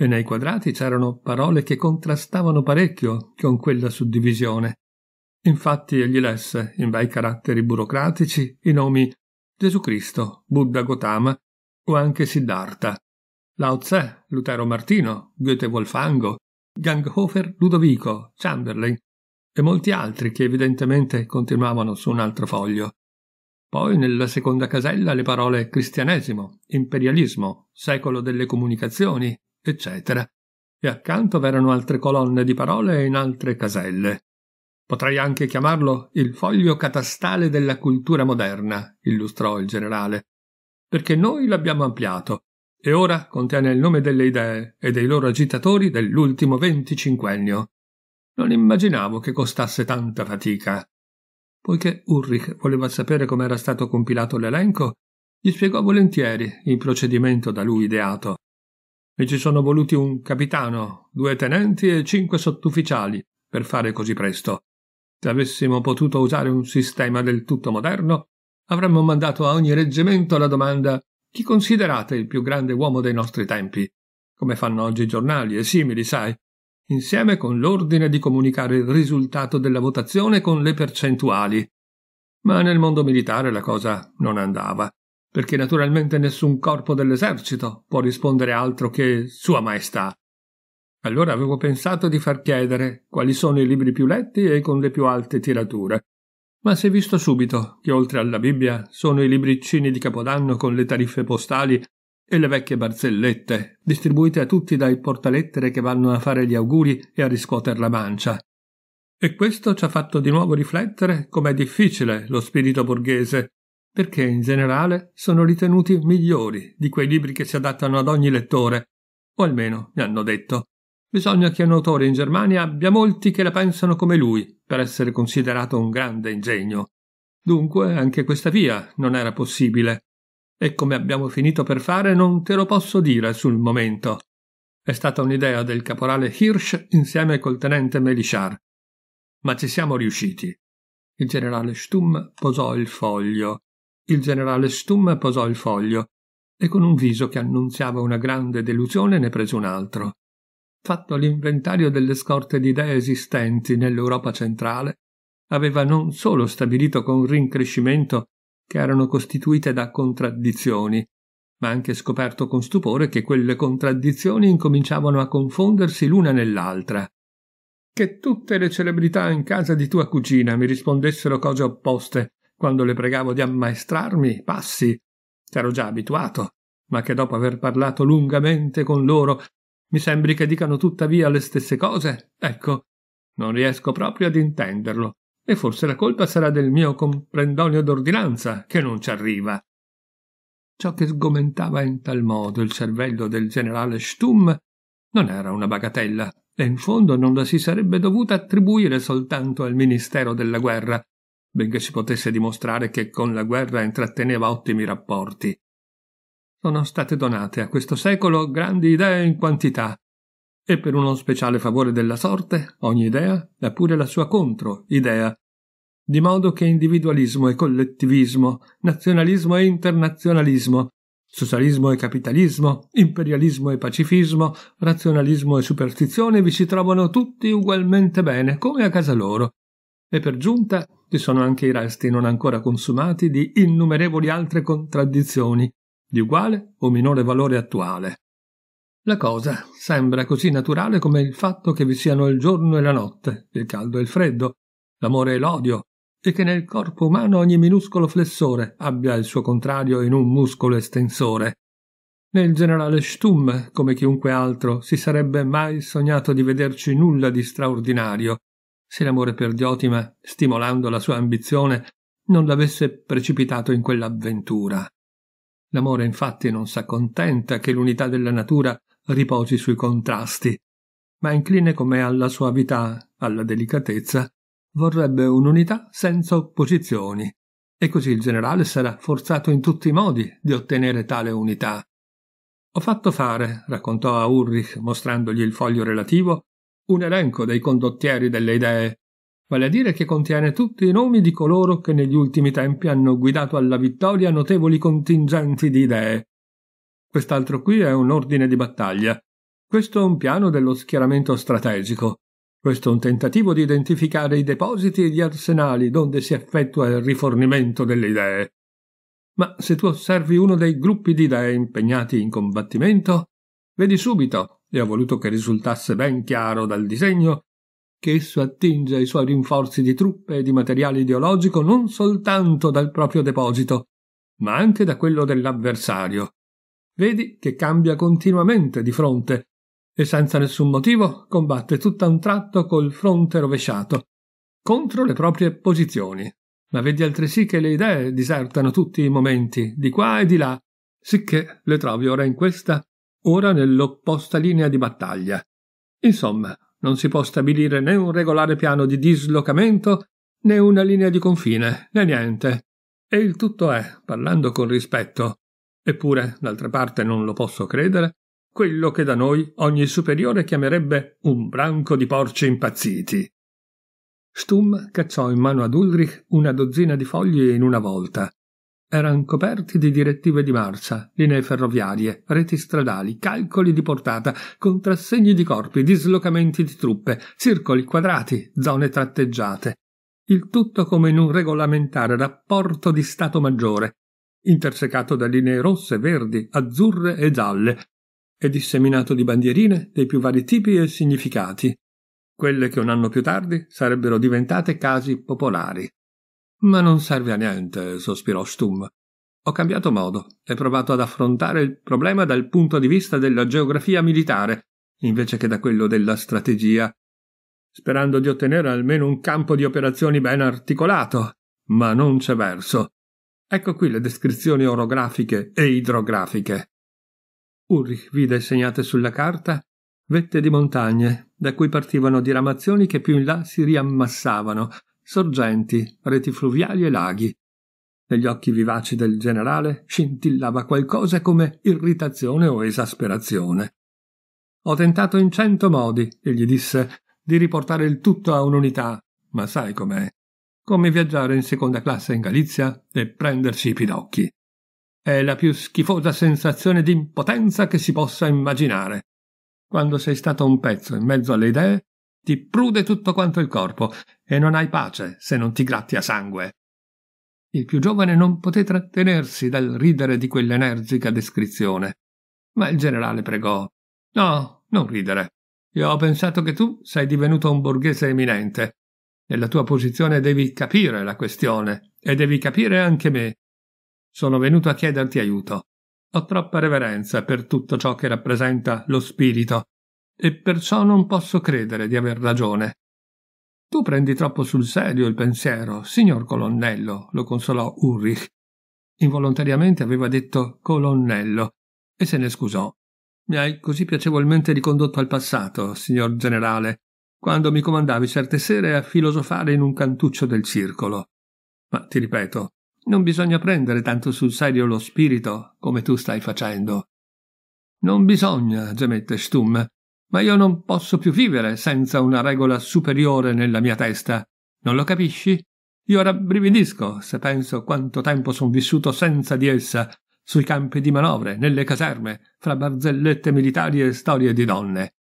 e nei quadrati c'erano parole che contrastavano parecchio con quella suddivisione. Infatti egli lesse, in bei caratteri burocratici, i nomi Gesù Cristo, Buddha Gotama o anche Siddhartha, Lao Tse, Lutero Martino, Goethe Wolfango, Ganghofer Ludovico, Chamberlain e molti altri che evidentemente continuavano su un altro foglio. Poi nella seconda casella le parole cristianesimo, imperialismo, secolo delle comunicazioni, eccetera, e accanto v'erano altre colonne di parole in altre caselle. Potrei anche chiamarlo il foglio catastale della cultura moderna, illustrò il generale, perché noi l'abbiamo ampliato e ora contiene il nome delle idee e dei loro agitatori dell'ultimo venticinquennio. Non immaginavo che costasse tanta fatica. Poiché Ulrich voleva sapere come era stato compilato l'elenco, gli spiegò volentieri il procedimento da lui ideato e ci sono voluti un capitano, due tenenti e cinque sottufficiali per fare così presto. Se avessimo potuto usare un sistema del tutto moderno, avremmo mandato a ogni reggimento la domanda chi considerate il più grande uomo dei nostri tempi, come fanno oggi i giornali e simili, sai, insieme con l'ordine di comunicare il risultato della votazione con le percentuali. Ma nel mondo militare la cosa non andava perché naturalmente nessun corpo dell'esercito può rispondere altro che Sua Maestà. Allora avevo pensato di far chiedere quali sono i libri più letti e con le più alte tirature. Ma si è visto subito che oltre alla Bibbia sono i libriccini di Capodanno con le tariffe postali e le vecchie barzellette, distribuite a tutti dai portalettere che vanno a fare gli auguri e a riscuotere la mancia. E questo ci ha fatto di nuovo riflettere com'è difficile lo spirito borghese perché in generale sono ritenuti migliori di quei libri che si adattano ad ogni lettore, o almeno mi hanno detto. Bisogna che un autore in Germania abbia molti che la pensano come lui per essere considerato un grande ingegno. Dunque anche questa via non era possibile. E come abbiamo finito per fare non te lo posso dire sul momento. È stata un'idea del caporale Hirsch insieme col tenente Melishar. Ma ci siamo riusciti. Il generale Stumm posò il foglio il generale Stum posò il foglio e con un viso che annunziava una grande delusione ne prese un altro. Fatto l'inventario delle scorte di idee esistenti nell'Europa centrale, aveva non solo stabilito con rincrescimento che erano costituite da contraddizioni, ma anche scoperto con stupore che quelle contraddizioni incominciavano a confondersi l'una nell'altra. Che tutte le celebrità in casa di tua cugina mi rispondessero cose opposte quando le pregavo di ammaestrarmi passi, c'ero già abituato, ma che dopo aver parlato lungamente con loro mi sembri che dicano tuttavia le stesse cose, ecco, non riesco proprio ad intenderlo, e forse la colpa sarà del mio comprendonio d'ordinanza che non ci arriva. Ciò che sgomentava in tal modo il cervello del generale Stum non era una bagatella, e in fondo non la si sarebbe dovuta attribuire soltanto al Ministero della Guerra, benché si potesse dimostrare che con la guerra intratteneva ottimi rapporti. Sono state donate a questo secolo grandi idee in quantità, e per uno speciale favore della sorte ogni idea ha pure la sua contro-idea, di modo che individualismo e collettivismo, nazionalismo e internazionalismo, socialismo e capitalismo, imperialismo e pacifismo, razionalismo e superstizione vi si trovano tutti ugualmente bene, come a casa loro, e per giunta ci sono anche i resti non ancora consumati di innumerevoli altre contraddizioni, di uguale o minore valore attuale. La cosa sembra così naturale come il fatto che vi siano il giorno e la notte, il caldo e il freddo, l'amore e l'odio, e che nel corpo umano ogni minuscolo flessore abbia il suo contrario in un muscolo estensore. Nel generale Stum, come chiunque altro, si sarebbe mai sognato di vederci nulla di straordinario, se l'amore per Diotima, stimolando la sua ambizione, non l'avesse precipitato in quell'avventura. L'amore infatti non s'accontenta che l'unità della natura riposi sui contrasti, ma incline com'è alla suavità, alla delicatezza, vorrebbe un'unità senza opposizioni, e così il generale sarà forzato in tutti i modi di ottenere tale unità. Ho fatto fare, raccontò a Ulrich mostrandogli il foglio relativo, un elenco dei condottieri delle idee, vale a dire che contiene tutti i nomi di coloro che negli ultimi tempi hanno guidato alla vittoria notevoli contingenti di idee. Quest'altro qui è un ordine di battaglia. Questo è un piano dello schieramento strategico. Questo è un tentativo di identificare i depositi e gli arsenali donde si effettua il rifornimento delle idee. Ma se tu osservi uno dei gruppi di idee impegnati in combattimento, vedi subito e ha voluto che risultasse ben chiaro dal disegno che esso attinge ai suoi rinforzi di truppe e di materiale ideologico non soltanto dal proprio deposito, ma anche da quello dell'avversario. Vedi che cambia continuamente di fronte e senza nessun motivo combatte tutto a un tratto col fronte rovesciato, contro le proprie posizioni. Ma vedi altresì che le idee disertano tutti i momenti, di qua e di là, sicché le trovi ora in questa ora nell'opposta linea di battaglia. Insomma, non si può stabilire né un regolare piano di dislocamento né una linea di confine, né niente. E il tutto è, parlando con rispetto, eppure, d'altra parte non lo posso credere, quello che da noi ogni superiore chiamerebbe un branco di porci impazziti. Stum cacciò in mano ad Ulrich una dozzina di fogli in una volta erano coperti di direttive di marcia, linee ferroviarie, reti stradali, calcoli di portata, contrassegni di corpi, dislocamenti di truppe, circoli quadrati, zone tratteggiate. Il tutto come in un regolamentare rapporto di Stato Maggiore, intersecato da linee rosse, verdi, azzurre e gialle, e disseminato di bandierine dei più vari tipi e significati, quelle che un anno più tardi sarebbero diventate casi popolari. Ma non serve a niente, sospirò Stum. Ho cambiato modo e provato ad affrontare il problema dal punto di vista della geografia militare, invece che da quello della strategia, sperando di ottenere almeno un campo di operazioni ben articolato, ma non c'è verso. Ecco qui le descrizioni orografiche e idrografiche. Ulrich vide segnate sulla carta vette di montagne, da cui partivano diramazioni che più in là si riammassavano, sorgenti, reti fluviali e laghi. Negli occhi vivaci del generale scintillava qualcosa come irritazione o esasperazione. Ho tentato in cento modi, egli disse, di riportare il tutto a un'unità, ma sai com'è. Come viaggiare in seconda classe in Galizia e prenderci i pidocchi. È la più schifosa sensazione di impotenza che si possa immaginare. Quando sei stato un pezzo in mezzo alle idee, ti prude tutto quanto il corpo e non hai pace se non ti gratti a sangue. Il più giovane non poté trattenersi dal ridere di quell'energica descrizione, ma il generale pregò: No, non ridere. Io ho pensato che tu sei divenuto un borghese eminente. Nella tua posizione devi capire la questione e devi capire anche me. Sono venuto a chiederti aiuto. Ho troppa reverenza per tutto ciò che rappresenta lo spirito e perciò non posso credere di aver ragione. Tu prendi troppo sul serio il pensiero, signor colonnello, lo consolò Ulrich. Involontariamente aveva detto colonnello e se ne scusò. Mi hai così piacevolmente ricondotto al passato, signor generale, quando mi comandavi certe sere a filosofare in un cantuccio del circolo. Ma ti ripeto, non bisogna prendere tanto sul serio lo spirito come tu stai facendo. Non bisogna, gemette Stumm, ma io non posso più vivere senza una regola superiore nella mia testa. Non lo capisci? Io rabbrividisco se penso quanto tempo son vissuto senza di essa, sui campi di manovre, nelle caserme, fra barzellette militari e storie di donne.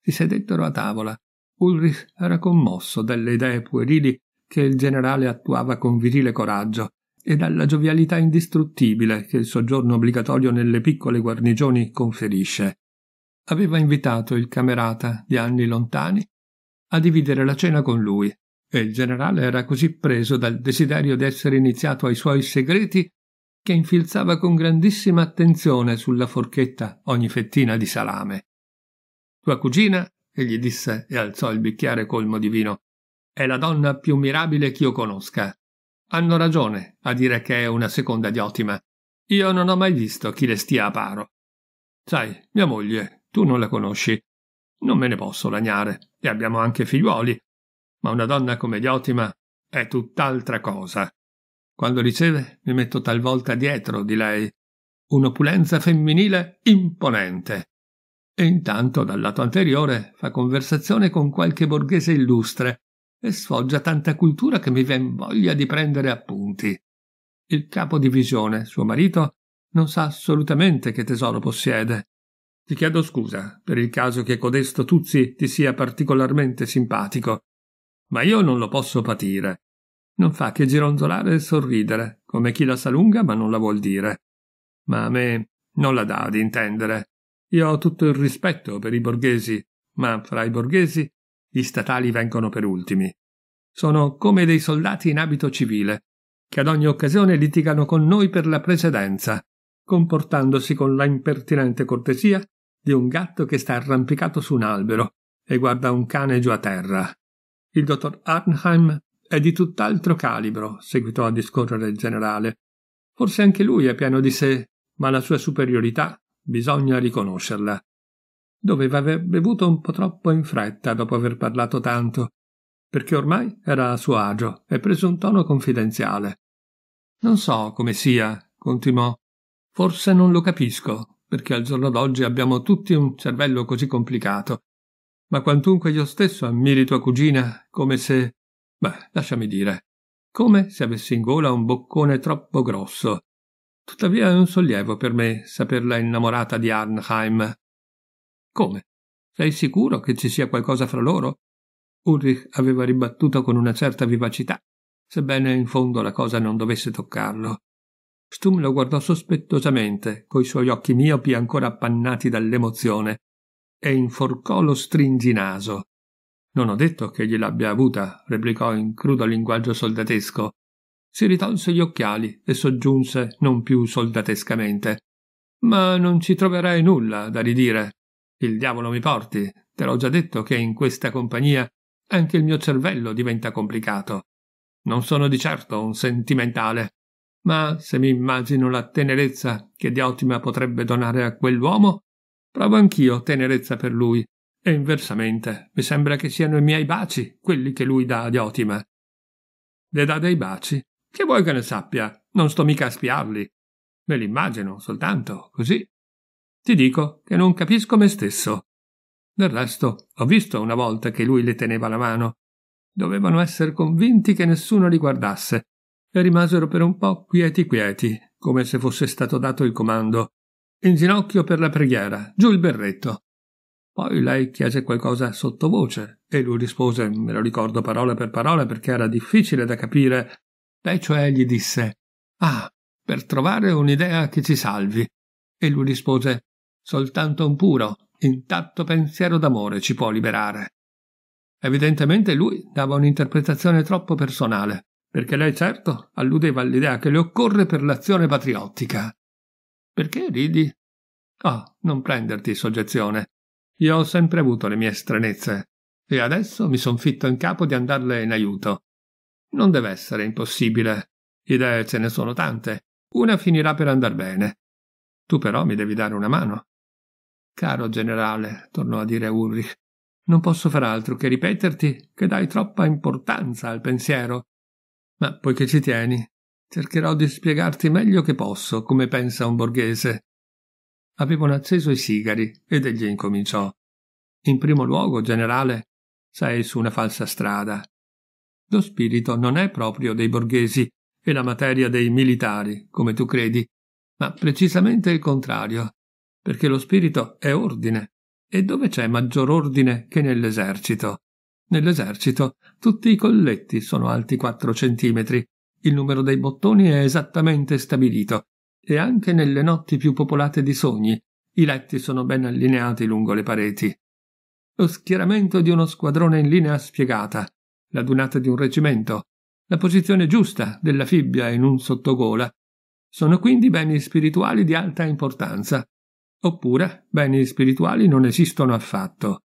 Si sedettero a tavola. Ulrich era commosso dalle idee puerili che il generale attuava con virile coraggio e dalla giovialità indistruttibile che il soggiorno obbligatorio nelle piccole guarnigioni conferisce aveva invitato il camerata di anni lontani a dividere la cena con lui e il generale era così preso dal desiderio di essere iniziato ai suoi segreti che infilzava con grandissima attenzione sulla forchetta ogni fettina di salame. Tua cugina, egli disse e alzò il bicchiere colmo di vino, è la donna più mirabile ch'io conosca. Hanno ragione a dire che è una seconda di ottima. Io non ho mai visto chi le stia a paro. Sai, mia moglie, tu non la conosci. Non me ne posso lagnare, e abbiamo anche figliuoli. Ma una donna come Diotima è tutt'altra cosa. Quando riceve, mi metto talvolta dietro di lei. Un'opulenza femminile imponente. E intanto, dal lato anteriore, fa conversazione con qualche borghese illustre e sfoggia tanta cultura che mi vien voglia di prendere appunti. Il capo divisione, suo marito, non sa assolutamente che tesoro possiede ti chiedo scusa per il caso che codesto Tuzzi ti sia particolarmente simpatico, ma io non lo posso patire. Non fa che gironzolare e sorridere, come chi la sa lunga ma non la vuol dire. Ma a me non la dà ad intendere. Io ho tutto il rispetto per i borghesi, ma fra i borghesi gli statali vengono per ultimi. Sono come dei soldati in abito civile, che ad ogni occasione litigano con noi per la precedenza, comportandosi con la impertinente cortesia di un gatto che sta arrampicato su un albero e guarda un cane giù a terra. Il dottor Arnheim è di tutt'altro calibro, seguitò a discorrere il generale. Forse anche lui è pieno di sé, ma la sua superiorità bisogna riconoscerla. Doveva aver bevuto un po' troppo in fretta dopo aver parlato tanto, perché ormai era a suo agio e preso un tono confidenziale. Non so come sia, continuò. Forse non lo capisco, perché al giorno d'oggi abbiamo tutti un cervello così complicato. Ma quantunque io stesso ammiri tua cugina come se... beh, lasciami dire, come se avessi in gola un boccone troppo grosso. Tuttavia è un sollievo per me saperla innamorata di Arnheim. Come? Sei sicuro che ci sia qualcosa fra loro? Ulrich aveva ribattuto con una certa vivacità, sebbene in fondo la cosa non dovesse toccarlo. Stum lo guardò sospettosamente, coi suoi occhi miopi ancora appannati dall'emozione, e inforcò lo stringinaso. Non ho detto che gliel'abbia avuta, replicò in crudo linguaggio soldatesco. Si ritolse gli occhiali e soggiunse non più soldatescamente. Ma non ci troverai nulla da ridire. Il diavolo mi porti. Te l'ho già detto che in questa compagnia anche il mio cervello diventa complicato. Non sono di certo un sentimentale ma se mi immagino la tenerezza che Diotima potrebbe donare a quell'uomo, provo anch'io tenerezza per lui, e inversamente mi sembra che siano i miei baci quelli che lui dà a Diotima. Le dà dei baci? Che vuoi che ne sappia? Non sto mica a spiarli. Me li immagino soltanto, così. Ti dico che non capisco me stesso. Del resto, ho visto una volta che lui le teneva la mano. Dovevano essere convinti che nessuno li guardasse, e rimasero per un po' quieti quieti, come se fosse stato dato il comando. In ginocchio per la preghiera, giù il berretto. Poi lei chiese qualcosa sottovoce e lui rispose, me lo ricordo parola per parola perché era difficile da capire. Lei cioè gli disse, ah, per trovare un'idea che ci salvi. E lui rispose, soltanto un puro, intatto pensiero d'amore ci può liberare. Evidentemente lui dava un'interpretazione troppo personale perché lei certo alludeva all'idea che le occorre per l'azione patriottica. Perché ridi? Oh, non prenderti soggezione. Io ho sempre avuto le mie stranezze e adesso mi son fitto in capo di andarle in aiuto. Non deve essere impossibile. Idee ce ne sono tante. Una finirà per andar bene. Tu però mi devi dare una mano. Caro generale, tornò a dire Ulrich, non posso far altro che ripeterti che dai troppa importanza al pensiero ma poiché ci tieni, cercherò di spiegarti meglio che posso come pensa un borghese. Avevano acceso i sigari ed egli incominciò. In primo luogo, generale, sei su una falsa strada. Lo spirito non è proprio dei borghesi e la materia dei militari, come tu credi, ma precisamente il contrario, perché lo spirito è ordine. E dove c'è maggior ordine che nell'esercito? Nell'esercito tutti i colletti sono alti 4 centimetri, il numero dei bottoni è esattamente stabilito e anche nelle notti più popolate di sogni i letti sono ben allineati lungo le pareti. Lo schieramento di uno squadrone in linea spiegata, la dunata di un reggimento, la posizione giusta della fibbia in un sottogola, sono quindi beni spirituali di alta importanza, oppure beni spirituali non esistono affatto.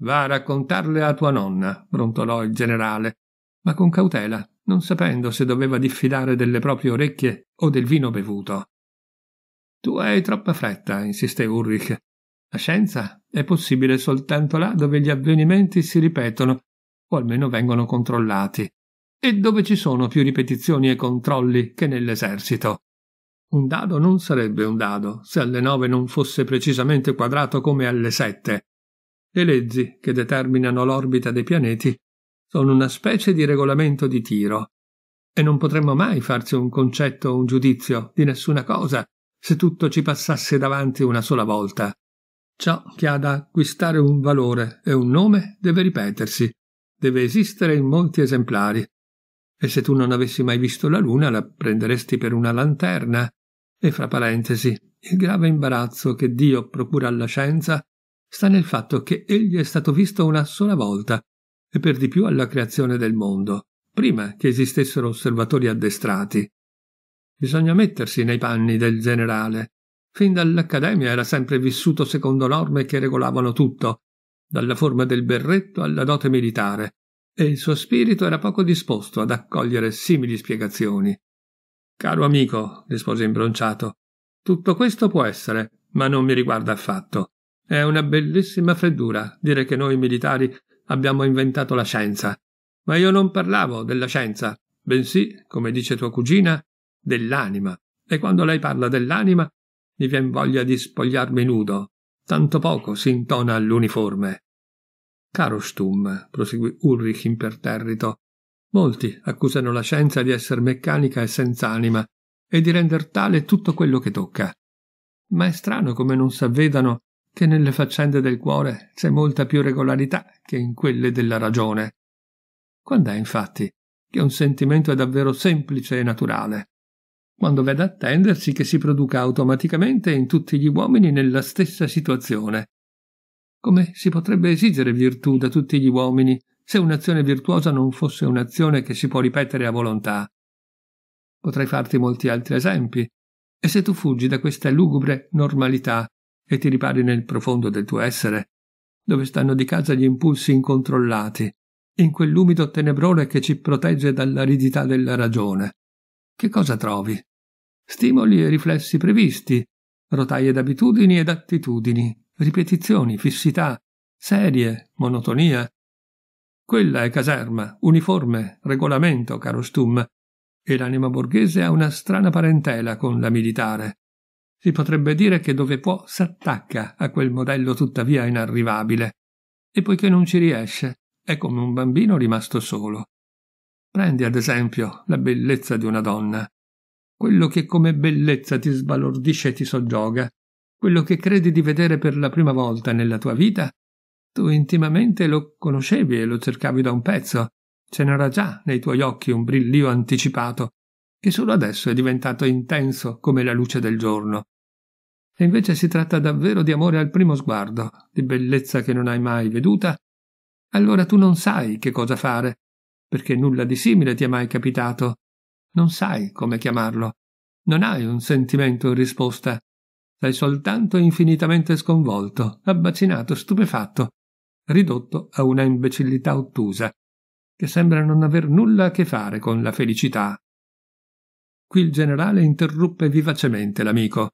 Va a raccontarle a tua nonna, brontolò il generale, ma con cautela, non sapendo se doveva diffidare delle proprie orecchie o del vino bevuto. Tu hai troppa fretta, insisté Ulrich. La scienza è possibile soltanto là dove gli avvenimenti si ripetono, o almeno vengono controllati, e dove ci sono più ripetizioni e controlli che nell'esercito. Un dado non sarebbe un dado se alle nove non fosse precisamente quadrato come alle sette, le leggi che determinano l'orbita dei pianeti sono una specie di regolamento di tiro e non potremmo mai farci un concetto o un giudizio di nessuna cosa se tutto ci passasse davanti una sola volta. Ciò che ha da acquistare un valore e un nome deve ripetersi, deve esistere in molti esemplari. E se tu non avessi mai visto la luna la prenderesti per una lanterna. E fra parentesi, il grave imbarazzo che Dio procura alla scienza sta nel fatto che egli è stato visto una sola volta, e per di più alla creazione del mondo, prima che esistessero osservatori addestrati. Bisogna mettersi nei panni del generale. Fin dall'Accademia era sempre vissuto secondo norme che regolavano tutto, dalla forma del berretto alla dote militare, e il suo spirito era poco disposto ad accogliere simili spiegazioni. Caro amico, rispose imbronciato, tutto questo può essere, ma non mi riguarda affatto. È una bellissima freddura dire che noi militari abbiamo inventato la scienza. Ma io non parlavo della scienza, bensì, come dice tua cugina, dell'anima. E quando lei parla dell'anima, mi vien voglia di spogliarmi nudo. Tanto poco si intona all'uniforme. Caro Stum, proseguì Ulrich imperterrito, molti accusano la scienza di essere meccanica e senz'anima e di render tale tutto quello che tocca. Ma è strano come non s'avvedano che nelle faccende del cuore c'è molta più regolarità che in quelle della ragione. Quando è infatti che un sentimento è davvero semplice e naturale? Quando v'è da attendersi che si produca automaticamente in tutti gli uomini nella stessa situazione. Come si potrebbe esigere virtù da tutti gli uomini se un'azione virtuosa non fosse un'azione che si può ripetere a volontà? Potrei farti molti altri esempi, e se tu fuggi da questa lugubre normalità, e ti ripari nel profondo del tuo essere, dove stanno di casa gli impulsi incontrollati, in quell'umido tenebrone che ci protegge dall'aridità della ragione. Che cosa trovi? Stimoli e riflessi previsti, rotaie d'abitudini ed attitudini, ripetizioni, fissità, serie, monotonia. Quella è caserma, uniforme, regolamento, caro Stum, e l'anima borghese ha una strana parentela con la militare. Si potrebbe dire che dove può s'attacca a quel modello tuttavia inarrivabile, e poiché non ci riesce, è come un bambino rimasto solo. Prendi ad esempio la bellezza di una donna, quello che come bellezza ti sbalordisce e ti soggioga, quello che credi di vedere per la prima volta nella tua vita, tu intimamente lo conoscevi e lo cercavi da un pezzo, ce n'era già nei tuoi occhi un brillio anticipato, che solo adesso è diventato intenso come la luce del giorno. E invece si tratta davvero di amore al primo sguardo, di bellezza che non hai mai veduta, allora tu non sai che cosa fare, perché nulla di simile ti è mai capitato. Non sai come chiamarlo. Non hai un sentimento in risposta. Sei soltanto infinitamente sconvolto, abbacinato, stupefatto, ridotto a una imbecillità ottusa, che sembra non aver nulla a che fare con la felicità Qui il generale interruppe vivacemente l'amico.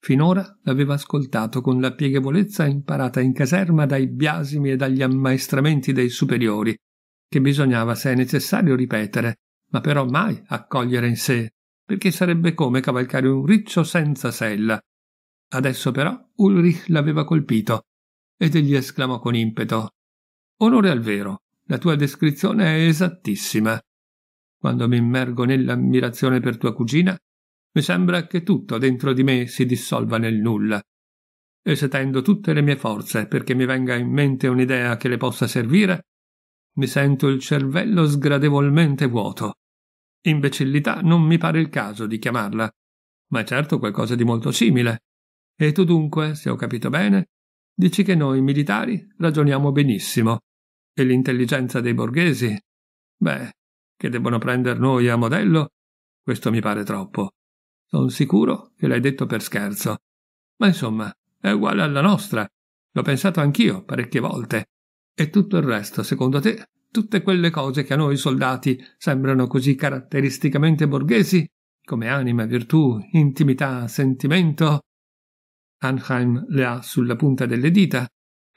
Finora l'aveva ascoltato con la pieghevolezza imparata in caserma dai biasimi e dagli ammaestramenti dei superiori, che bisognava, se necessario, ripetere, ma però mai accogliere in sé, perché sarebbe come cavalcare un riccio senza sella. Adesso però Ulrich l'aveva colpito, ed egli esclamò con impeto Onore al vero, la tua descrizione è esattissima. Quando mi immergo nell'ammirazione per tua cugina, mi sembra che tutto dentro di me si dissolva nel nulla. E se tendo tutte le mie forze perché mi venga in mente un'idea che le possa servire, mi sento il cervello sgradevolmente vuoto. Imbecillità non mi pare il caso di chiamarla, ma è certo qualcosa di molto simile. E tu dunque, se ho capito bene, dici che noi militari ragioniamo benissimo. E l'intelligenza dei borghesi? Beh, che debbono prender noi a modello? Questo mi pare troppo. Sono sicuro che l'hai detto per scherzo. Ma insomma, è uguale alla nostra. L'ho pensato anch'io parecchie volte. E tutto il resto, secondo te, tutte quelle cose che a noi soldati sembrano così caratteristicamente borghesi, come anima, virtù, intimità, sentimento? Anheim le ha sulla punta delle dita.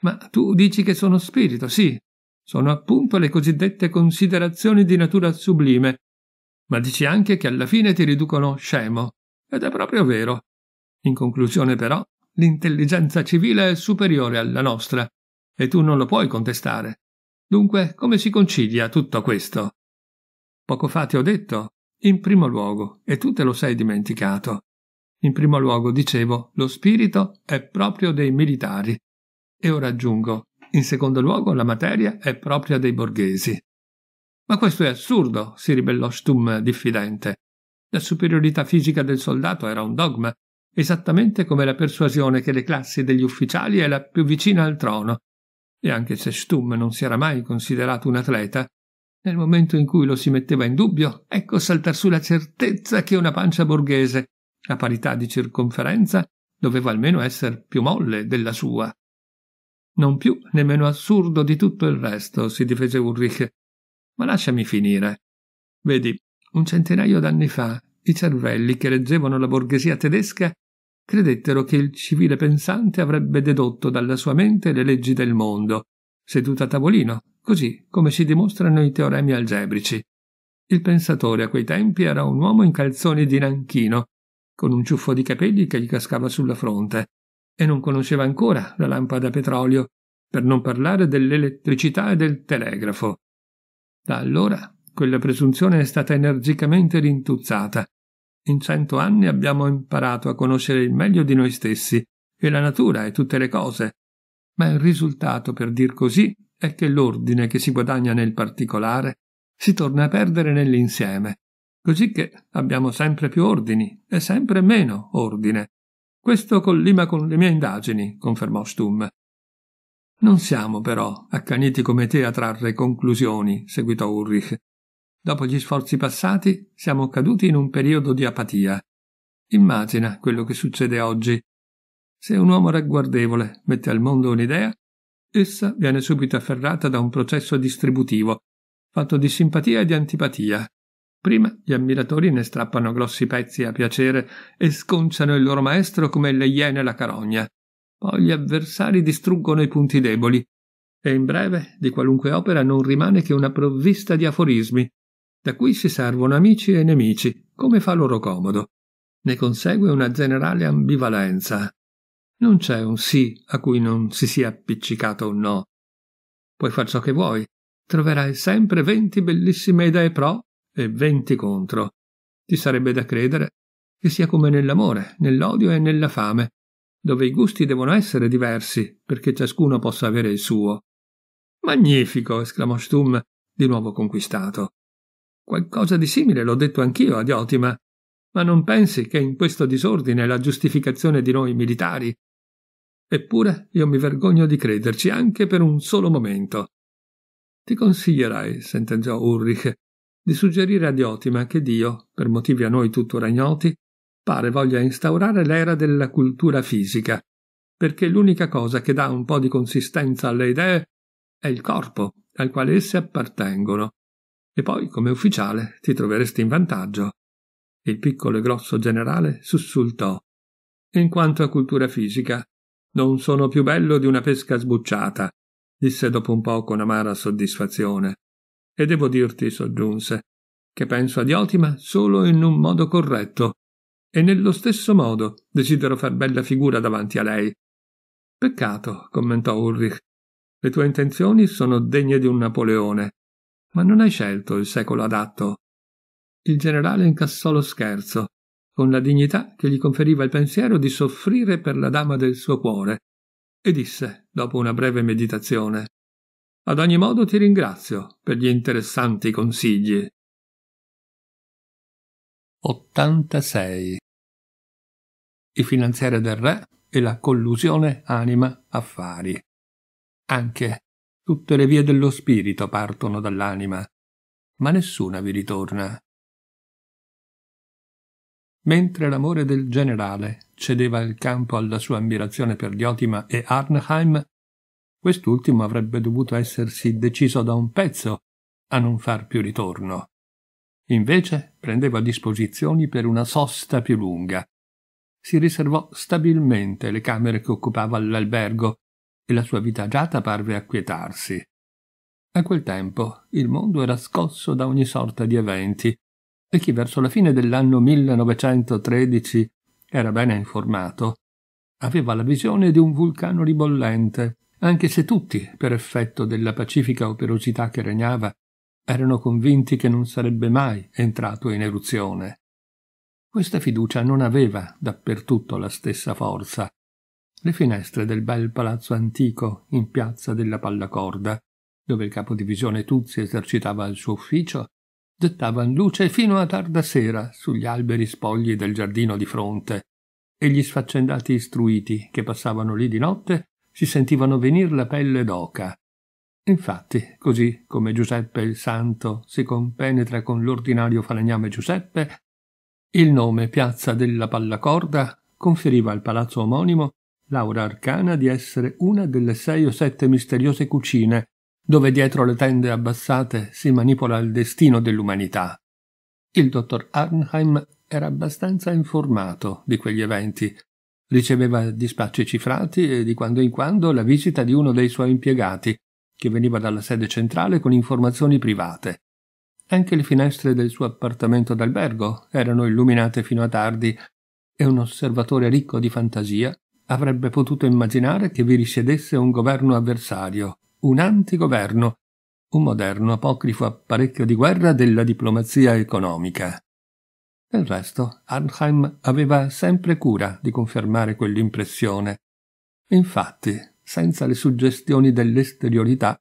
Ma tu dici che sono spirito, sì, sono appunto le cosiddette considerazioni di natura sublime. Ma dici anche che alla fine ti riducono scemo. Ed è proprio vero. In conclusione, però, l'intelligenza civile è superiore alla nostra, e tu non lo puoi contestare. Dunque, come si concilia tutto questo? Poco fa ti ho detto, in primo luogo, e tu te lo sei dimenticato. In primo luogo, dicevo, lo spirito è proprio dei militari. E ora aggiungo, in secondo luogo, la materia è propria dei borghesi. Ma questo è assurdo, si ribellò Stum diffidente. La superiorità fisica del soldato era un dogma, esattamente come la persuasione che le classi degli ufficiali è la più vicina al trono. E anche se Stum non si era mai considerato un atleta, nel momento in cui lo si metteva in dubbio, ecco saltar su la certezza che una pancia borghese, a parità di circonferenza, doveva almeno essere più molle della sua. Non più nemmeno assurdo di tutto il resto, si difese Ulrich. Ma lasciami finire. Vedi, un centinaio d'anni fa, i cervelli che leggevano la borghesia tedesca credettero che il civile pensante avrebbe dedotto dalla sua mente le leggi del mondo, seduta a tavolino, così come si dimostrano i teoremi algebrici. Il pensatore a quei tempi era un uomo in calzoni di nanchino, con un ciuffo di capelli che gli cascava sulla fronte, e non conosceva ancora la lampada a petrolio, per non parlare dell'elettricità e del telegrafo. Da allora quella presunzione è stata energicamente rintuzzata. In cento anni abbiamo imparato a conoscere il meglio di noi stessi e la natura e tutte le cose, ma il risultato, per dir così, è che l'ordine che si guadagna nel particolare si torna a perdere nell'insieme, così che abbiamo sempre più ordini e sempre meno ordine. Questo collima con le mie indagini, confermò Stum. Non siamo però accaniti come te a trarre conclusioni, seguitò Ulrich. Dopo gli sforzi passati siamo caduti in un periodo di apatia. Immagina quello che succede oggi. Se un uomo ragguardevole mette al mondo un'idea, essa viene subito afferrata da un processo distributivo, fatto di simpatia e di antipatia, Prima gli ammiratori ne strappano grossi pezzi a piacere e sconciano il loro maestro come le iene la carogna. Poi gli avversari distruggono i punti deboli. E in breve di qualunque opera non rimane che una provvista di aforismi, da cui si servono amici e nemici, come fa loro comodo. Ne consegue una generale ambivalenza. Non c'è un sì a cui non si sia appiccicato un no. Puoi far ciò che vuoi, troverai sempre venti bellissime idee pro e venti contro. Ti sarebbe da credere che sia come nell'amore, nell'odio e nella fame, dove i gusti devono essere diversi perché ciascuno possa avere il suo. Magnifico! esclamò Stum, di nuovo conquistato. Qualcosa di simile l'ho detto anch'io ad Otima, ma non pensi che in questo disordine la giustificazione di noi militari? Eppure io mi vergogno di crederci anche per un solo momento. Ti consiglierai, sentenziò Ulrich, di suggerire a Diotima che Dio, per motivi a noi tuttora ignoti, pare voglia instaurare l'era della cultura fisica, perché l'unica cosa che dà un po' di consistenza alle idee è il corpo al quale esse appartengono. E poi, come ufficiale, ti troveresti in vantaggio. Il piccolo e grosso generale sussultò. In quanto a cultura fisica, non sono più bello di una pesca sbucciata, disse dopo un po' con amara soddisfazione. E devo dirti, soggiunse, che penso a Diotima solo in un modo corretto, e nello stesso modo desidero far bella figura davanti a lei. Peccato, commentò Ulrich, le tue intenzioni sono degne di un Napoleone, ma non hai scelto il secolo adatto. Il generale incassò lo scherzo, con la dignità che gli conferiva il pensiero di soffrire per la dama del suo cuore, e disse, dopo una breve meditazione ad ogni modo ti ringrazio per gli interessanti consigli. 86 Il finanziere del re e la collusione anima affari. Anche tutte le vie dello spirito partono dall'anima, ma nessuna vi ritorna. Mentre l'amore del generale cedeva il campo alla sua ammirazione per Diotima e Arnheim, Quest'ultimo avrebbe dovuto essersi deciso da un pezzo a non far più ritorno. Invece prendeva disposizioni per una sosta più lunga. Si riservò stabilmente le camere che occupava all'albergo e la sua vita agiata parve acquietarsi. A quel tempo il mondo era scosso da ogni sorta di eventi e chi verso la fine dell'anno 1913 era bene informato, aveva la visione di un vulcano ribollente anche se tutti, per effetto della pacifica operosità che regnava, erano convinti che non sarebbe mai entrato in eruzione. Questa fiducia non aveva dappertutto la stessa forza. Le finestre del bel palazzo antico in piazza della Pallacorda, dove il capodivisione Tuzzi esercitava il suo ufficio, gettavano luce fino a tarda sera sugli alberi spogli del giardino di fronte e gli sfaccendati istruiti che passavano lì di notte si sentivano venir la pelle d'oca. Infatti, così come Giuseppe il Santo si compenetra con l'ordinario falegname Giuseppe, il nome Piazza della Pallacorda conferiva al palazzo omonimo l'aura arcana di essere una delle sei o sette misteriose cucine dove dietro le tende abbassate si manipola il destino dell'umanità. Il dottor Arnheim era abbastanza informato di quegli eventi Riceveva dispacci cifrati e eh, di quando in quando la visita di uno dei suoi impiegati, che veniva dalla sede centrale con informazioni private. Anche le finestre del suo appartamento d'albergo erano illuminate fino a tardi e un osservatore ricco di fantasia avrebbe potuto immaginare che vi risiedesse un governo avversario, un antigoverno, un moderno apocrifo apparecchio di guerra della diplomazia economica. Del resto, Arnheim aveva sempre cura di confermare quell'impressione. Infatti, senza le suggestioni dell'esteriorità,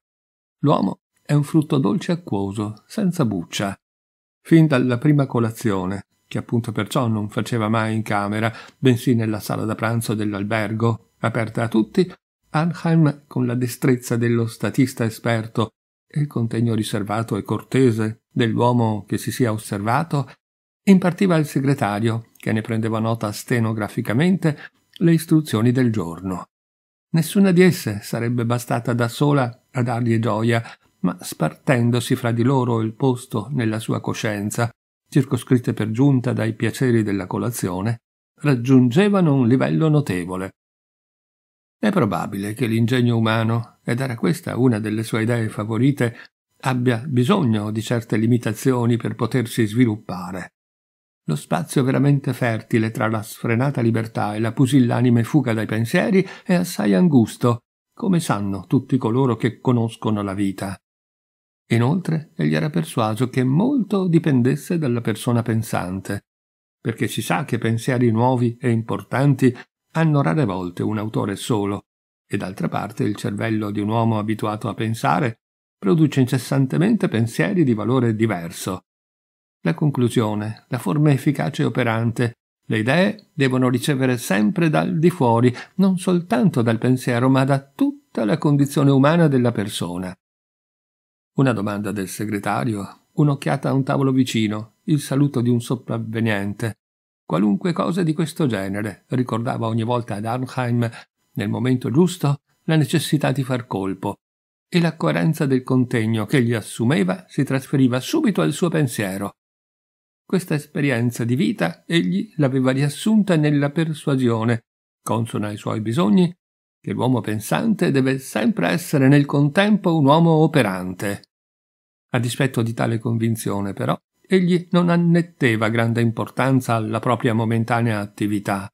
l'uomo è un frutto dolce e acquoso, senza buccia. Fin dalla prima colazione, che appunto perciò non faceva mai in camera, bensì nella sala da pranzo dell'albergo, aperta a tutti, Arnheim, con la destrezza dello statista esperto e il contegno riservato e cortese dell'uomo che si sia osservato, impartiva al segretario, che ne prendeva nota stenograficamente, le istruzioni del giorno. Nessuna di esse sarebbe bastata da sola a dargli gioia, ma spartendosi fra di loro il posto nella sua coscienza, circoscritte per giunta dai piaceri della colazione, raggiungevano un livello notevole. È probabile che l'ingegno umano, ed era questa una delle sue idee favorite, abbia bisogno di certe limitazioni per potersi sviluppare. Lo spazio veramente fertile tra la sfrenata libertà e la pusillanime fuga dai pensieri è assai angusto, come sanno tutti coloro che conoscono la vita. Inoltre, egli era persuaso che molto dipendesse dalla persona pensante, perché si sa che pensieri nuovi e importanti hanno rare volte un autore solo, e d'altra parte il cervello di un uomo abituato a pensare produce incessantemente pensieri di valore diverso, la conclusione, la forma efficace e operante, le idee devono ricevere sempre dal di fuori, non soltanto dal pensiero, ma da tutta la condizione umana della persona. Una domanda del segretario, un'occhiata a un tavolo vicino, il saluto di un sopravveniente. Qualunque cosa di questo genere ricordava ogni volta ad Arnheim, nel momento giusto, la necessità di far colpo. E la coerenza del contegno che gli assumeva si trasferiva subito al suo pensiero. Questa esperienza di vita egli l'aveva riassunta nella persuasione, consona ai suoi bisogni, che l'uomo pensante deve sempre essere nel contempo un uomo operante. A dispetto di tale convinzione, però, egli non annetteva grande importanza alla propria momentanea attività,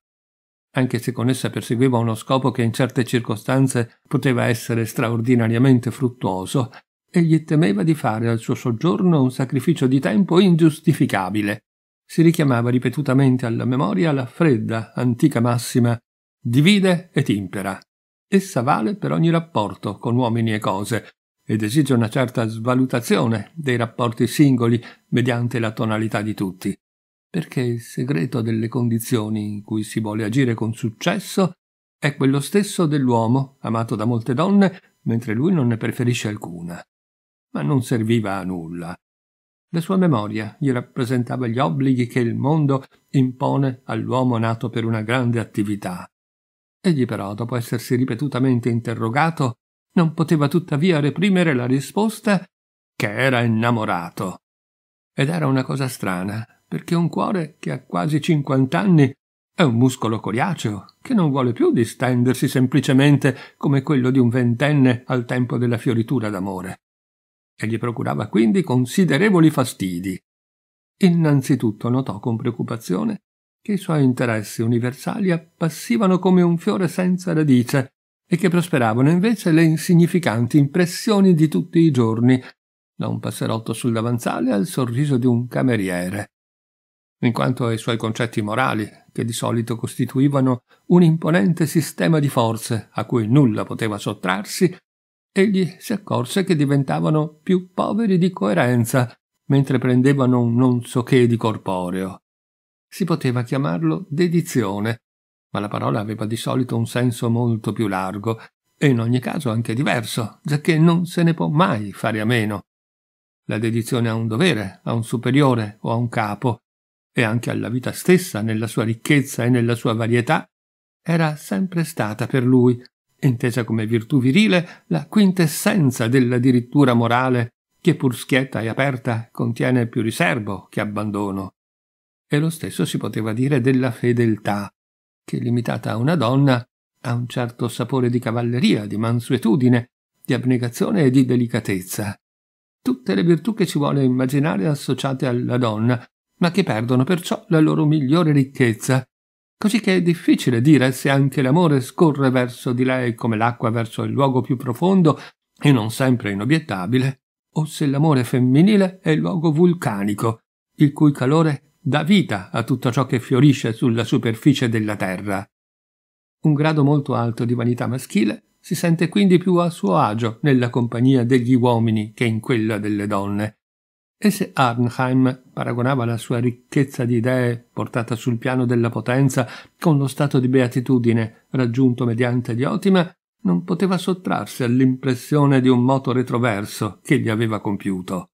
anche se con essa perseguiva uno scopo che in certe circostanze poteva essere straordinariamente fruttuoso, Egli temeva di fare al suo soggiorno un sacrificio di tempo ingiustificabile. Si richiamava ripetutamente alla memoria la fredda, antica massima divide e timpera». Essa vale per ogni rapporto con uomini e cose ed esige una certa svalutazione dei rapporti singoli mediante la tonalità di tutti, perché il segreto delle condizioni in cui si vuole agire con successo è quello stesso dell'uomo, amato da molte donne, mentre lui non ne preferisce alcuna ma non serviva a nulla. La sua memoria gli rappresentava gli obblighi che il mondo impone all'uomo nato per una grande attività. Egli però, dopo essersi ripetutamente interrogato, non poteva tuttavia reprimere la risposta che era innamorato. Ed era una cosa strana, perché un cuore che ha quasi 50 anni è un muscolo coriaceo che non vuole più distendersi semplicemente come quello di un ventenne al tempo della fioritura d'amore e gli procurava quindi considerevoli fastidi. Innanzitutto notò con preoccupazione che i suoi interessi universali appassivano come un fiore senza radice e che prosperavano invece le insignificanti impressioni di tutti i giorni, da un passerotto sul davanzale al sorriso di un cameriere. In quanto ai suoi concetti morali, che di solito costituivano un imponente sistema di forze a cui nulla poteva sottrarsi, egli si accorse che diventavano più poveri di coerenza mentre prendevano un non so che di corporeo. Si poteva chiamarlo dedizione, ma la parola aveva di solito un senso molto più largo e in ogni caso anche diverso, giacché non se ne può mai fare a meno. La dedizione a un dovere, a un superiore o a un capo, e anche alla vita stessa, nella sua ricchezza e nella sua varietà, era sempre stata per lui intesa come virtù virile, la quintessenza della dirittura morale, che pur schietta e aperta contiene più riservo che abbandono. E lo stesso si poteva dire della fedeltà, che limitata a una donna ha un certo sapore di cavalleria, di mansuetudine, di abnegazione e di delicatezza. Tutte le virtù che ci vuole immaginare associate alla donna, ma che perdono perciò la loro migliore ricchezza così che è difficile dire se anche l'amore scorre verso di lei come l'acqua verso il luogo più profondo e non sempre inobiettabile, o se l'amore femminile è il luogo vulcanico, il cui calore dà vita a tutto ciò che fiorisce sulla superficie della terra. Un grado molto alto di vanità maschile si sente quindi più a suo agio nella compagnia degli uomini che in quella delle donne, e se Arnheim paragonava la sua ricchezza di idee portata sul piano della potenza con lo stato di beatitudine raggiunto mediante Diotima, non poteva sottrarsi all'impressione di un moto retroverso che gli aveva compiuto.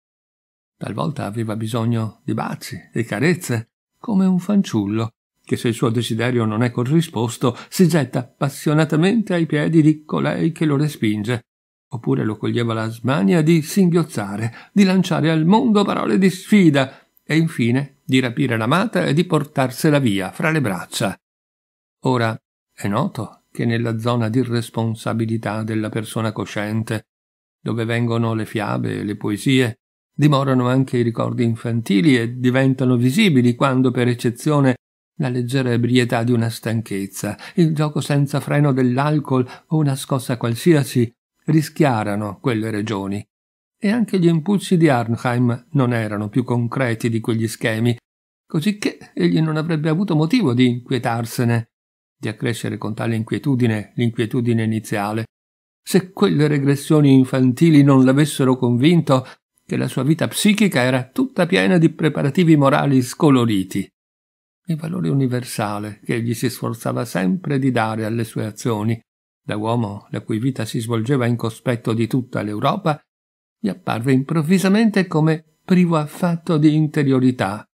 Talvolta aveva bisogno di baci, e carezze, come un fanciullo, che se il suo desiderio non è corrisposto, si getta appassionatamente ai piedi di colei che lo respinge, oppure lo coglieva la smania di singhiozzare, di lanciare al mondo parole di sfida e infine di rapire l'amata e di portarsela via fra le braccia. Ora è noto che nella zona di responsabilità della persona cosciente, dove vengono le fiabe e le poesie, dimorano anche i ricordi infantili e diventano visibili quando per eccezione la leggera ebrietà di una stanchezza, il gioco senza freno dell'alcol o una scossa qualsiasi rischiarano quelle regioni. E anche gli impulsi di Arnheim non erano più concreti di quegli schemi, cosicché egli non avrebbe avuto motivo di inquietarsene, di accrescere con tale inquietudine l'inquietudine iniziale. Se quelle regressioni infantili non l'avessero convinto che la sua vita psichica era tutta piena di preparativi morali scoloriti, il valore universale che egli si sforzava sempre di dare alle sue azioni, da uomo la cui vita si svolgeva in cospetto di tutta l'Europa, gli apparve improvvisamente come privo affatto di interiorità.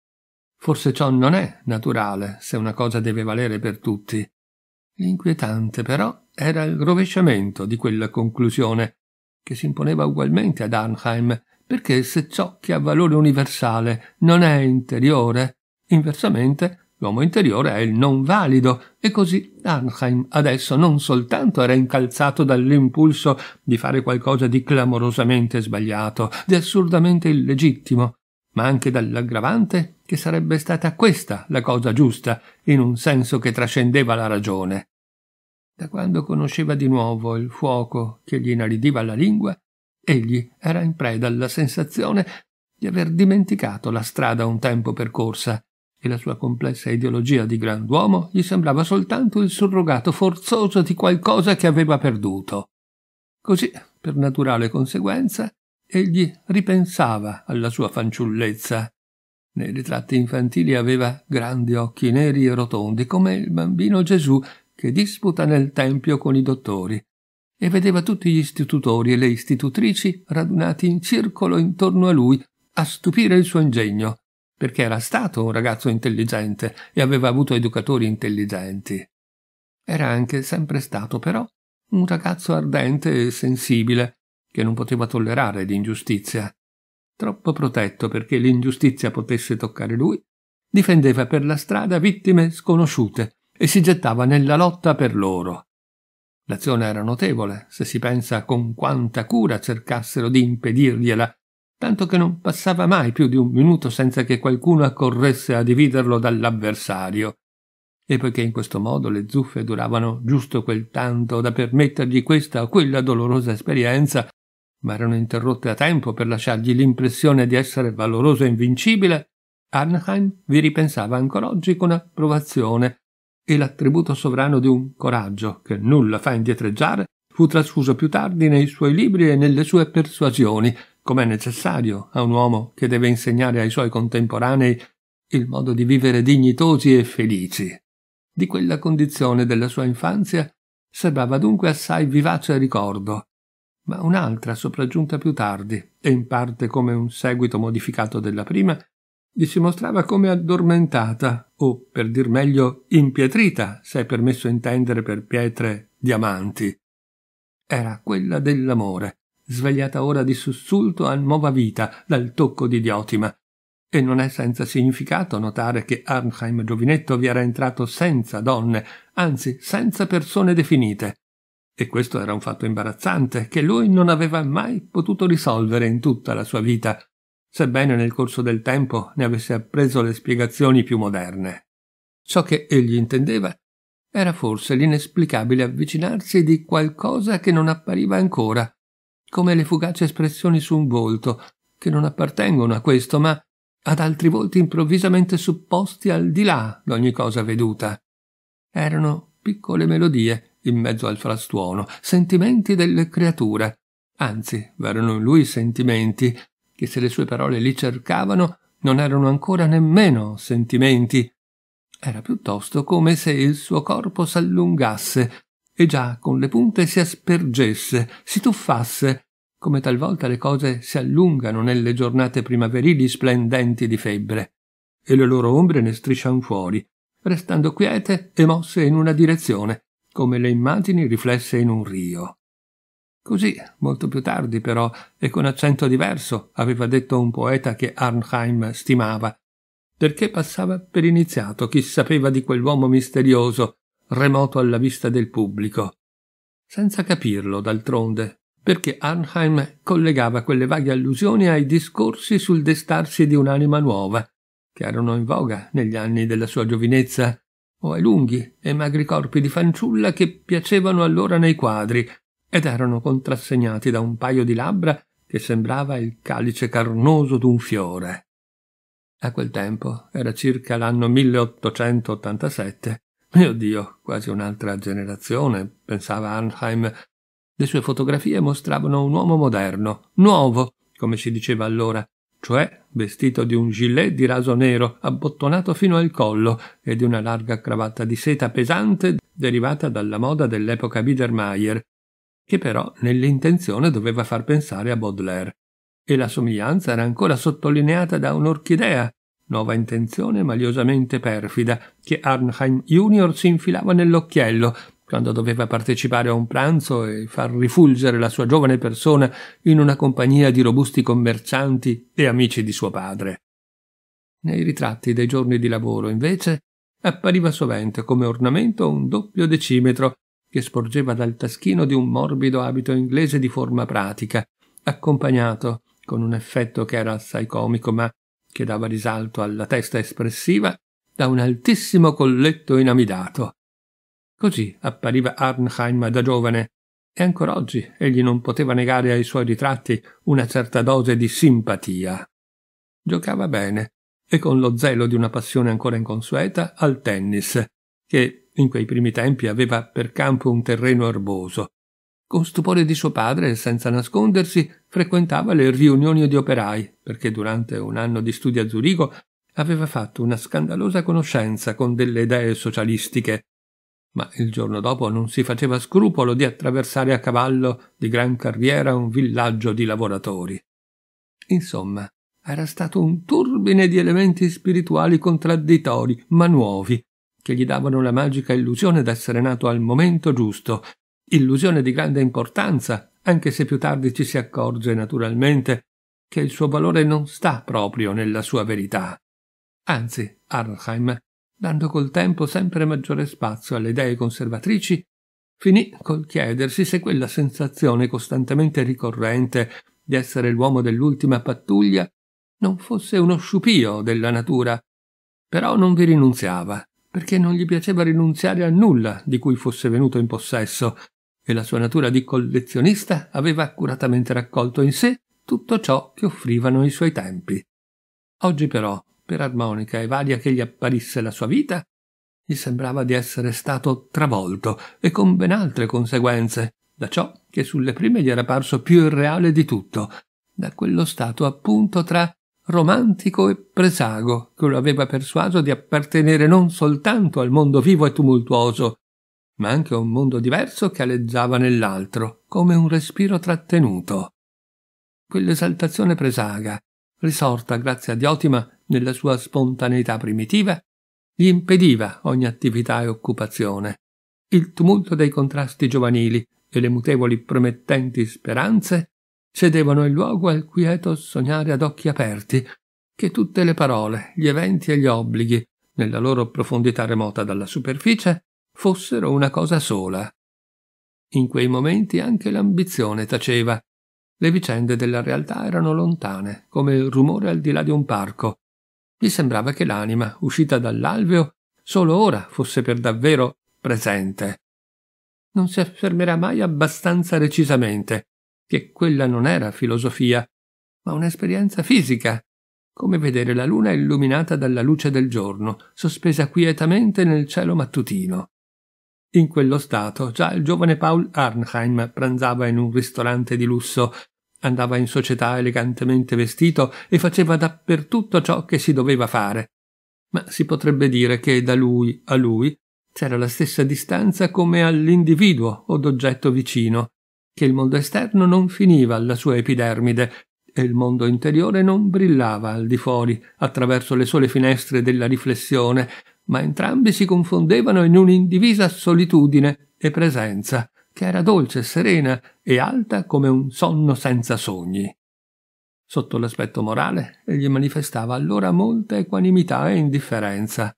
Forse ciò non è naturale, se una cosa deve valere per tutti. L'inquietante, però, era il rovesciamento di quella conclusione, che si imponeva ugualmente ad Arnheim, perché se ciò che ha valore universale non è interiore, inversamente L'uomo interiore è il non valido, e così Arnheim adesso non soltanto era incalzato dall'impulso di fare qualcosa di clamorosamente sbagliato, di assurdamente illegittimo, ma anche dall'aggravante che sarebbe stata questa la cosa giusta, in un senso che trascendeva la ragione. Da quando conosceva di nuovo il fuoco che gli inaridiva la lingua, egli era in preda alla sensazione di aver dimenticato la strada un tempo percorsa e la sua complessa ideologia di grand'uomo gli sembrava soltanto il surrogato forzoso di qualcosa che aveva perduto. Così, per naturale conseguenza, egli ripensava alla sua fanciullezza. Nei ritratti infantili aveva grandi occhi neri e rotondi, come il bambino Gesù che disputa nel tempio con i dottori, e vedeva tutti gli istitutori e le istitutrici radunati in circolo intorno a lui a stupire il suo ingegno, perché era stato un ragazzo intelligente e aveva avuto educatori intelligenti. Era anche sempre stato però un ragazzo ardente e sensibile, che non poteva tollerare l'ingiustizia. Troppo protetto perché l'ingiustizia potesse toccare lui, difendeva per la strada vittime sconosciute e si gettava nella lotta per loro. L'azione era notevole, se si pensa con quanta cura cercassero di impedirgliela tanto che non passava mai più di un minuto senza che qualcuno accorresse a dividerlo dall'avversario. E poiché in questo modo le zuffe duravano giusto quel tanto da permettergli questa o quella dolorosa esperienza, ma erano interrotte a tempo per lasciargli l'impressione di essere valoroso e invincibile, Arnheim vi ripensava ancora oggi con approvazione e l'attributo sovrano di un coraggio che nulla fa indietreggiare fu trasfuso più tardi nei suoi libri e nelle sue persuasioni, come è necessario a un uomo che deve insegnare ai suoi contemporanei il modo di vivere dignitosi e felici. Di quella condizione della sua infanzia sembrava dunque assai vivace ricordo, ma un'altra sopraggiunta più tardi, e in parte come un seguito modificato della prima, gli si mostrava come addormentata, o per dir meglio impietrita, se è permesso intendere per pietre diamanti. Era quella dell'amore, svegliata ora di sussulto a nuova vita dal tocco di Diotima. E non è senza significato notare che Arnheim giovinetto vi era entrato senza donne, anzi senza persone definite. E questo era un fatto imbarazzante che lui non aveva mai potuto risolvere in tutta la sua vita, sebbene nel corso del tempo ne avesse appreso le spiegazioni più moderne. Ciò che egli intendeva era forse l'inesplicabile avvicinarsi di qualcosa che non appariva ancora, come le fugaci espressioni su un volto, che non appartengono a questo, ma ad altri volti improvvisamente supposti al di là d'ogni cosa veduta. Erano piccole melodie in mezzo al frastuono, sentimenti delle creature, anzi, erano in lui sentimenti, che se le sue parole li cercavano, non erano ancora nemmeno sentimenti. Era piuttosto come se il suo corpo s'allungasse e già con le punte si aspergesse, si tuffasse, come talvolta le cose si allungano nelle giornate primaverili splendenti di febbre, e le loro ombre ne striscian fuori, restando quiete e mosse in una direzione, come le immagini riflesse in un rio. Così, molto più tardi però, e con accento diverso, aveva detto un poeta che Arnheim stimava, perché passava per iniziato chi sapeva di quell'uomo misterioso, remoto alla vista del pubblico. Senza capirlo, d'altronde, perché Arnheim collegava quelle vaghe allusioni ai discorsi sul destarsi di un'anima nuova, che erano in voga negli anni della sua giovinezza, o ai lunghi e magri corpi di fanciulla che piacevano allora nei quadri, ed erano contrassegnati da un paio di labbra che sembrava il calice carnoso d'un fiore. A quel tempo era circa l'anno 1887 mio eh, Dio, quasi un'altra generazione, pensava Arnheim. Le sue fotografie mostravano un uomo moderno, nuovo, come si diceva allora, cioè vestito di un gilet di raso nero, abbottonato fino al collo, e di una larga cravatta di seta pesante derivata dalla moda dell'epoca Biedermeier, che però nell'intenzione doveva far pensare a Baudelaire. E la somiglianza era ancora sottolineata da un'orchidea, Nuova intenzione maliosamente perfida che Arnheim Junior si infilava nell'occhiello quando doveva partecipare a un pranzo e far rifulgere la sua giovane persona in una compagnia di robusti commercianti e amici di suo padre. Nei ritratti dei giorni di lavoro, invece, appariva sovente come ornamento un doppio decimetro che sporgeva dal taschino di un morbido abito inglese di forma pratica, accompagnato, con un effetto che era assai comico ma che dava risalto alla testa espressiva da un altissimo colletto inamidato. Così appariva Arnheim da giovane, e ancora oggi egli non poteva negare ai suoi ritratti una certa dose di simpatia. Giocava bene, e con lo zelo di una passione ancora inconsueta, al tennis, che in quei primi tempi aveva per campo un terreno erboso, con stupore di suo padre, senza nascondersi, frequentava le riunioni di operai, perché durante un anno di studi a Zurigo aveva fatto una scandalosa conoscenza con delle idee socialistiche. Ma il giorno dopo non si faceva scrupolo di attraversare a cavallo di gran carriera un villaggio di lavoratori. Insomma, era stato un turbine di elementi spirituali contradditori, ma nuovi, che gli davano la magica illusione d'essere nato al momento giusto illusione di grande importanza, anche se più tardi ci si accorge, naturalmente, che il suo valore non sta proprio nella sua verità. Anzi, Arnheim, dando col tempo sempre maggiore spazio alle idee conservatrici, finì col chiedersi se quella sensazione costantemente ricorrente di essere l'uomo dell'ultima pattuglia non fosse uno sciupio della natura. Però non vi rinunziava, perché non gli piaceva rinunziare a nulla di cui fosse venuto in possesso, e la sua natura di collezionista aveva accuratamente raccolto in sé tutto ciò che offrivano i suoi tempi. Oggi però, per armonica e varia che gli apparisse la sua vita, gli sembrava di essere stato travolto e con ben altre conseguenze da ciò che sulle prime gli era parso più irreale di tutto, da quello stato appunto tra romantico e presago che lo aveva persuaso di appartenere non soltanto al mondo vivo e tumultuoso, ma anche un mondo diverso che aleggiava nell'altro, come un respiro trattenuto. Quell'esaltazione presaga, risorta grazie a Diotima nella sua spontaneità primitiva, gli impediva ogni attività e occupazione. Il tumulto dei contrasti giovanili e le mutevoli promettenti speranze cedevano il luogo al quieto sognare ad occhi aperti, che tutte le parole, gli eventi e gli obblighi, nella loro profondità remota dalla superficie, fossero una cosa sola. In quei momenti anche l'ambizione taceva. Le vicende della realtà erano lontane, come il rumore al di là di un parco. Gli sembrava che l'anima, uscita dall'alveo, solo ora fosse per davvero presente. Non si affermerà mai abbastanza recisamente che quella non era filosofia, ma un'esperienza fisica, come vedere la luna illuminata dalla luce del giorno, sospesa quietamente nel cielo mattutino. In quello stato già il giovane Paul Arnheim pranzava in un ristorante di lusso, andava in società elegantemente vestito e faceva dappertutto ciò che si doveva fare. Ma si potrebbe dire che da lui a lui c'era la stessa distanza come all'individuo o d'oggetto vicino, che il mondo esterno non finiva alla sua epidermide e il mondo interiore non brillava al di fuori attraverso le sole finestre della riflessione ma entrambi si confondevano in un'indivisa solitudine e presenza, che era dolce e serena e alta come un sonno senza sogni. Sotto l'aspetto morale, egli manifestava allora molta equanimità e indifferenza.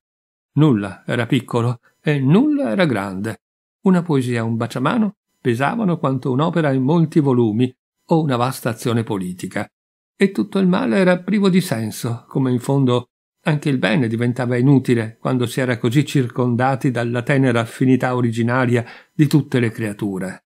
Nulla era piccolo e nulla era grande. Una poesia e un baciamano pesavano quanto un'opera in molti volumi o una vasta azione politica. E tutto il male era privo di senso, come in fondo anche il bene diventava inutile quando si era così circondati dalla tenera affinità originaria di tutte le creature.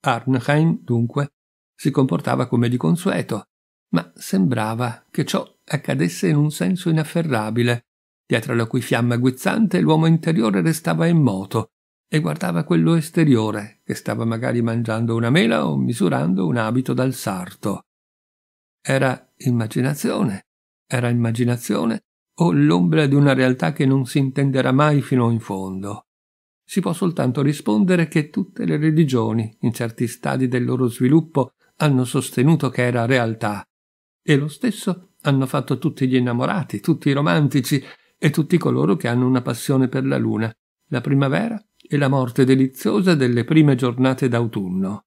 Arnheim, dunque, si comportava come di consueto, ma sembrava che ciò accadesse in un senso inafferrabile, dietro la cui fiamma guizzante l'uomo interiore restava immoto e guardava quello esteriore, che stava magari mangiando una mela o misurando un abito dal sarto. Era immaginazione, era immaginazione o l'ombra di una realtà che non si intenderà mai fino in fondo. Si può soltanto rispondere che tutte le religioni, in certi stadi del loro sviluppo, hanno sostenuto che era realtà. E lo stesso hanno fatto tutti gli innamorati, tutti i romantici e tutti coloro che hanno una passione per la luna, la primavera e la morte deliziosa delle prime giornate d'autunno.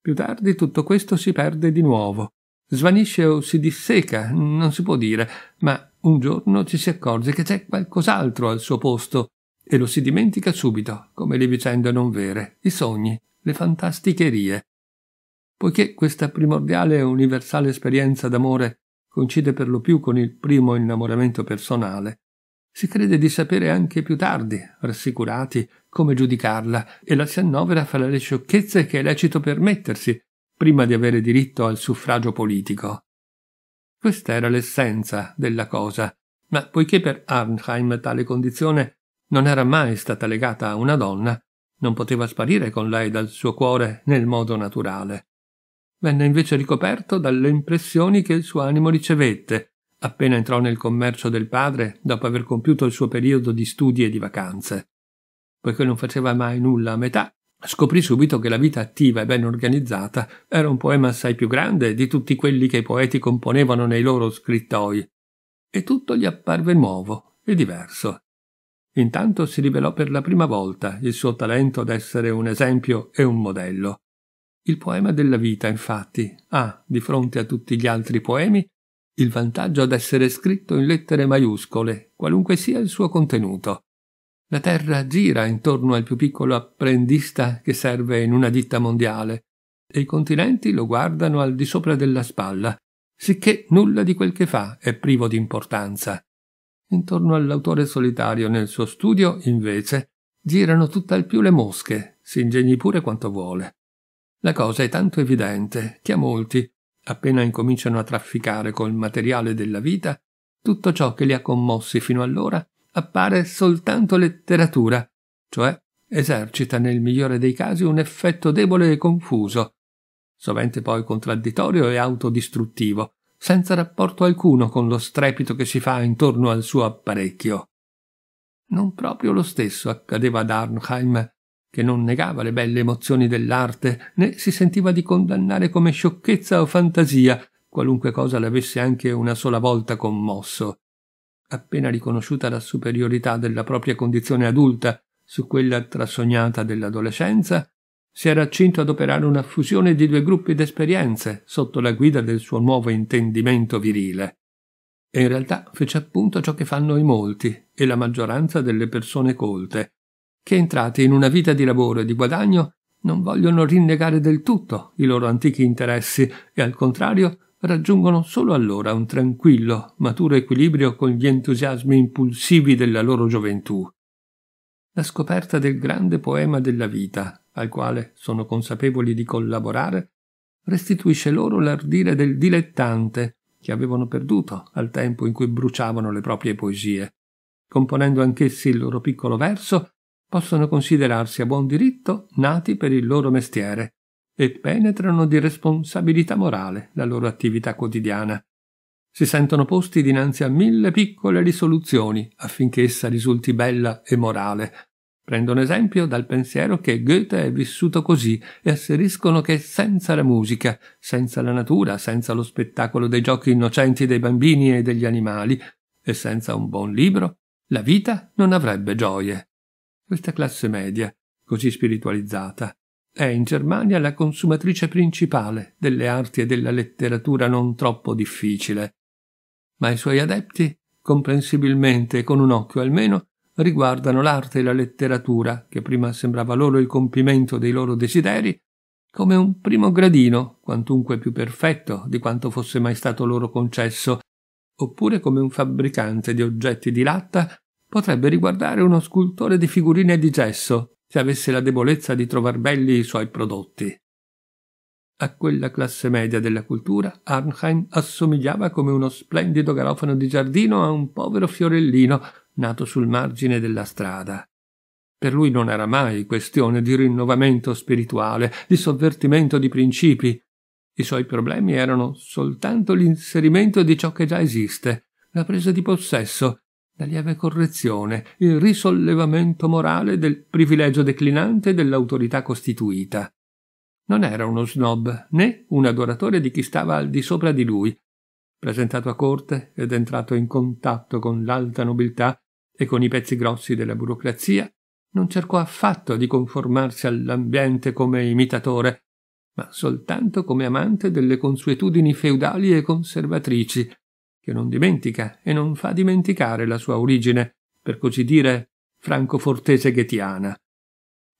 Più tardi tutto questo si perde di nuovo, svanisce o si disseca, non si può dire, ma un giorno ci si accorge che c'è qualcos'altro al suo posto e lo si dimentica subito, come le vicende non vere, i sogni, le fantasticherie. Poiché questa primordiale e universale esperienza d'amore coincide per lo più con il primo innamoramento personale, si crede di sapere anche più tardi, rassicurati, come giudicarla e la si annovera fra le sciocchezze che è lecito permettersi prima di avere diritto al suffragio politico. Questa era l'essenza della cosa, ma poiché per Arnheim tale condizione non era mai stata legata a una donna, non poteva sparire con lei dal suo cuore nel modo naturale. Venne invece ricoperto dalle impressioni che il suo animo ricevette appena entrò nel commercio del padre dopo aver compiuto il suo periodo di studi e di vacanze. Poiché non faceva mai nulla a metà, scoprì subito che la vita attiva e ben organizzata era un poema assai più grande di tutti quelli che i poeti componevano nei loro scrittoi, e tutto gli apparve nuovo e diverso. Intanto si rivelò per la prima volta il suo talento ad essere un esempio e un modello. Il poema della vita, infatti, ha, di fronte a tutti gli altri poemi, il vantaggio ad essere scritto in lettere maiuscole, qualunque sia il suo contenuto. La Terra gira intorno al più piccolo apprendista che serve in una ditta mondiale, e i continenti lo guardano al di sopra della spalla, sicché nulla di quel che fa è privo di importanza. Intorno all'autore solitario nel suo studio, invece, girano tutt'al più le mosche, si ingegni pure quanto vuole. La cosa è tanto evidente che a molti, appena incominciano a trafficare col materiale della vita, tutto ciò che li ha commossi fino allora appare soltanto letteratura, cioè esercita nel migliore dei casi un effetto debole e confuso, sovente poi contraddittorio e autodistruttivo, senza rapporto alcuno con lo strepito che si fa intorno al suo apparecchio. Non proprio lo stesso accadeva ad Arnheim, che non negava le belle emozioni dell'arte, né si sentiva di condannare come sciocchezza o fantasia qualunque cosa l'avesse anche una sola volta commosso appena riconosciuta la superiorità della propria condizione adulta su quella trasognata dell'adolescenza, si era accinto ad operare una fusione di due gruppi d'esperienze sotto la guida del suo nuovo intendimento virile. E in realtà fece appunto ciò che fanno i molti e la maggioranza delle persone colte, che entrate in una vita di lavoro e di guadagno non vogliono rinnegare del tutto i loro antichi interessi e al contrario raggiungono solo allora un tranquillo, maturo equilibrio con gli entusiasmi impulsivi della loro gioventù. La scoperta del grande poema della vita, al quale sono consapevoli di collaborare, restituisce loro l'ardire del dilettante che avevano perduto al tempo in cui bruciavano le proprie poesie. Componendo anch'essi il loro piccolo verso, possono considerarsi a buon diritto nati per il loro mestiere, e penetrano di responsabilità morale la loro attività quotidiana. Si sentono posti dinanzi a mille piccole risoluzioni affinché essa risulti bella e morale. Prendono esempio dal pensiero che Goethe è vissuto così e asseriscono che senza la musica, senza la natura, senza lo spettacolo dei giochi innocenti dei bambini e degli animali, e senza un buon libro, la vita non avrebbe gioie. Questa classe media, così spiritualizzata, è in Germania la consumatrice principale delle arti e della letteratura non troppo difficile, ma i suoi adepti, comprensibilmente e con un occhio almeno, riguardano l'arte e la letteratura, che prima sembrava loro il compimento dei loro desideri, come un primo gradino, quantunque più perfetto di quanto fosse mai stato loro concesso, oppure come un fabbricante di oggetti di latta potrebbe riguardare uno scultore di figurine di gesso, se avesse la debolezza di trovar belli i suoi prodotti. A quella classe media della cultura Arnheim assomigliava come uno splendido garofano di giardino a un povero fiorellino nato sul margine della strada. Per lui non era mai questione di rinnovamento spirituale, di sovvertimento di principi. I suoi problemi erano soltanto l'inserimento di ciò che già esiste, la presa di possesso, la lieve correzione, il risollevamento morale del privilegio declinante dell'autorità costituita. Non era uno snob, né un adoratore di chi stava al di sopra di lui. Presentato a corte ed entrato in contatto con l'alta nobiltà e con i pezzi grossi della burocrazia, non cercò affatto di conformarsi all'ambiente come imitatore, ma soltanto come amante delle consuetudini feudali e conservatrici, che non dimentica e non fa dimenticare la sua origine, per così dire, francofortese ghetiana.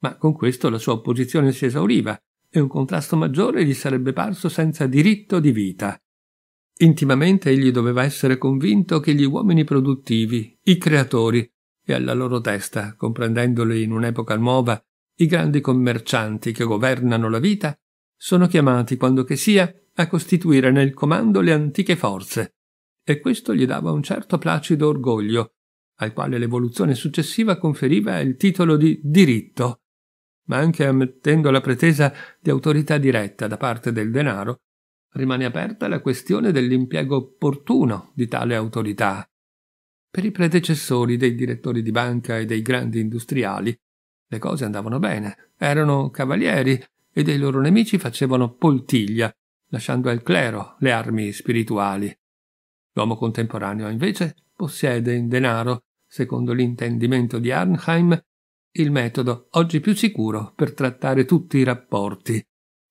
Ma con questo la sua opposizione si esauriva e un contrasto maggiore gli sarebbe parso senza diritto di vita. Intimamente egli doveva essere convinto che gli uomini produttivi, i creatori, e alla loro testa, comprendendoli in un'epoca nuova, i grandi commercianti che governano la vita, sono chiamati, quando che sia, a costituire nel comando le antiche forze, e questo gli dava un certo placido orgoglio, al quale l'evoluzione successiva conferiva il titolo di diritto, ma anche ammettendo la pretesa di autorità diretta da parte del denaro, rimane aperta la questione dell'impiego opportuno di tale autorità. Per i predecessori dei direttori di banca e dei grandi industriali, le cose andavano bene, erano cavalieri e dei loro nemici facevano poltiglia, lasciando al clero le armi spirituali. L'uomo contemporaneo invece possiede in denaro, secondo l'intendimento di Arnheim, il metodo oggi più sicuro per trattare tutti i rapporti.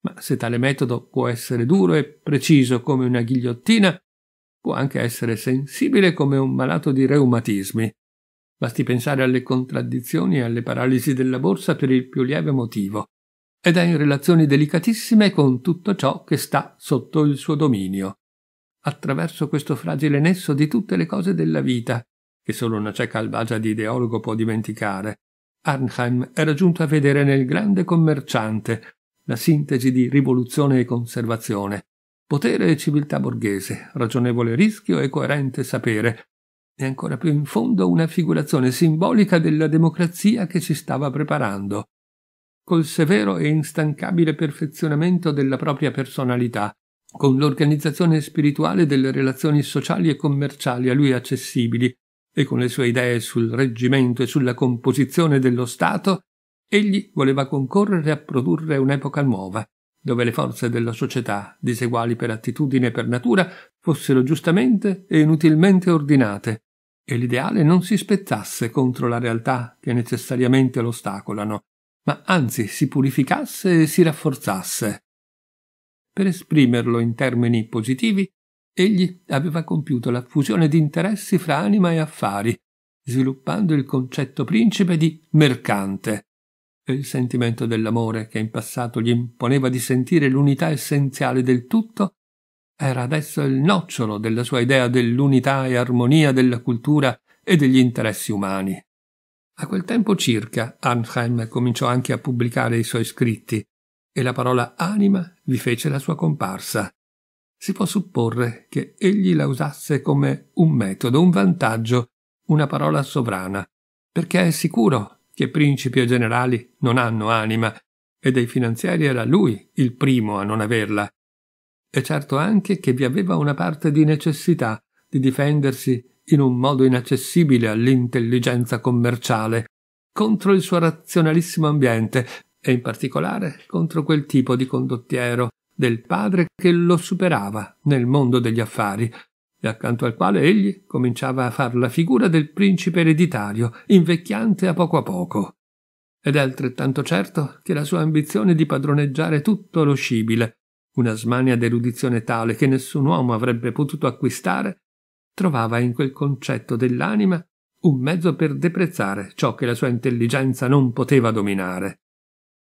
Ma se tale metodo può essere duro e preciso come una ghigliottina, può anche essere sensibile come un malato di reumatismi. Basti pensare alle contraddizioni e alle paralisi della borsa per il più lieve motivo, ed è in relazioni delicatissime con tutto ciò che sta sotto il suo dominio attraverso questo fragile nesso di tutte le cose della vita, che solo una cieca albagia di ideologo può dimenticare, Arnheim era giunto a vedere nel grande commerciante la sintesi di rivoluzione e conservazione, potere e civiltà borghese, ragionevole rischio e coerente sapere, e ancora più in fondo una figurazione simbolica della democrazia che si stava preparando. Col severo e instancabile perfezionamento della propria personalità, con l'organizzazione spirituale delle relazioni sociali e commerciali a lui accessibili e con le sue idee sul reggimento e sulla composizione dello Stato, egli voleva concorrere a produrre un'epoca nuova, dove le forze della società, diseguali per attitudine e per natura, fossero giustamente e inutilmente ordinate, e l'ideale non si spezzasse contro la realtà che necessariamente l'ostacolano, ma anzi si purificasse e si rafforzasse. Per esprimerlo in termini positivi, egli aveva compiuto la fusione di interessi fra anima e affari, sviluppando il concetto principe di mercante. E il sentimento dell'amore che in passato gli imponeva di sentire l'unità essenziale del tutto era adesso il nocciolo della sua idea dell'unità e armonia della cultura e degli interessi umani. A quel tempo circa Arnheim cominciò anche a pubblicare i suoi scritti, e la parola anima vi fece la sua comparsa. Si può supporre che egli la usasse come un metodo, un vantaggio, una parola sovrana, perché è sicuro che principi e generali non hanno anima, e dei finanzieri era lui il primo a non averla. È certo anche che vi aveva una parte di necessità di difendersi in un modo inaccessibile all'intelligenza commerciale, contro il suo razionalissimo ambiente, e in particolare contro quel tipo di condottiero del padre che lo superava nel mondo degli affari e accanto al quale egli cominciava a far la figura del principe ereditario, invecchiante a poco a poco. Ed è altrettanto certo che la sua ambizione di padroneggiare tutto lo scibile, una smania d'erudizione tale che nessun uomo avrebbe potuto acquistare, trovava in quel concetto dell'anima un mezzo per deprezzare ciò che la sua intelligenza non poteva dominare.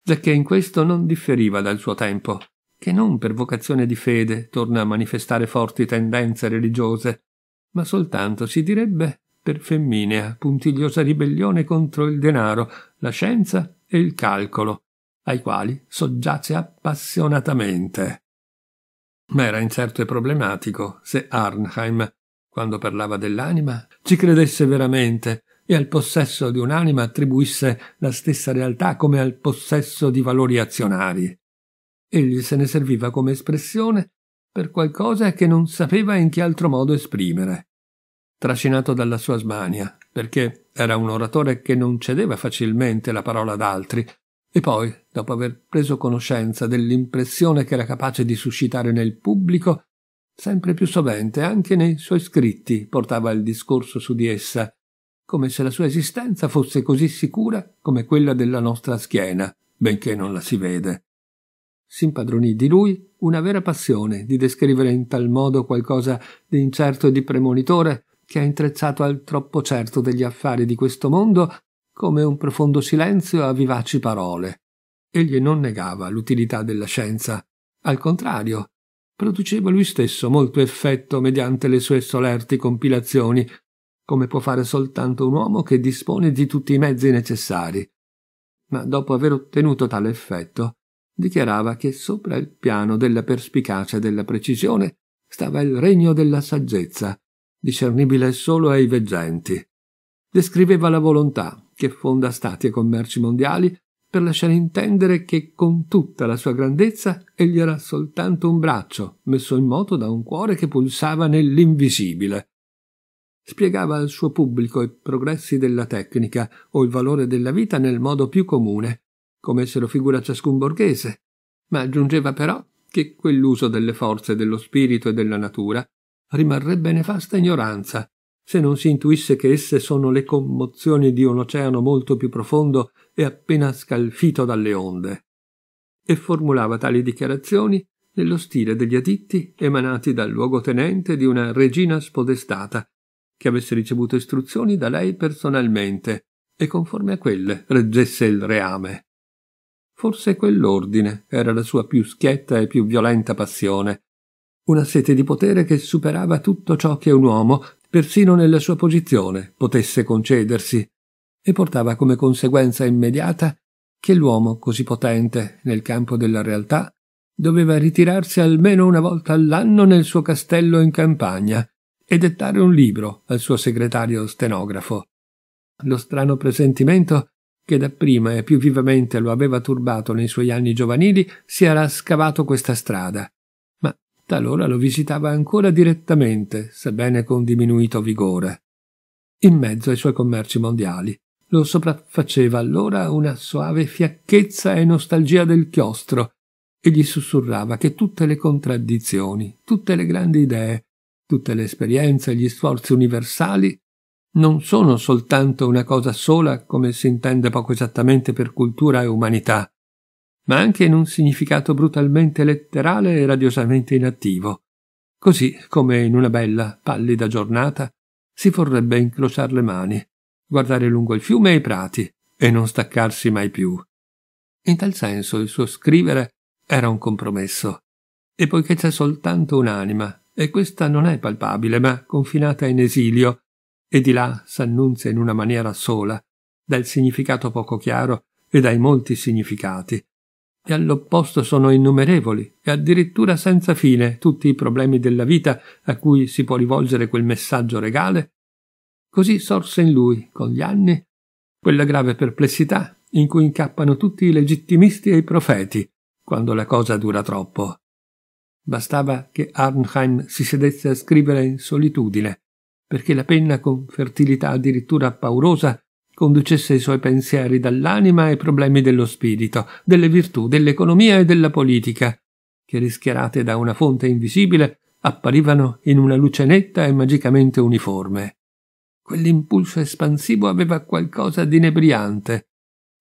Zacchè in questo non differiva dal suo tempo, che non per vocazione di fede torna a manifestare forti tendenze religiose, ma soltanto si direbbe per femminea, puntigliosa ribellione contro il denaro, la scienza e il calcolo, ai quali soggiace appassionatamente. Ma era incerto e problematico se Arnheim, quando parlava dell'anima, ci credesse veramente e al possesso di un'anima attribuisse la stessa realtà come al possesso di valori azionari. Egli se ne serviva come espressione per qualcosa che non sapeva in che altro modo esprimere. Trascinato dalla sua smania, perché era un oratore che non cedeva facilmente la parola ad altri, e poi, dopo aver preso conoscenza dell'impressione che era capace di suscitare nel pubblico, sempre più sovente anche nei suoi scritti portava il discorso su di essa, come se la sua esistenza fosse così sicura come quella della nostra schiena, benché non la si vede. impadronì di lui una vera passione di descrivere in tal modo qualcosa di incerto e di premonitore che ha intrecciato al troppo certo degli affari di questo mondo come un profondo silenzio a vivaci parole. Egli non negava l'utilità della scienza, al contrario, produceva lui stesso molto effetto mediante le sue solerti compilazioni come può fare soltanto un uomo che dispone di tutti i mezzi necessari. Ma dopo aver ottenuto tale effetto, dichiarava che sopra il piano della perspicacia e della precisione stava il regno della saggezza, discernibile solo ai veggenti. Descriveva la volontà che fonda stati e commerci mondiali per lasciare intendere che con tutta la sua grandezza egli era soltanto un braccio messo in moto da un cuore che pulsava nell'invisibile spiegava al suo pubblico i progressi della tecnica o il valore della vita nel modo più comune, come se lo figura ciascun borghese, ma aggiungeva però che quell'uso delle forze dello spirito e della natura rimarrebbe nefasta ignoranza, se non si intuisse che esse sono le commozioni di un oceano molto più profondo e appena scalfito dalle onde. E formulava tali dichiarazioni nello stile degli aditti emanati dal luogotenente di una regina spodestata che avesse ricevuto istruzioni da lei personalmente e conforme a quelle reggesse il reame. Forse quell'ordine era la sua più schietta e più violenta passione, una sete di potere che superava tutto ciò che un uomo, persino nella sua posizione, potesse concedersi, e portava come conseguenza immediata che l'uomo così potente nel campo della realtà doveva ritirarsi almeno una volta all'anno nel suo castello in campagna e dettare un libro al suo segretario stenografo. Lo strano presentimento che dapprima e più vivamente lo aveva turbato nei suoi anni giovanili si era scavato questa strada, ma talora lo visitava ancora direttamente, sebbene con diminuito vigore. In mezzo ai suoi commerci mondiali lo sopraffaceva allora una soave fiacchezza e nostalgia del chiostro, e gli sussurrava che tutte le contraddizioni, tutte le grandi idee, tutte le esperienze e gli sforzi universali non sono soltanto una cosa sola come si intende poco esattamente per cultura e umanità, ma anche in un significato brutalmente letterale e radiosamente inattivo, così come in una bella, pallida giornata si vorrebbe incrociare le mani, guardare lungo il fiume e i prati e non staccarsi mai più. In tal senso il suo scrivere era un compromesso, e poiché c'è soltanto un'anima e questa non è palpabile, ma confinata in esilio, e di là s'annunzia in una maniera sola, dal significato poco chiaro e dai molti significati. E all'opposto sono innumerevoli e addirittura senza fine tutti i problemi della vita a cui si può rivolgere quel messaggio regale. Così sorse in lui, con gli anni, quella grave perplessità in cui incappano tutti i legittimisti e i profeti, quando la cosa dura troppo. Bastava che Arnheim si sedesse a scrivere in solitudine, perché la penna con fertilità addirittura paurosa conducesse i suoi pensieri dall'anima ai problemi dello spirito, delle virtù, dell'economia e della politica, che rischiarate da una fonte invisibile apparivano in una luce netta e magicamente uniforme. Quell'impulso espansivo aveva qualcosa di inebriante.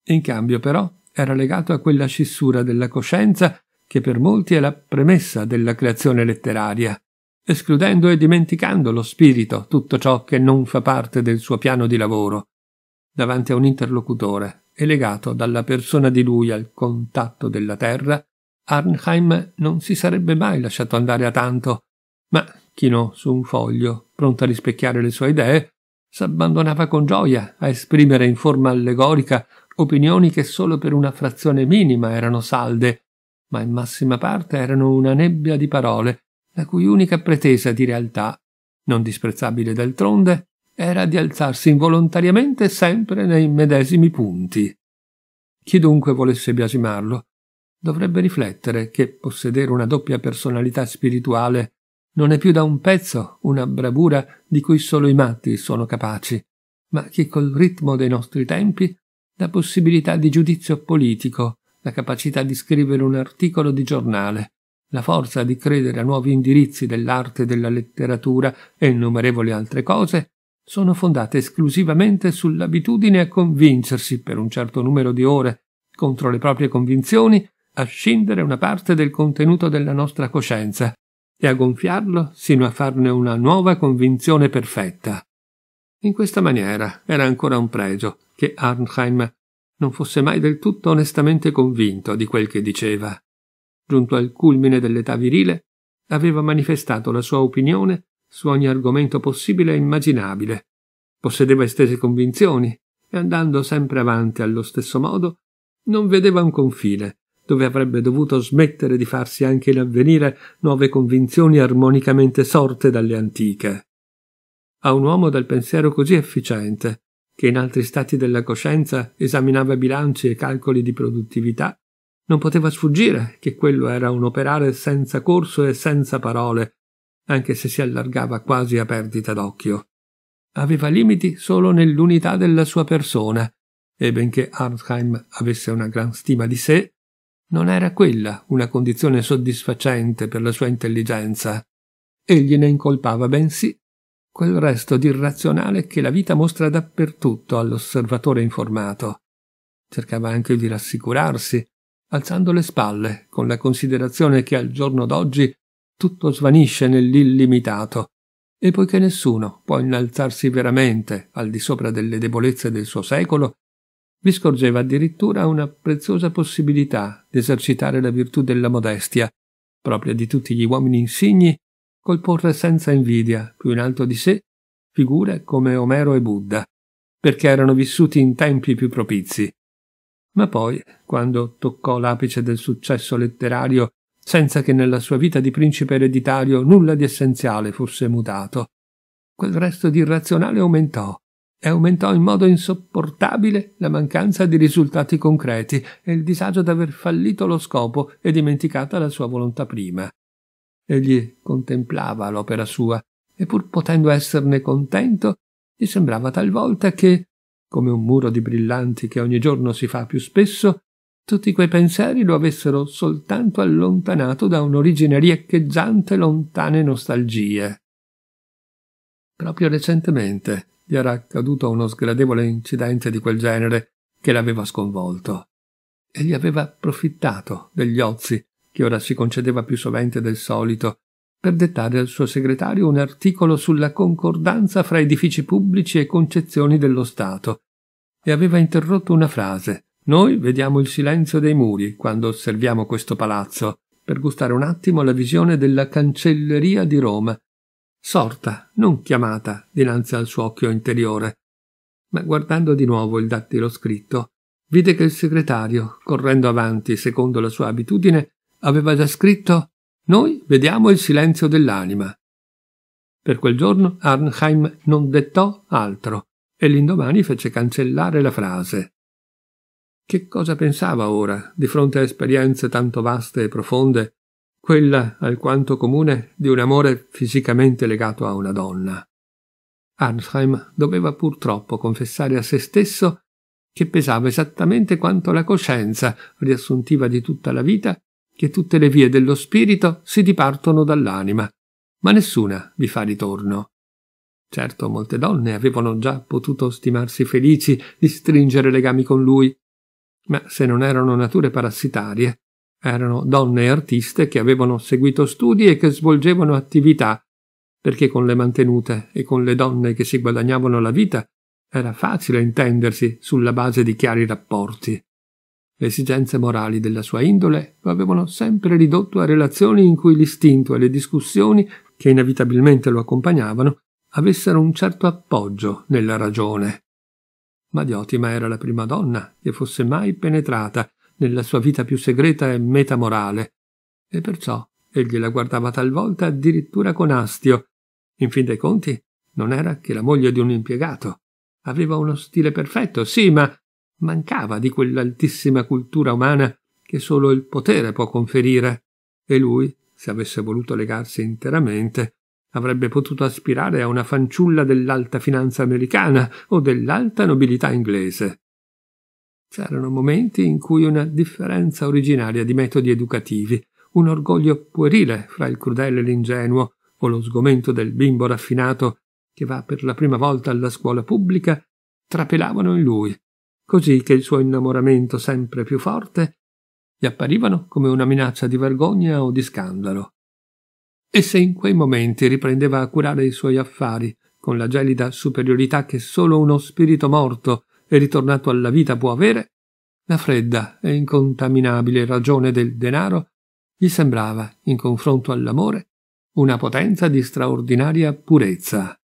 In cambio, però, era legato a quella scissura della coscienza che per molti è la premessa della creazione letteraria, escludendo e dimenticando lo spirito, tutto ciò che non fa parte del suo piano di lavoro, davanti a un interlocutore e legato dalla persona di lui al contatto della terra, Arnheim non si sarebbe mai lasciato andare a tanto, ma chinò su un foglio, pronto a rispecchiare le sue idee, s'abbandonava con gioia a esprimere in forma allegorica opinioni che solo per una frazione minima erano salde ma in massima parte erano una nebbia di parole, la cui unica pretesa di realtà, non disprezzabile d'altronde, era di alzarsi involontariamente sempre nei medesimi punti. Chi dunque volesse biasimarlo dovrebbe riflettere che possedere una doppia personalità spirituale non è più da un pezzo una bravura di cui solo i matti sono capaci, ma che col ritmo dei nostri tempi la possibilità di giudizio politico la capacità di scrivere un articolo di giornale, la forza di credere a nuovi indirizzi dell'arte, della letteratura e innumerevoli altre cose, sono fondate esclusivamente sull'abitudine a convincersi per un certo numero di ore contro le proprie convinzioni, a scindere una parte del contenuto della nostra coscienza e a gonfiarlo sino a farne una nuova convinzione perfetta. In questa maniera era ancora un pregio che Arnheim non fosse mai del tutto onestamente convinto di quel che diceva. Giunto al culmine dell'età virile, aveva manifestato la sua opinione su ogni argomento possibile e immaginabile. Possedeva estese convinzioni e andando sempre avanti allo stesso modo, non vedeva un confine dove avrebbe dovuto smettere di farsi anche in avvenire nuove convinzioni armonicamente sorte dalle antiche. A un uomo dal pensiero così efficiente che in altri stati della coscienza esaminava bilanci e calcoli di produttività, non poteva sfuggire che quello era un operare senza corso e senza parole, anche se si allargava quasi a perdita d'occhio. Aveva limiti solo nell'unità della sua persona, e benché Arnheim avesse una gran stima di sé, non era quella una condizione soddisfacente per la sua intelligenza. Egli ne incolpava bensì quel resto di irrazionale che la vita mostra dappertutto all'osservatore informato. Cercava anche di rassicurarsi, alzando le spalle, con la considerazione che al giorno d'oggi tutto svanisce nell'illimitato, e poiché nessuno può innalzarsi veramente al di sopra delle debolezze del suo secolo, vi scorgeva addirittura una preziosa possibilità d'esercitare la virtù della modestia, propria di tutti gli uomini insigni col porre senza invidia, più in alto di sé, figure come Omero e Buddha, perché erano vissuti in tempi più propizi. Ma poi, quando toccò l'apice del successo letterario, senza che nella sua vita di principe ereditario nulla di essenziale fosse mutato, quel resto di irrazionale aumentò, e aumentò in modo insopportabile la mancanza di risultati concreti e il disagio d'aver fallito lo scopo e dimenticata la sua volontà prima. Egli contemplava l'opera sua, e pur potendo esserne contento, gli sembrava talvolta che, come un muro di brillanti che ogni giorno si fa più spesso, tutti quei pensieri lo avessero soltanto allontanato da un'origine riecheggiante lontane nostalgie. Proprio recentemente gli era accaduto uno sgradevole incidente di quel genere che l'aveva sconvolto. Egli aveva approfittato degli ozi che ora si concedeva più sovente del solito, per dettare al suo segretario un articolo sulla concordanza fra edifici pubblici e concezioni dello Stato, e aveva interrotto una frase. Noi vediamo il silenzio dei muri quando osserviamo questo palazzo, per gustare un attimo la visione della cancelleria di Roma, sorta, non chiamata, dinanzi al suo occhio interiore. Ma guardando di nuovo il dattilo scritto, vide che il segretario, correndo avanti secondo la sua abitudine, aveva già scritto Noi vediamo il silenzio dell'anima. Per quel giorno Arnheim non dettò altro e l'indomani fece cancellare la frase. Che cosa pensava ora, di fronte a esperienze tanto vaste e profonde, quella alquanto comune di un amore fisicamente legato a una donna? Arnheim doveva purtroppo confessare a se stesso che pesava esattamente quanto la coscienza riassuntiva di tutta la vita che tutte le vie dello spirito si dipartono dall'anima, ma nessuna vi fa ritorno. Certo, molte donne avevano già potuto stimarsi felici di stringere legami con lui, ma se non erano nature parassitarie, erano donne e artiste che avevano seguito studi e che svolgevano attività, perché con le mantenute e con le donne che si guadagnavano la vita era facile intendersi sulla base di chiari rapporti. Le esigenze morali della sua indole lo avevano sempre ridotto a relazioni in cui l'istinto e le discussioni che inevitabilmente lo accompagnavano avessero un certo appoggio nella ragione. Ma Diotima era la prima donna che fosse mai penetrata nella sua vita più segreta e metamorale, e perciò egli la guardava talvolta addirittura con astio. In fin dei conti, non era che la moglie di un impiegato. Aveva uno stile perfetto, sì, ma mancava di quell'altissima cultura umana che solo il potere può conferire, e lui, se avesse voluto legarsi interamente, avrebbe potuto aspirare a una fanciulla dell'alta finanza americana o dell'alta nobiltà inglese. C'erano momenti in cui una differenza originaria di metodi educativi, un orgoglio puerile fra il crudele e l'ingenuo, o lo sgomento del bimbo raffinato che va per la prima volta alla scuola pubblica, trapelavano in lui così che il suo innamoramento sempre più forte gli apparivano come una minaccia di vergogna o di scandalo. E se in quei momenti riprendeva a curare i suoi affari con la gelida superiorità che solo uno spirito morto e ritornato alla vita può avere, la fredda e incontaminabile ragione del denaro gli sembrava, in confronto all'amore, una potenza di straordinaria purezza.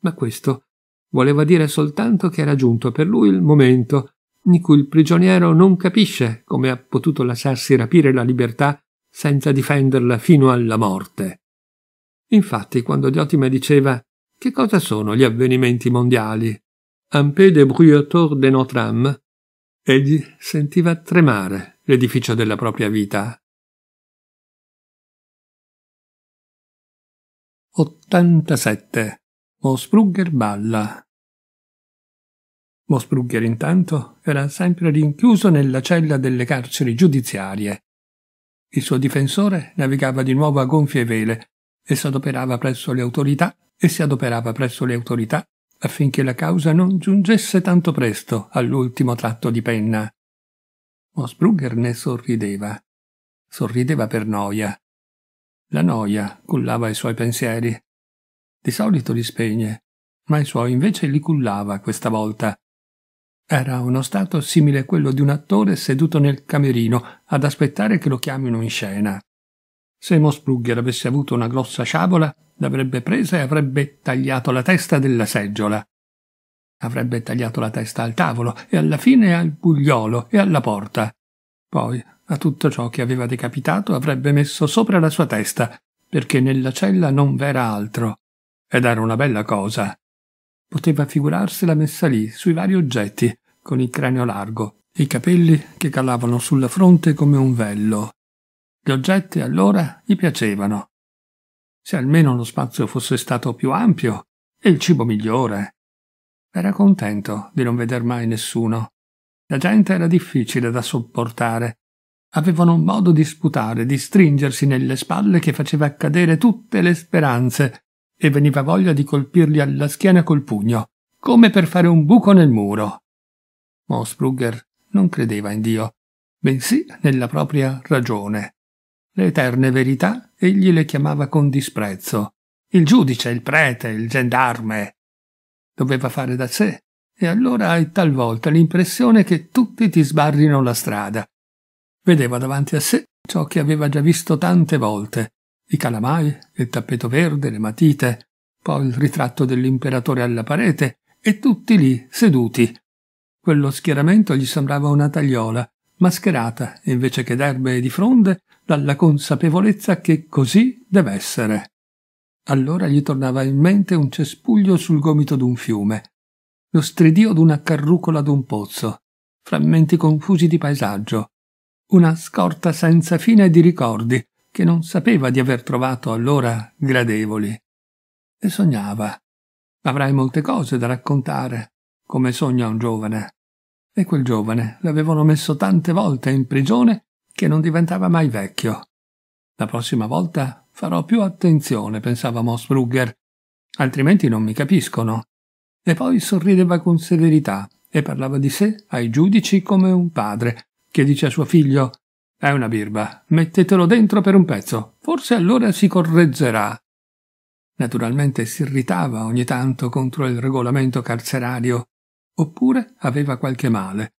Ma questo voleva dire soltanto che era giunto per lui il momento in cui il prigioniero non capisce come ha potuto lasciarsi rapire la libertà senza difenderla fino alla morte. Infatti, quando Diotima diceva che cosa sono gli avvenimenti mondiali, un peu de bruiateur de Notre-Dame, egli sentiva tremare l'edificio della propria vita. 87. Mosbrugger balla. Mosbrugger intanto era sempre rinchiuso nella cella delle carceri giudiziarie. Il suo difensore navigava di nuovo a gonfie vele e si adoperava presso le autorità e si adoperava presso le autorità affinché la causa non giungesse tanto presto all'ultimo tratto di penna. Mosbrugger ne sorrideva. Sorrideva per noia. La noia cullava i suoi pensieri di solito li spegne, ma i suoi invece li cullava questa volta. Era uno stato simile a quello di un attore seduto nel camerino ad aspettare che lo chiamino in scena. Se Mosprugger avesse avuto una grossa sciabola, l'avrebbe presa e avrebbe tagliato la testa della seggiola. Avrebbe tagliato la testa al tavolo e alla fine al bugliolo e alla porta. Poi, a tutto ciò che aveva decapitato, avrebbe messo sopra la sua testa, perché nella cella non v'era altro. Ed era una bella cosa. Poteva figurarsela messa lì, sui vari oggetti, con il cranio largo, i capelli che calavano sulla fronte come un vello. Gli oggetti allora gli piacevano. Se almeno lo spazio fosse stato più ampio e il cibo migliore. Era contento di non veder mai nessuno. La gente era difficile da sopportare. Avevano un modo di sputare, di stringersi nelle spalle che faceva cadere tutte le speranze e veniva voglia di colpirgli alla schiena col pugno, come per fare un buco nel muro. Mosbrugger non credeva in Dio, bensì nella propria ragione. Le eterne verità egli le chiamava con disprezzo. Il giudice, il prete, il gendarme. Doveva fare da sé, e allora hai talvolta l'impressione che tutti ti sbarrino la strada. Vedeva davanti a sé ciò che aveva già visto tante volte, i calamai, il tappeto verde, le matite, poi il ritratto dell'imperatore alla parete e tutti lì seduti. Quello schieramento gli sembrava una tagliola, mascherata, invece che d'erbe e di fronde, dalla consapevolezza che così deve essere. Allora gli tornava in mente un cespuglio sul gomito d'un fiume, lo stridio d'una carrucola d'un pozzo, frammenti confusi di paesaggio, una scorta senza fine di ricordi, che non sapeva di aver trovato allora gradevoli. E sognava. Avrai molte cose da raccontare, come sogna un giovane. E quel giovane l'avevano messo tante volte in prigione che non diventava mai vecchio. La prossima volta farò più attenzione, pensava Mosbrugger, altrimenti non mi capiscono. E poi sorrideva con severità e parlava di sé ai giudici come un padre che dice a suo figlio è una birba. Mettetelo dentro per un pezzo. Forse allora si correggerà. Naturalmente si irritava ogni tanto contro il regolamento carcerario, oppure aveva qualche male.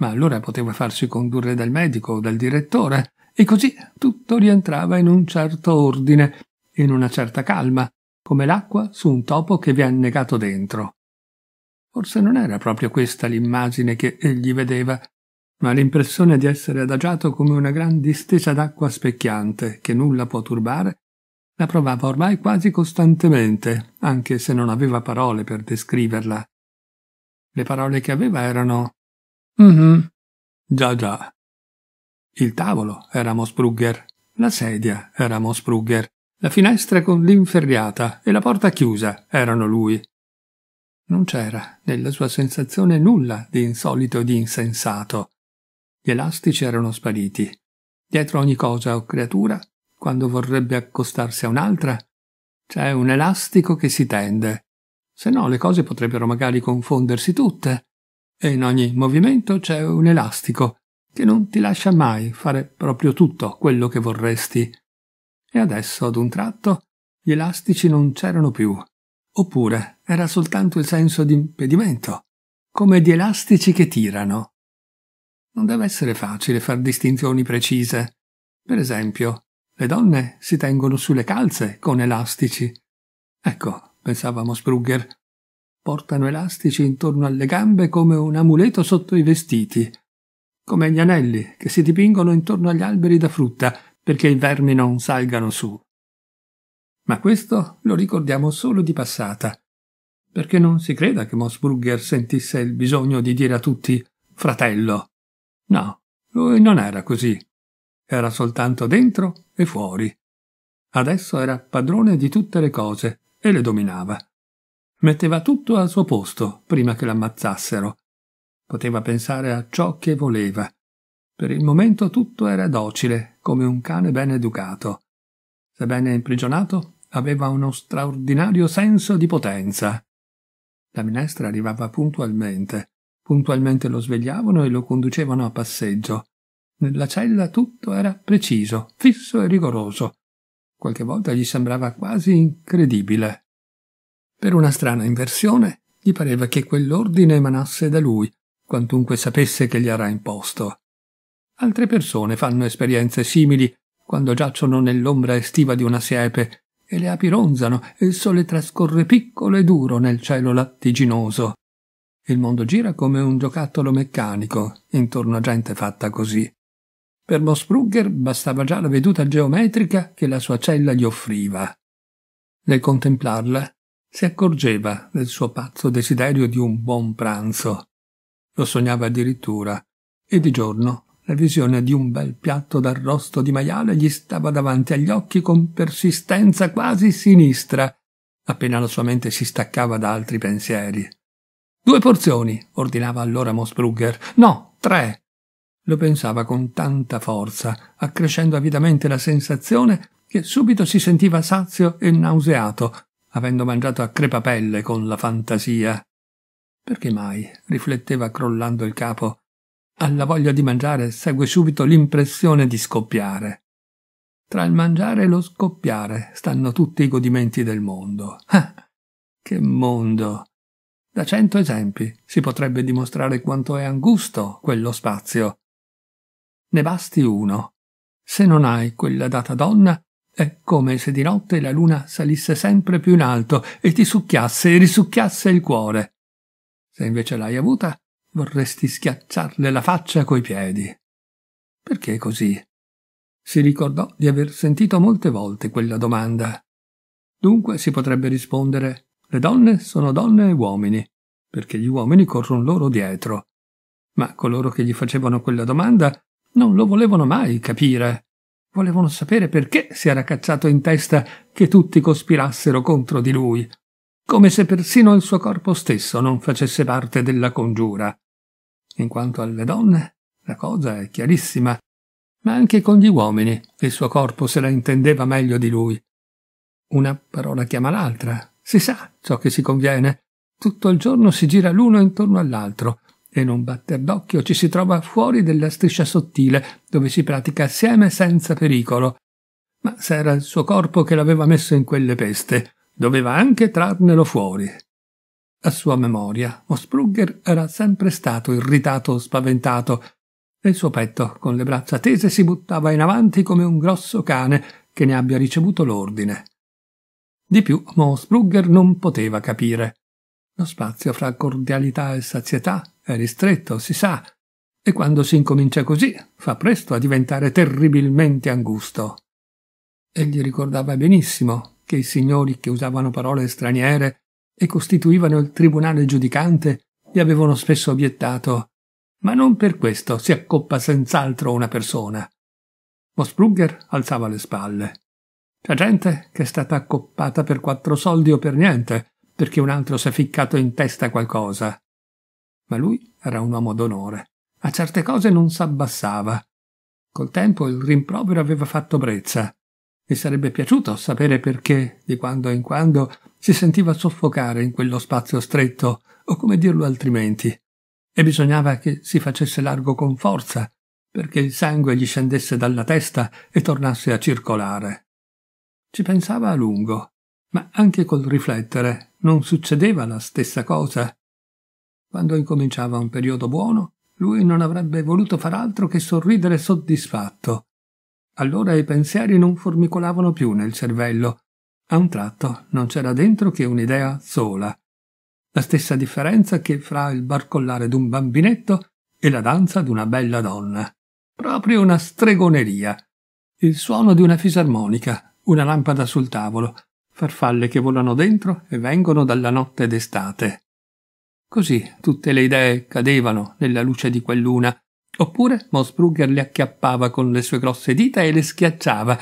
Ma allora poteva farsi condurre dal medico o dal direttore, e così tutto rientrava in un certo ordine, in una certa calma, come l'acqua su un topo che vi è annegato dentro. Forse non era proprio questa l'immagine che egli vedeva, ma l'impressione di essere adagiato come una gran distesa d'acqua specchiante che nulla può turbare la provava ormai quasi costantemente, anche se non aveva parole per descriverla. Le parole che aveva erano «Mhm, già già». Il tavolo era Mosbrugger, la sedia era Mosbrugger, la finestra con l'inferriata e la porta chiusa erano lui. Non c'era nella sua sensazione nulla di insolito e di insensato. Gli elastici erano spariti. Dietro ogni cosa o creatura, quando vorrebbe accostarsi a un'altra, c'è un elastico che si tende. Se no le cose potrebbero magari confondersi tutte. E in ogni movimento c'è un elastico che non ti lascia mai fare proprio tutto quello che vorresti. E adesso, ad un tratto, gli elastici non c'erano più. Oppure era soltanto il senso di impedimento, come di elastici che tirano non deve essere facile far distinzioni precise. Per esempio, le donne si tengono sulle calze con elastici. Ecco, pensavamo Sprugger, portano elastici intorno alle gambe come un amuleto sotto i vestiti, come gli anelli che si dipingono intorno agli alberi da frutta perché i vermi non salgano su. Ma questo lo ricordiamo solo di passata, perché non si creda che Mosbrugger sentisse il bisogno di dire a tutti fratello. No, lui non era così. Era soltanto dentro e fuori. Adesso era padrone di tutte le cose e le dominava. Metteva tutto al suo posto prima che l'ammazzassero. Poteva pensare a ciò che voleva. Per il momento tutto era docile, come un cane ben educato. Sebbene imprigionato, aveva uno straordinario senso di potenza. La minestra arrivava puntualmente. Puntualmente lo svegliavano e lo conducevano a passeggio. Nella cella tutto era preciso, fisso e rigoroso. Qualche volta gli sembrava quasi incredibile. Per una strana inversione, gli pareva che quell'ordine emanasse da lui, quantunque sapesse che gli era imposto. Altre persone fanno esperienze simili quando giacciono nell'ombra estiva di una siepe e le api ronzano e il sole trascorre piccolo e duro nel cielo lattiginoso. Il mondo gira come un giocattolo meccanico intorno a gente fatta così. Per lo Sprugger bastava già la veduta geometrica che la sua cella gli offriva. Nel contemplarla si accorgeva del suo pazzo desiderio di un buon pranzo. Lo sognava addirittura, e di giorno la visione di un bel piatto d'arrosto di maiale gli stava davanti agli occhi con persistenza quasi sinistra, appena la sua mente si staccava da altri pensieri. Due porzioni, ordinava allora Mosbrugger. No, tre. Lo pensava con tanta forza, accrescendo avidamente la sensazione che subito si sentiva sazio e nauseato, avendo mangiato a crepapelle con la fantasia. Perché mai? rifletteva crollando il capo. Alla voglia di mangiare segue subito l'impressione di scoppiare. Tra il mangiare e lo scoppiare stanno tutti i godimenti del mondo. Ah, che mondo! Da cento esempi si potrebbe dimostrare quanto è angusto quello spazio. Ne basti uno. Se non hai quella data donna, è come se di notte la luna salisse sempre più in alto e ti succhiasse e risucchiasse il cuore. Se invece l'hai avuta, vorresti schiacciarle la faccia coi piedi. Perché così? Si ricordò di aver sentito molte volte quella domanda. Dunque si potrebbe rispondere le donne sono donne e uomini, perché gli uomini corrono loro dietro. Ma coloro che gli facevano quella domanda non lo volevano mai capire. Volevano sapere perché si era cacciato in testa che tutti cospirassero contro di lui, come se persino il suo corpo stesso non facesse parte della congiura. In quanto alle donne, la cosa è chiarissima, ma anche con gli uomini il suo corpo se la intendeva meglio di lui. Una parola chiama l'altra, si sa ciò che si conviene. Tutto il giorno si gira l'uno intorno all'altro e non batter d'occhio ci si trova fuori della striscia sottile dove si pratica assieme senza pericolo. Ma se era il suo corpo che l'aveva messo in quelle peste, doveva anche trarnelo fuori. A sua memoria, Mosbrugger era sempre stato irritato o spaventato e il suo petto, con le braccia tese, si buttava in avanti come un grosso cane che ne abbia ricevuto l'ordine. Di più, Monsbrugger non poteva capire. Lo spazio fra cordialità e sazietà è ristretto, si sa, e quando si incomincia così fa presto a diventare terribilmente angusto. Egli ricordava benissimo che i signori che usavano parole straniere e costituivano il tribunale giudicante gli avevano spesso obiettato ma non per questo si accoppa senz'altro una persona. Mosbrugger alzava le spalle. C'è gente che è stata accoppata per quattro soldi o per niente, perché un altro si è ficcato in testa qualcosa. Ma lui era un uomo d'onore. A certe cose non s'abbassava. Col tempo il rimprovero aveva fatto brezza. E sarebbe piaciuto sapere perché, di quando in quando, si sentiva soffocare in quello spazio stretto, o come dirlo altrimenti. E bisognava che si facesse largo con forza, perché il sangue gli scendesse dalla testa e tornasse a circolare. Ci pensava a lungo, ma anche col riflettere non succedeva la stessa cosa. Quando incominciava un periodo buono, lui non avrebbe voluto far altro che sorridere soddisfatto. Allora i pensieri non formicolavano più nel cervello. A un tratto non c'era dentro che un'idea sola. La stessa differenza che fra il barcollare d'un bambinetto e la danza d'una bella donna. Proprio una stregoneria. Il suono di una fisarmonica, una lampada sul tavolo, farfalle che volano dentro e vengono dalla notte d'estate. Così tutte le idee cadevano nella luce di quell'una, oppure Mosbrugger le acchiappava con le sue grosse dita e le schiacciava,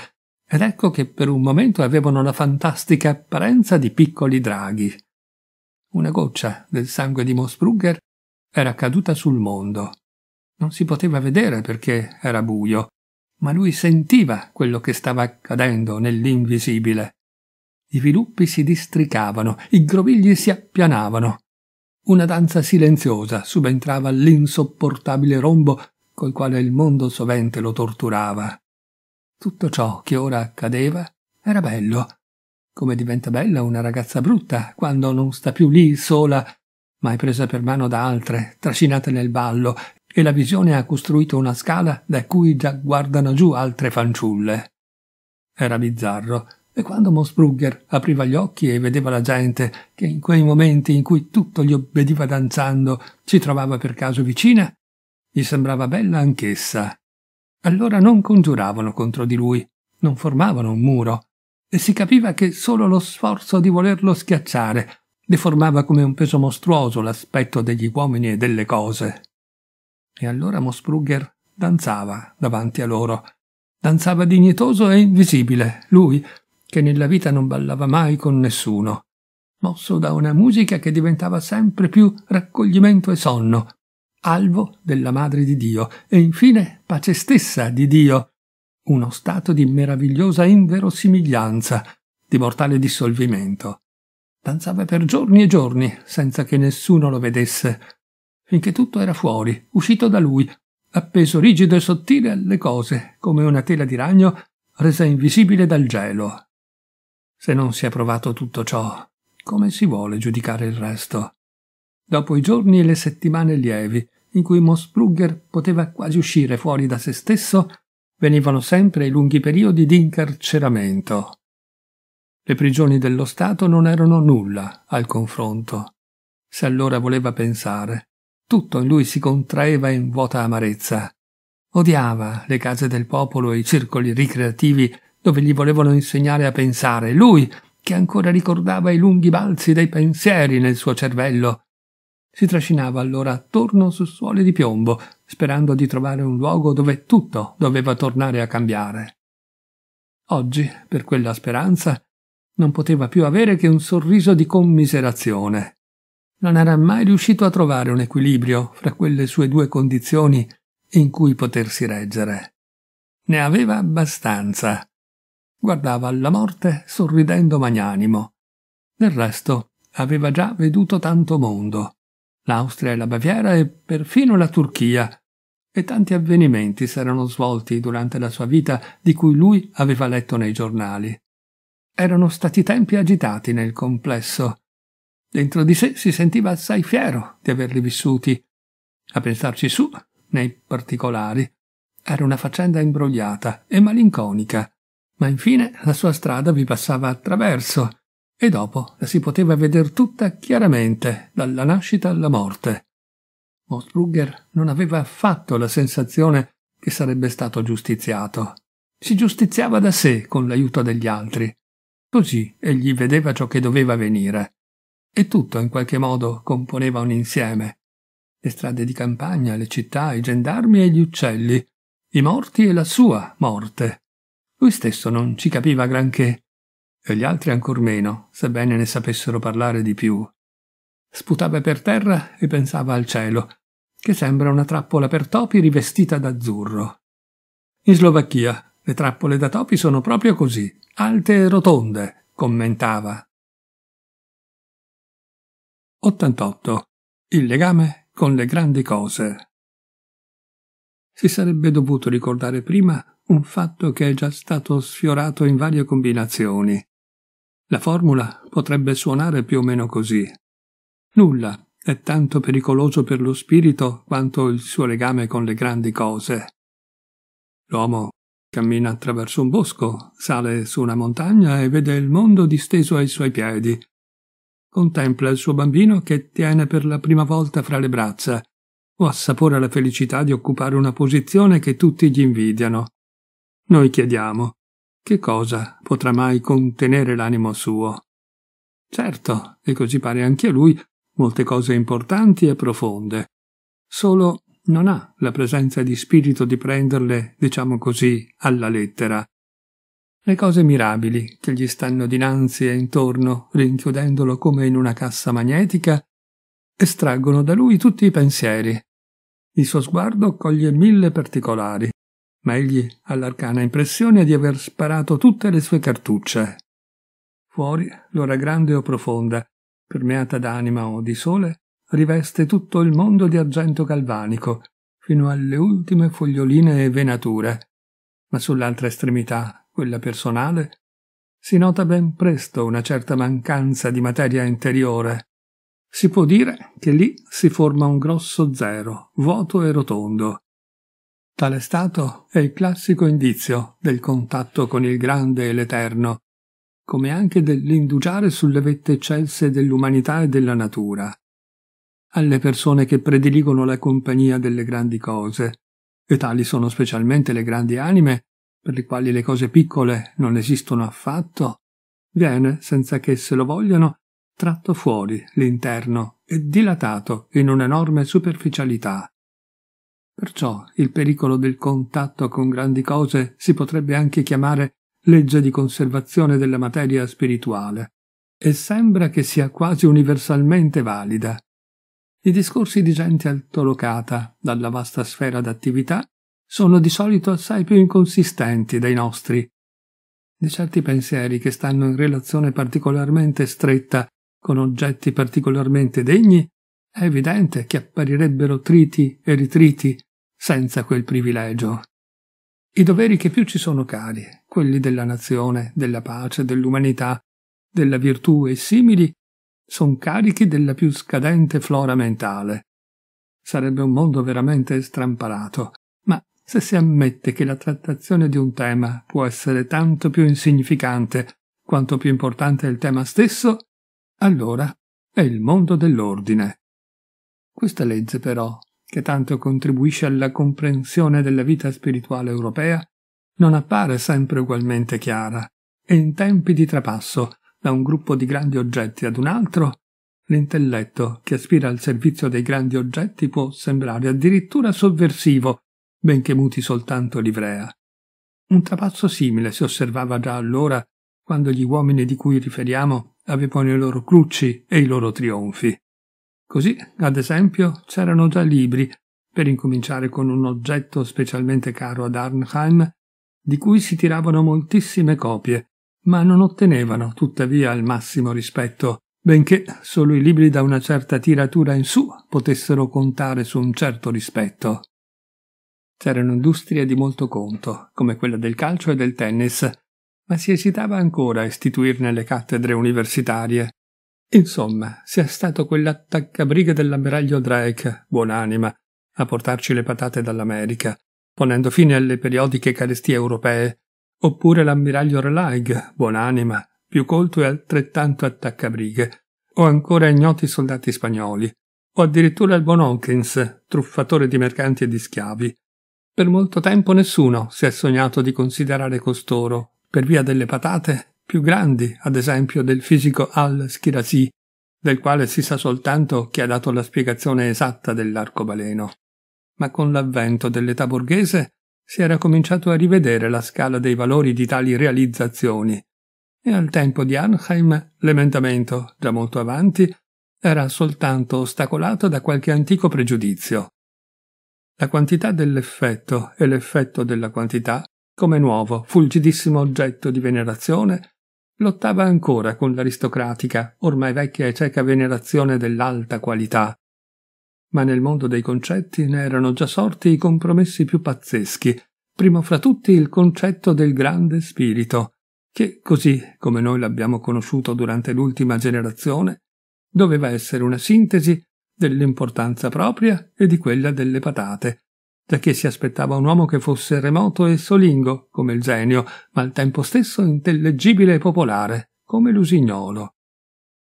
ed ecco che per un momento avevano la fantastica apparenza di piccoli draghi. Una goccia del sangue di Mosbrugger era caduta sul mondo. Non si poteva vedere perché era buio, ma lui sentiva quello che stava accadendo nell'invisibile. I viluppi si districavano, i grovigli si appianavano. Una danza silenziosa subentrava all'insopportabile rombo col quale il mondo sovente lo torturava. Tutto ciò che ora accadeva era bello, come diventa bella una ragazza brutta quando non sta più lì sola, ma è presa per mano da altre, trascinata nel ballo e la visione ha costruito una scala da cui già guardano giù altre fanciulle. Era bizzarro, e quando Mosbrugger apriva gli occhi e vedeva la gente che in quei momenti in cui tutto gli obbediva danzando si trovava per caso vicina, gli sembrava bella anch'essa. Allora non congiuravano contro di lui, non formavano un muro, e si capiva che solo lo sforzo di volerlo schiacciare deformava come un peso mostruoso l'aspetto degli uomini e delle cose. E allora Mosbrugger danzava davanti a loro. Danzava dignitoso e invisibile, lui, che nella vita non ballava mai con nessuno, mosso da una musica che diventava sempre più raccoglimento e sonno, alvo della Madre di Dio e infine pace stessa di Dio, uno stato di meravigliosa inverosimiglianza, di mortale dissolvimento. Danzava per giorni e giorni senza che nessuno lo vedesse, finché tutto era fuori, uscito da lui, appeso rigido e sottile alle cose, come una tela di ragno resa invisibile dal gelo. Se non si è provato tutto ciò, come si vuole giudicare il resto? Dopo i giorni e le settimane lievi, in cui Mosbrugger poteva quasi uscire fuori da se stesso, venivano sempre i lunghi periodi di incarceramento. Le prigioni dello Stato non erano nulla al confronto. Se allora voleva pensare, tutto in lui si contraeva in vuota amarezza. Odiava le case del popolo e i circoli ricreativi dove gli volevano insegnare a pensare, lui che ancora ricordava i lunghi balzi dei pensieri nel suo cervello. Si trascinava allora attorno su suole di piombo, sperando di trovare un luogo dove tutto doveva tornare a cambiare. Oggi, per quella speranza, non poteva più avere che un sorriso di commiserazione non era mai riuscito a trovare un equilibrio fra quelle sue due condizioni in cui potersi reggere. Ne aveva abbastanza. Guardava alla morte sorridendo magnanimo. Del resto aveva già veduto tanto mondo. L'Austria e la Baviera e perfino la Turchia. E tanti avvenimenti si erano svolti durante la sua vita di cui lui aveva letto nei giornali. Erano stati tempi agitati nel complesso, Dentro di sé si sentiva assai fiero di averli vissuti. A pensarci su, nei particolari, era una faccenda imbrogliata e malinconica, ma infine la sua strada vi passava attraverso e dopo la si poteva veder tutta chiaramente, dalla nascita alla morte. Mostrugger non aveva affatto la sensazione che sarebbe stato giustiziato. Si giustiziava da sé con l'aiuto degli altri. Così egli vedeva ciò che doveva venire e tutto in qualche modo componeva un insieme. Le strade di campagna, le città, i gendarmi e gli uccelli, i morti e la sua morte. Lui stesso non ci capiva granché, e gli altri ancor meno, sebbene ne sapessero parlare di più. Sputava per terra e pensava al cielo, che sembra una trappola per topi rivestita d'azzurro. In Slovacchia le trappole da topi sono proprio così, alte e rotonde, commentava. 88. Il legame con le grandi cose. Si sarebbe dovuto ricordare prima un fatto che è già stato sfiorato in varie combinazioni. La formula potrebbe suonare più o meno così. Nulla è tanto pericoloso per lo spirito quanto il suo legame con le grandi cose. L'uomo cammina attraverso un bosco, sale su una montagna e vede il mondo disteso ai suoi piedi, contempla il suo bambino che tiene per la prima volta fra le braccia o assapora la felicità di occupare una posizione che tutti gli invidiano. Noi chiediamo, che cosa potrà mai contenere l'animo suo? Certo, e così pare anche a lui, molte cose importanti e profonde. Solo non ha la presenza di spirito di prenderle, diciamo così, alla lettera le cose mirabili che gli stanno dinanzi e intorno, rinchiudendolo come in una cassa magnetica, estraggono da lui tutti i pensieri. Il suo sguardo coglie mille particolari, ma egli ha l'arcana impressione di aver sparato tutte le sue cartucce. Fuori l'ora grande o profonda, permeata d'anima o di sole, riveste tutto il mondo di argento galvanico, fino alle ultime foglioline e venature, ma sull'altra estremità quella personale, si nota ben presto una certa mancanza di materia interiore. Si può dire che lì si forma un grosso zero, vuoto e rotondo. Tale stato è il classico indizio del contatto con il grande e l'eterno, come anche dell'indugiare sulle vette eccelse dell'umanità e della natura. Alle persone che prediligono la compagnia delle grandi cose, e tali sono specialmente le grandi anime, per i quali le cose piccole non esistono affatto, viene, senza che se lo vogliano, tratto fuori l'interno e dilatato in un'enorme superficialità. Perciò il pericolo del contatto con grandi cose si potrebbe anche chiamare legge di conservazione della materia spirituale, e sembra che sia quasi universalmente valida. I discorsi di gente altolocata dalla vasta sfera d'attività sono di solito assai più inconsistenti dei nostri, di certi pensieri che stanno in relazione particolarmente stretta con oggetti particolarmente degni, è evidente che apparirebbero triti e ritriti senza quel privilegio. I doveri che più ci sono cari, quelli della nazione, della pace, dell'umanità, della virtù e simili, sono carichi della più scadente flora mentale. Sarebbe un mondo veramente strampalato se si ammette che la trattazione di un tema può essere tanto più insignificante quanto più importante è il tema stesso, allora è il mondo dell'ordine. Questa legge però, che tanto contribuisce alla comprensione della vita spirituale europea, non appare sempre ugualmente chiara e in tempi di trapasso da un gruppo di grandi oggetti ad un altro, l'intelletto che aspira al servizio dei grandi oggetti può sembrare addirittura sovversivo benché muti soltanto livrea. Un trapazzo simile si osservava già allora quando gli uomini di cui riferiamo avevano i loro crucci e i loro trionfi. Così, ad esempio, c'erano già libri, per incominciare con un oggetto specialmente caro ad Arnheim, di cui si tiravano moltissime copie, ma non ottenevano tuttavia il massimo rispetto, benché solo i libri da una certa tiratura in su potessero contare su un certo rispetto. C'era un'industria di molto conto, come quella del calcio e del tennis, ma si esitava ancora a istituirne le cattedre universitarie. Insomma, sia stato quell'attaccabriga dell'ammiraglio Drake, buonanima, a portarci le patate dall'America, ponendo fine alle periodiche carestie europee, oppure l'ammiraglio Relaig, buonanima, più colto e altrettanto attaccabrighe, o ancora ignoti soldati spagnoli, o addirittura il buon Hawkins, truffatore di mercanti e di schiavi, per molto tempo nessuno si è sognato di considerare costoro, per via delle patate più grandi, ad esempio del fisico al-Schirasi, del quale si sa soltanto chi ha dato la spiegazione esatta dell'arcobaleno. Ma con l'avvento dell'età borghese si era cominciato a rivedere la scala dei valori di tali realizzazioni, e al tempo di Arnheim l'emendamento, già molto avanti, era soltanto ostacolato da qualche antico pregiudizio la quantità dell'effetto e l'effetto della quantità, come nuovo, fulgidissimo oggetto di venerazione, lottava ancora con l'aristocratica, ormai vecchia e cieca venerazione dell'alta qualità. Ma nel mondo dei concetti ne erano già sorti i compromessi più pazzeschi, primo fra tutti il concetto del grande spirito, che così come noi l'abbiamo conosciuto durante l'ultima generazione, doveva essere una sintesi dell'importanza propria e di quella delle patate, da che si aspettava un uomo che fosse remoto e solingo, come il genio, ma al tempo stesso intellegibile e popolare, come l'usignolo.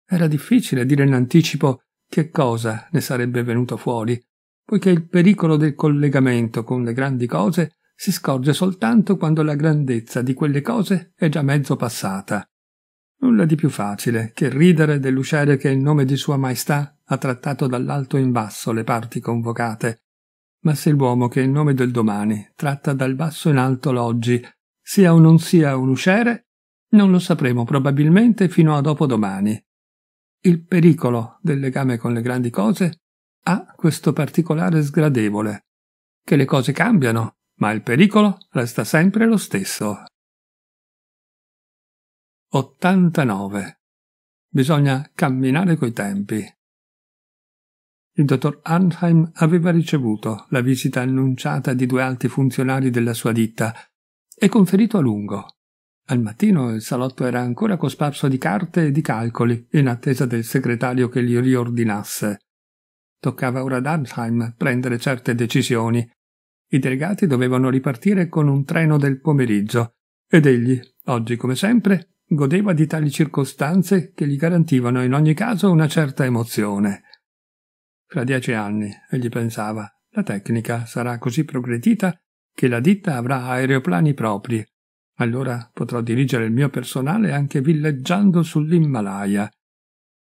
Era difficile dire in anticipo che cosa ne sarebbe venuto fuori, poiché il pericolo del collegamento con le grandi cose si scorge soltanto quando la grandezza di quelle cose è già mezzo passata. Nulla di più facile che ridere dell'usciere che il nome di Sua Maestà ha trattato dall'alto in basso le parti convocate, ma se l'uomo che il nome del domani tratta dal basso in alto l'oggi, sia o non sia un usciere, non lo sapremo probabilmente fino a dopodomani. Il pericolo del legame con le grandi cose ha questo particolare sgradevole, che le cose cambiano, ma il pericolo resta sempre lo stesso. 89. Bisogna camminare coi tempi. Il dottor Arnheim aveva ricevuto la visita annunciata di due alti funzionari della sua ditta e conferito a lungo. Al mattino il salotto era ancora cosparso di carte e di calcoli, in attesa del segretario che li riordinasse. Toccava ora ad Arnheim prendere certe decisioni. I delegati dovevano ripartire con un treno del pomeriggio, ed egli, oggi come sempre, godeva di tali circostanze che gli garantivano in ogni caso una certa emozione. Tra dieci anni, egli pensava, la tecnica sarà così progredita che la ditta avrà aeroplani propri. Allora potrò dirigere il mio personale anche villeggiando sull'Himalaya.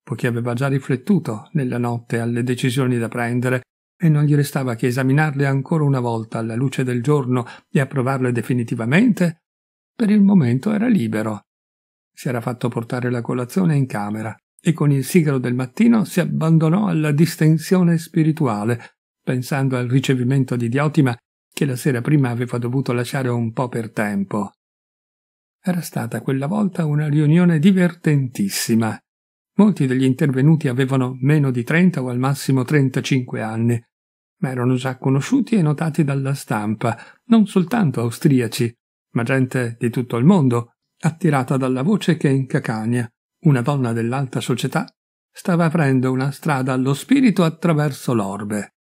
Poiché aveva già riflettuto nella notte alle decisioni da prendere e non gli restava che esaminarle ancora una volta alla luce del giorno e approvarle definitivamente, per il momento era libero. Si era fatto portare la colazione in camera e con il sigaro del mattino si abbandonò alla distensione spirituale, pensando al ricevimento di Diotima che la sera prima aveva dovuto lasciare un po' per tempo. Era stata quella volta una riunione divertentissima. Molti degli intervenuti avevano meno di 30 o al massimo 35 anni, ma erano già conosciuti e notati dalla stampa, non soltanto austriaci, ma gente di tutto il mondo, attirata dalla voce che incacagna, una donna dell'alta società stava aprendo una strada allo spirito attraverso l'orbe.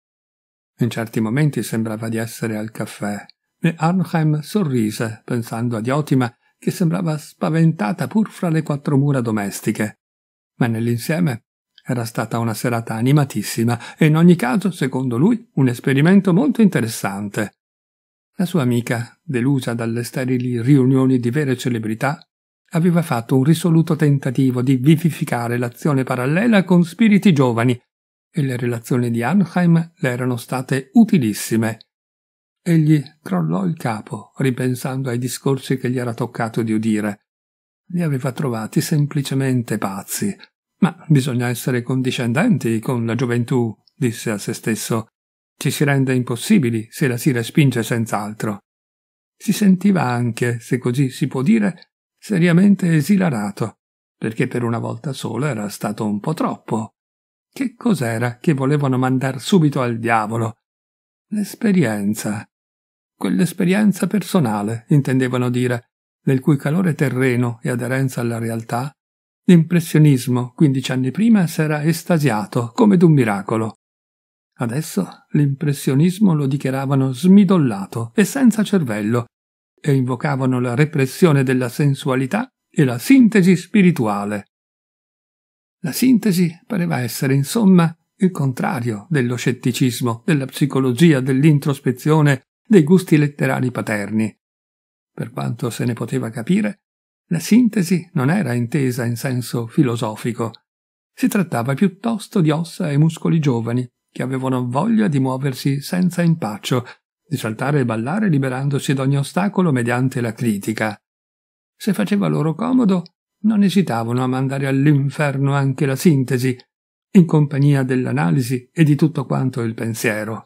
In certi momenti sembrava di essere al caffè, e Arnheim sorrise, pensando a Diotima, che sembrava spaventata pur fra le quattro mura domestiche. Ma nell'insieme era stata una serata animatissima e in ogni caso, secondo lui, un esperimento molto interessante. La sua amica, delusa dalle sterili riunioni di vere celebrità, aveva fatto un risoluto tentativo di vivificare l'azione parallela con spiriti giovani e le relazioni di Arnheim le erano state utilissime. Egli crollò il capo, ripensando ai discorsi che gli era toccato di udire. Li aveva trovati semplicemente pazzi. Ma bisogna essere condiscendenti con la gioventù, disse a se stesso. Ci si rende impossibili se la si respinge senz'altro. Si sentiva anche, se così si può dire, seriamente esilarato, perché per una volta sola era stato un po' troppo. Che cos'era che volevano mandar subito al diavolo? L'esperienza. Quell'esperienza personale, intendevano dire, nel cui calore terreno e aderenza alla realtà, l'impressionismo, quindici anni prima, s'era estasiato come d'un miracolo. Adesso l'impressionismo lo dichiaravano smidollato e senza cervello, e invocavano la repressione della sensualità e la sintesi spirituale. La sintesi pareva essere, insomma, il contrario dello scetticismo, della psicologia, dell'introspezione, dei gusti letterari paterni. Per quanto se ne poteva capire, la sintesi non era intesa in senso filosofico. Si trattava piuttosto di ossa e muscoli giovani, che avevano voglia di muoversi senza impaccio, di saltare e ballare liberandosi da ogni ostacolo mediante la critica. Se faceva loro comodo, non esitavano a mandare all'inferno anche la sintesi, in compagnia dell'analisi e di tutto quanto il pensiero.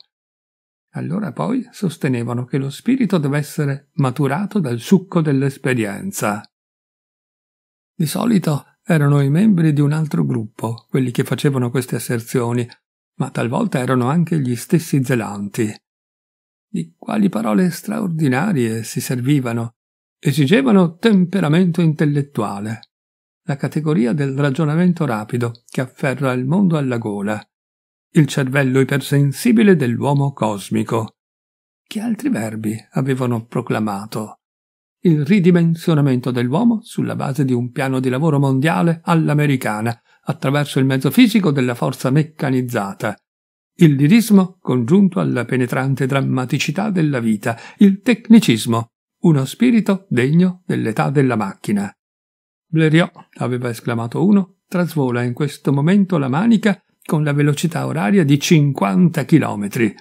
Allora poi sostenevano che lo spirito deve essere maturato dal succo dell'esperienza. Di solito erano i membri di un altro gruppo quelli che facevano queste asserzioni, ma talvolta erano anche gli stessi zelanti di quali parole straordinarie si servivano, esigevano temperamento intellettuale, la categoria del ragionamento rapido che afferra il mondo alla gola, il cervello ipersensibile dell'uomo cosmico. Che altri verbi avevano proclamato? Il ridimensionamento dell'uomo sulla base di un piano di lavoro mondiale all'americana, attraverso il mezzo fisico della forza meccanizzata, il lirismo congiunto alla penetrante drammaticità della vita, il tecnicismo, uno spirito degno dell'età della macchina. Blériot, aveva esclamato uno, trasvola in questo momento la manica con la velocità oraria di 50 chilometri.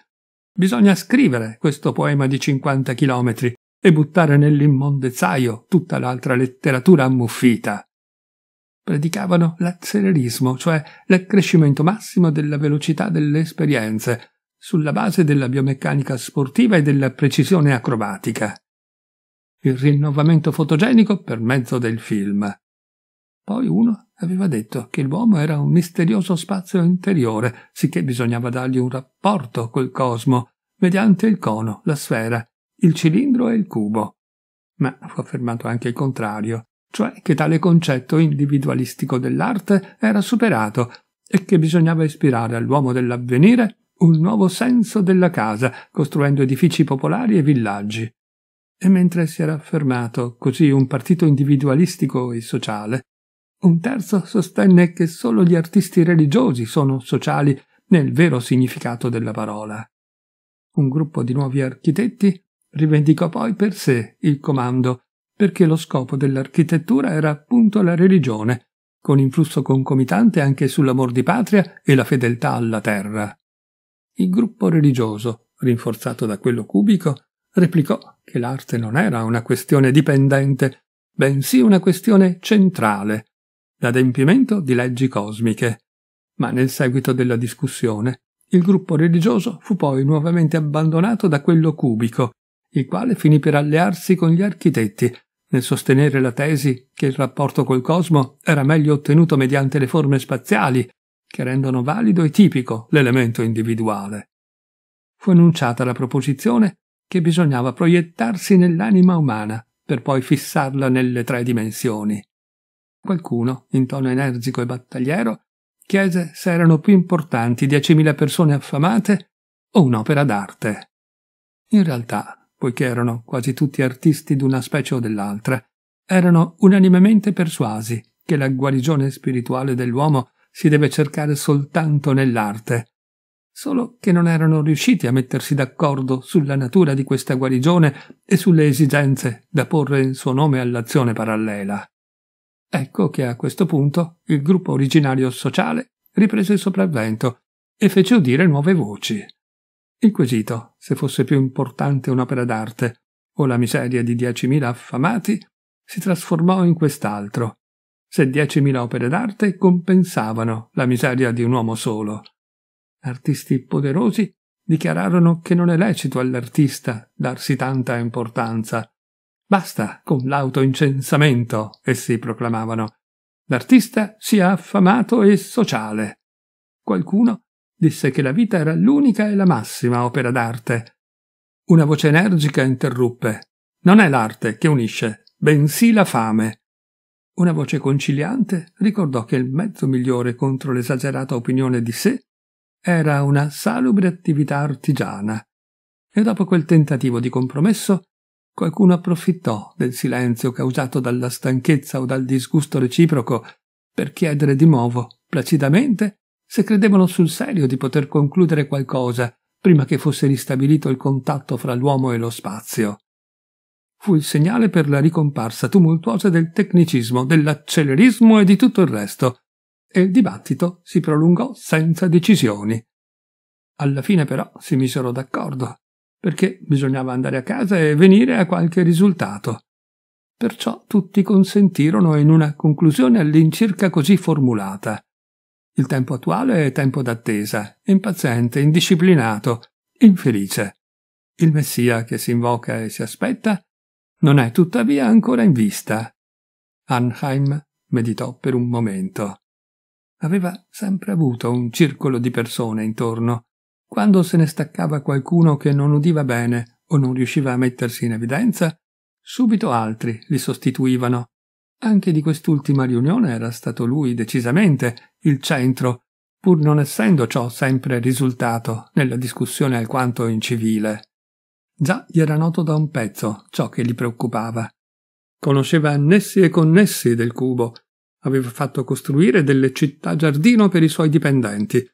Bisogna scrivere questo poema di 50 chilometri e buttare nell'immondezzaio tutta l'altra letteratura ammuffita predicavano l'azzelerismo, cioè l'accrescimento massimo della velocità delle esperienze, sulla base della biomeccanica sportiva e della precisione acrobatica. Il rinnovamento fotogenico per mezzo del film. Poi uno aveva detto che l'uomo era un misterioso spazio interiore, sicché bisognava dargli un rapporto col cosmo, mediante il cono, la sfera, il cilindro e il cubo. Ma fu affermato anche il contrario, cioè che tale concetto individualistico dell'arte era superato e che bisognava ispirare all'uomo dell'avvenire un nuovo senso della casa, costruendo edifici popolari e villaggi. E mentre si era affermato così un partito individualistico e sociale, un terzo sostenne che solo gli artisti religiosi sono sociali nel vero significato della parola. Un gruppo di nuovi architetti rivendicò poi per sé il comando perché lo scopo dell'architettura era appunto la religione, con influsso concomitante anche sull'amor di patria e la fedeltà alla terra. Il gruppo religioso, rinforzato da quello cubico, replicò che l'arte non era una questione dipendente, bensì una questione centrale, l'adempimento di leggi cosmiche. Ma nel seguito della discussione, il gruppo religioso fu poi nuovamente abbandonato da quello cubico, il quale finì per allearsi con gli architetti nel sostenere la tesi che il rapporto col cosmo era meglio ottenuto mediante le forme spaziali, che rendono valido e tipico l'elemento individuale. Fu annunciata la proposizione che bisognava proiettarsi nell'anima umana per poi fissarla nelle tre dimensioni. Qualcuno, in tono energico e battagliero, chiese se erano più importanti 10.000 persone affamate o un'opera d'arte. In realtà poiché erano quasi tutti artisti d'una specie o dell'altra, erano unanimemente persuasi che la guarigione spirituale dell'uomo si deve cercare soltanto nell'arte, solo che non erano riusciti a mettersi d'accordo sulla natura di questa guarigione e sulle esigenze da porre in suo nome all'azione parallela. Ecco che a questo punto il gruppo originario sociale riprese il sopravvento e fece udire nuove voci. Il quesito, se fosse più importante un'opera d'arte o la miseria di 10.000 affamati, si trasformò in quest'altro. Se 10.000 opere d'arte compensavano la miseria di un uomo solo. Artisti poderosi dichiararono che non è lecito all'artista darsi tanta importanza. Basta con l'autoincensamento, essi proclamavano. L'artista sia affamato e sociale. Qualcuno disse che la vita era l'unica e la massima opera d'arte. Una voce energica interruppe. Non è l'arte che unisce, bensì la fame. Una voce conciliante ricordò che il mezzo migliore contro l'esagerata opinione di sé era una salubre attività artigiana. E dopo quel tentativo di compromesso, qualcuno approfittò del silenzio causato dalla stanchezza o dal disgusto reciproco per chiedere di nuovo, placidamente, se credevano sul serio di poter concludere qualcosa prima che fosse ristabilito il contatto fra l'uomo e lo spazio. Fu il segnale per la ricomparsa tumultuosa del tecnicismo, dell'accelerismo e di tutto il resto, e il dibattito si prolungò senza decisioni. Alla fine però si misero d'accordo, perché bisognava andare a casa e venire a qualche risultato. Perciò tutti consentirono in una conclusione all'incirca così formulata. Il tempo attuale è tempo d'attesa, impaziente, indisciplinato, infelice. Il Messia che si invoca e si aspetta non è tuttavia ancora in vista. Arnheim meditò per un momento. Aveva sempre avuto un circolo di persone intorno. Quando se ne staccava qualcuno che non udiva bene o non riusciva a mettersi in evidenza, subito altri li sostituivano anche di quest'ultima riunione era stato lui decisamente il centro, pur non essendo ciò sempre risultato nella discussione alquanto incivile. Già gli era noto da un pezzo ciò che li preoccupava. Conosceva annessi e connessi del cubo, aveva fatto costruire delle città giardino per i suoi dipendenti.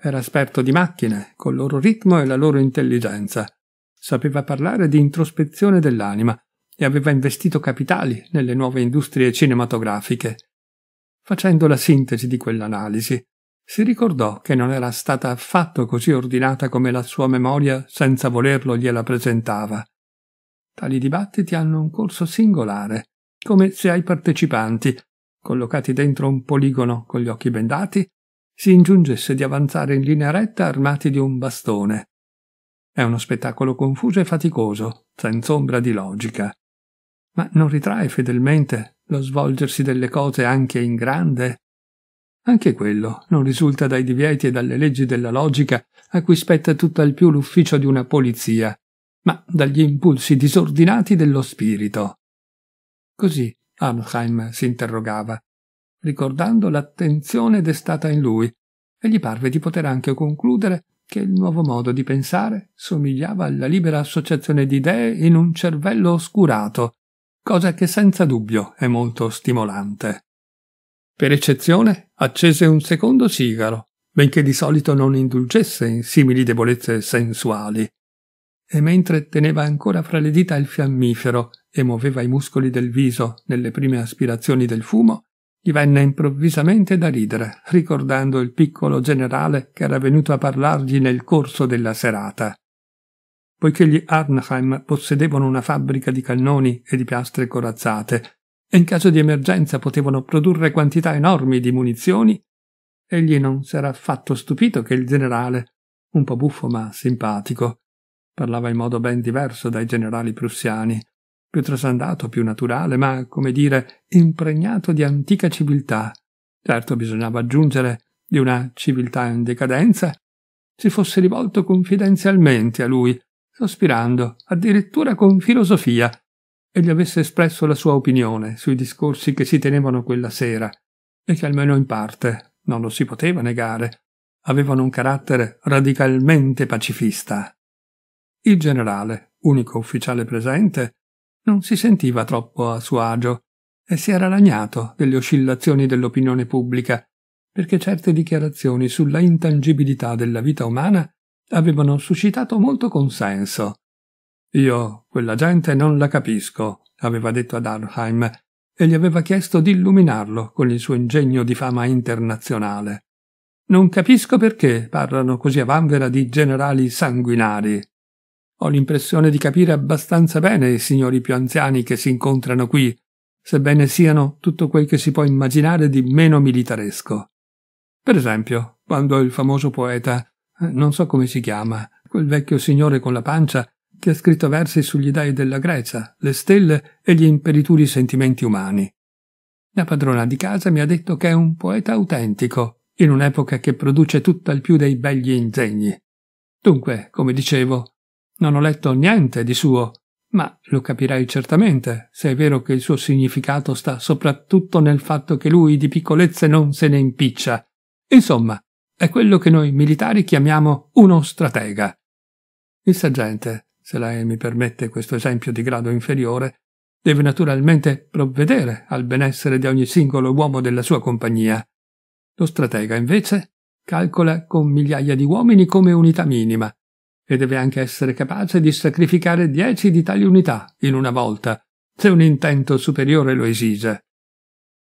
Era esperto di macchine, col loro ritmo e la loro intelligenza. Sapeva parlare di introspezione dell'anima, e aveva investito capitali nelle nuove industrie cinematografiche. Facendo la sintesi di quell'analisi, si ricordò che non era stata affatto così ordinata come la sua memoria, senza volerlo, gliela presentava. Tali dibattiti hanno un corso singolare, come se ai partecipanti, collocati dentro un poligono con gli occhi bendati, si ingiungesse di avanzare in linea retta armati di un bastone. È uno spettacolo confuso e faticoso, senza ombra di logica ma non ritrae fedelmente lo svolgersi delle cose anche in grande? Anche quello non risulta dai divieti e dalle leggi della logica a cui spetta tutt'al più l'ufficio di una polizia, ma dagli impulsi disordinati dello spirito. Così Arnheim si interrogava, ricordando l'attenzione destata in lui, e gli parve di poter anche concludere che il nuovo modo di pensare somigliava alla libera associazione di idee in un cervello oscurato, cosa che senza dubbio è molto stimolante. Per eccezione, accese un secondo sigaro, benché di solito non indulgesse in simili debolezze sensuali. E mentre teneva ancora fra le dita il fiammifero e muoveva i muscoli del viso nelle prime aspirazioni del fumo, gli venne improvvisamente da ridere, ricordando il piccolo generale che era venuto a parlargli nel corso della serata poiché gli Arnheim possedevano una fabbrica di cannoni e di piastre corazzate, e in caso di emergenza potevano produrre quantità enormi di munizioni, egli non s'era affatto stupito che il generale, un po' buffo ma simpatico, parlava in modo ben diverso dai generali prussiani, più trasandato, più naturale, ma, come dire, impregnato di antica civiltà. Certo, bisognava aggiungere di una civiltà in decadenza, si fosse rivolto confidenzialmente a lui, sospirando, addirittura con filosofia, e gli avesse espresso la sua opinione sui discorsi che si tenevano quella sera, e che almeno in parte, non lo si poteva negare, avevano un carattere radicalmente pacifista. Il generale, unico ufficiale presente, non si sentiva troppo a suo agio e si era lagnato delle oscillazioni dell'opinione pubblica, perché certe dichiarazioni sulla intangibilità della vita umana avevano suscitato molto consenso. Io quella gente non la capisco, aveva detto ad Arnheim, e gli aveva chiesto di illuminarlo con il suo ingegno di fama internazionale. Non capisco perché parlano così a vanvera di generali sanguinari. Ho l'impressione di capire abbastanza bene i signori più anziani che si incontrano qui, sebbene siano tutto quel che si può immaginare di meno militaresco. Per esempio, quando il famoso poeta eh, non so come si chiama, quel vecchio signore con la pancia che ha scritto versi sugli dai della Grecia, le stelle e gli imperituri sentimenti umani. La padrona di casa mi ha detto che è un poeta autentico, in un'epoca che produce tutt'al più dei begli ingegni. Dunque, come dicevo, non ho letto niente di suo, ma lo capirai certamente, se è vero che il suo significato sta soprattutto nel fatto che lui di piccolezze non se ne impiccia. Insomma, è quello che noi militari chiamiamo uno stratega. Il sergente, se lei mi permette questo esempio di grado inferiore, deve naturalmente provvedere al benessere di ogni singolo uomo della sua compagnia. Lo stratega, invece, calcola con migliaia di uomini come unità minima e deve anche essere capace di sacrificare dieci di tali unità in una volta, se un intento superiore lo esige.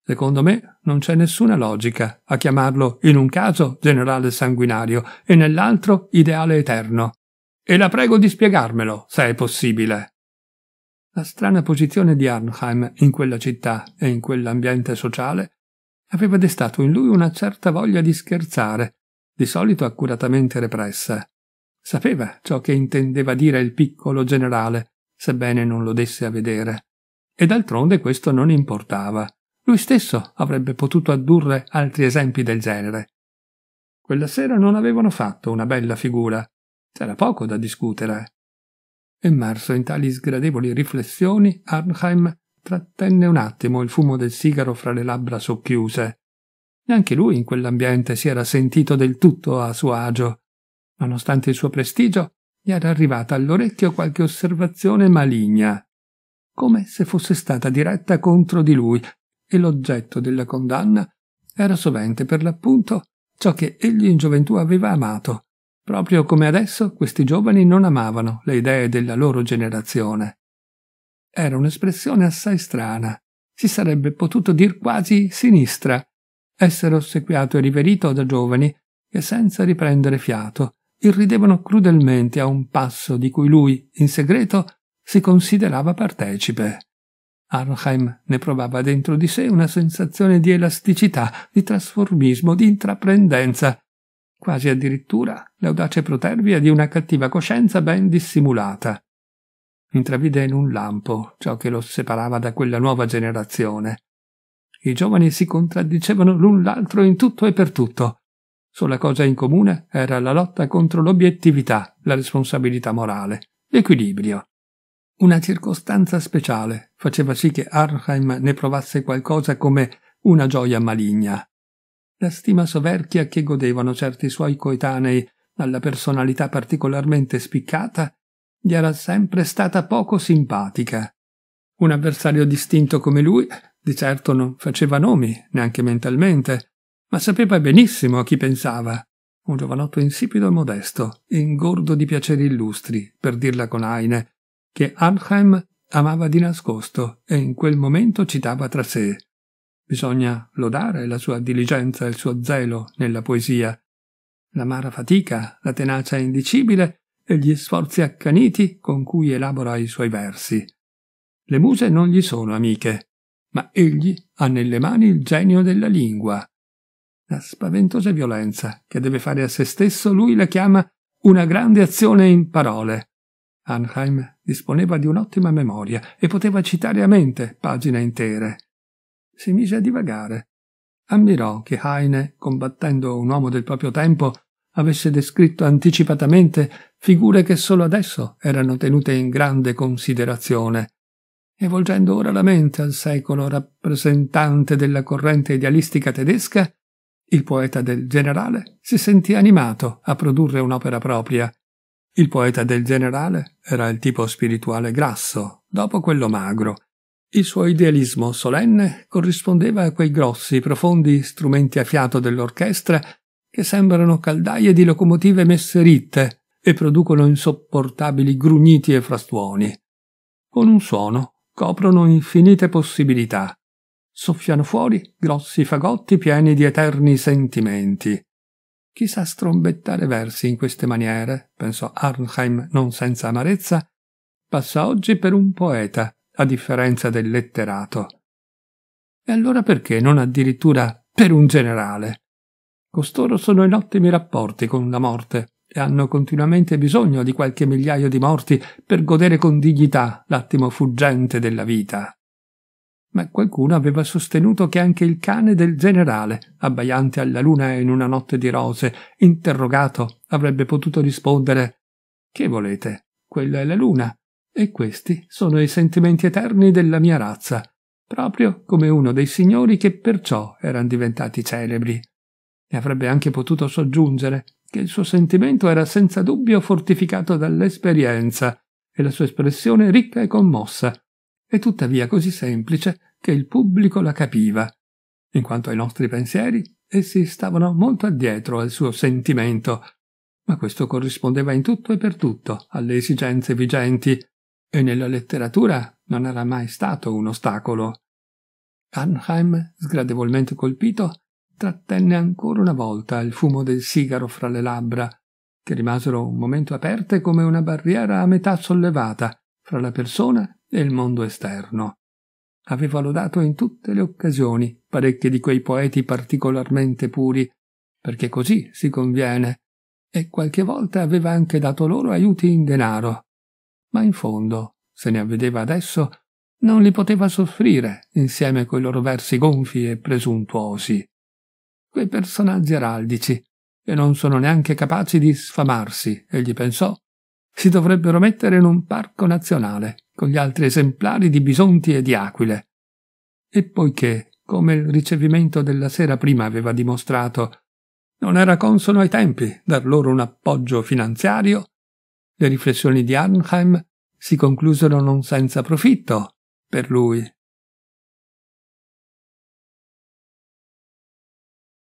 Secondo me non c'è nessuna logica a chiamarlo in un caso generale sanguinario e nell'altro ideale eterno. E la prego di spiegarmelo, se è possibile. La strana posizione di Arnheim in quella città e in quell'ambiente sociale aveva destato in lui una certa voglia di scherzare, di solito accuratamente repressa. Sapeva ciò che intendeva dire il piccolo generale, sebbene non lo desse a vedere, e d'altronde questo non importava lui stesso avrebbe potuto addurre altri esempi del genere. Quella sera non avevano fatto una bella figura, c'era poco da discutere. Immerso in tali sgradevoli riflessioni, Arnheim trattenne un attimo il fumo del sigaro fra le labbra socchiuse. Neanche lui in quell'ambiente si era sentito del tutto a suo agio. Nonostante il suo prestigio, gli era arrivata all'orecchio qualche osservazione maligna, come se fosse stata diretta contro di lui, e l'oggetto della condanna era sovente per l'appunto ciò che egli in gioventù aveva amato, proprio come adesso questi giovani non amavano le idee della loro generazione. Era un'espressione assai strana, si sarebbe potuto dir quasi sinistra, essere ossequiato e riverito da giovani che senza riprendere fiato irridevano crudelmente a un passo di cui lui, in segreto, si considerava partecipe. Arnheim ne provava dentro di sé una sensazione di elasticità, di trasformismo, di intraprendenza, quasi addirittura l'audace protervia di una cattiva coscienza ben dissimulata. Intravide in un lampo ciò che lo separava da quella nuova generazione. I giovani si contraddicevano l'un l'altro in tutto e per tutto. Sola cosa in comune era la lotta contro l'obiettività, la responsabilità morale, l'equilibrio. Una circostanza speciale faceva sì che Arnheim ne provasse qualcosa come una gioia maligna. La stima soverchia che godevano certi suoi coetanei alla personalità particolarmente spiccata gli era sempre stata poco simpatica. Un avversario distinto come lui di certo non faceva nomi, neanche mentalmente, ma sapeva benissimo a chi pensava. Un giovanotto insipido e modesto, ingordo di piaceri illustri, per dirla con Aine, che Arnheim amava di nascosto e in quel momento citava tra sé. Bisogna lodare la sua diligenza e il suo zelo nella poesia, l'amara fatica, la tenacia indicibile e gli sforzi accaniti con cui elabora i suoi versi. Le muse non gli sono amiche, ma egli ha nelle mani il genio della lingua. La spaventosa violenza che deve fare a se stesso lui la chiama una grande azione in parole Arnheim disponeva di un'ottima memoria e poteva citare a mente pagine intere. Si mise a divagare. Ammirò che Heine, combattendo un uomo del proprio tempo, avesse descritto anticipatamente figure che solo adesso erano tenute in grande considerazione. E volgendo ora la mente al secolo rappresentante della corrente idealistica tedesca, il poeta del generale si sentì animato a produrre un'opera propria il poeta del generale era il tipo spirituale grasso, dopo quello magro. Il suo idealismo solenne corrispondeva a quei grossi, profondi strumenti a fiato dell'orchestra che sembrano caldaie di locomotive messe ritte e producono insopportabili grugniti e frastuoni. Con un suono coprono infinite possibilità. Soffiano fuori grossi fagotti pieni di eterni sentimenti. Chi sa strombettare versi in queste maniere, pensò Arnheim non senza amarezza, passa oggi per un poeta, a differenza del letterato. E allora perché non addirittura per un generale? Costoro sono in ottimi rapporti con la morte e hanno continuamente bisogno di qualche migliaio di morti per godere con dignità l'attimo fuggente della vita ma qualcuno aveva sostenuto che anche il cane del generale, abbaiante alla luna in una notte di rose, interrogato, avrebbe potuto rispondere Che volete? Quella è la luna, e questi sono i sentimenti eterni della mia razza, proprio come uno dei signori che perciò erano diventati celebri. E avrebbe anche potuto soggiungere che il suo sentimento era senza dubbio fortificato dall'esperienza e la sua espressione ricca e commossa, e tuttavia così semplice che il pubblico la capiva. In quanto ai nostri pensieri, essi stavano molto addietro al suo sentimento, ma questo corrispondeva in tutto e per tutto alle esigenze vigenti, e nella letteratura non era mai stato un ostacolo. Arnheim, sgradevolmente colpito, trattenne ancora una volta il fumo del sigaro fra le labbra, che rimasero un momento aperte come una barriera a metà sollevata fra la persona il mondo esterno. Aveva lodato in tutte le occasioni parecchi di quei poeti particolarmente puri, perché così si conviene, e qualche volta aveva anche dato loro aiuti in denaro. Ma in fondo, se ne avvedeva adesso, non li poteva soffrire insieme coi loro versi gonfi e presuntuosi. Quei personaggi araldici, che non sono neanche capaci di sfamarsi, egli pensò, si dovrebbero mettere in un parco nazionale con gli altri esemplari di bisonti e di aquile. E poiché, come il ricevimento della sera prima aveva dimostrato, non era consono ai tempi dar loro un appoggio finanziario, le riflessioni di Arnheim si conclusero non senza profitto per lui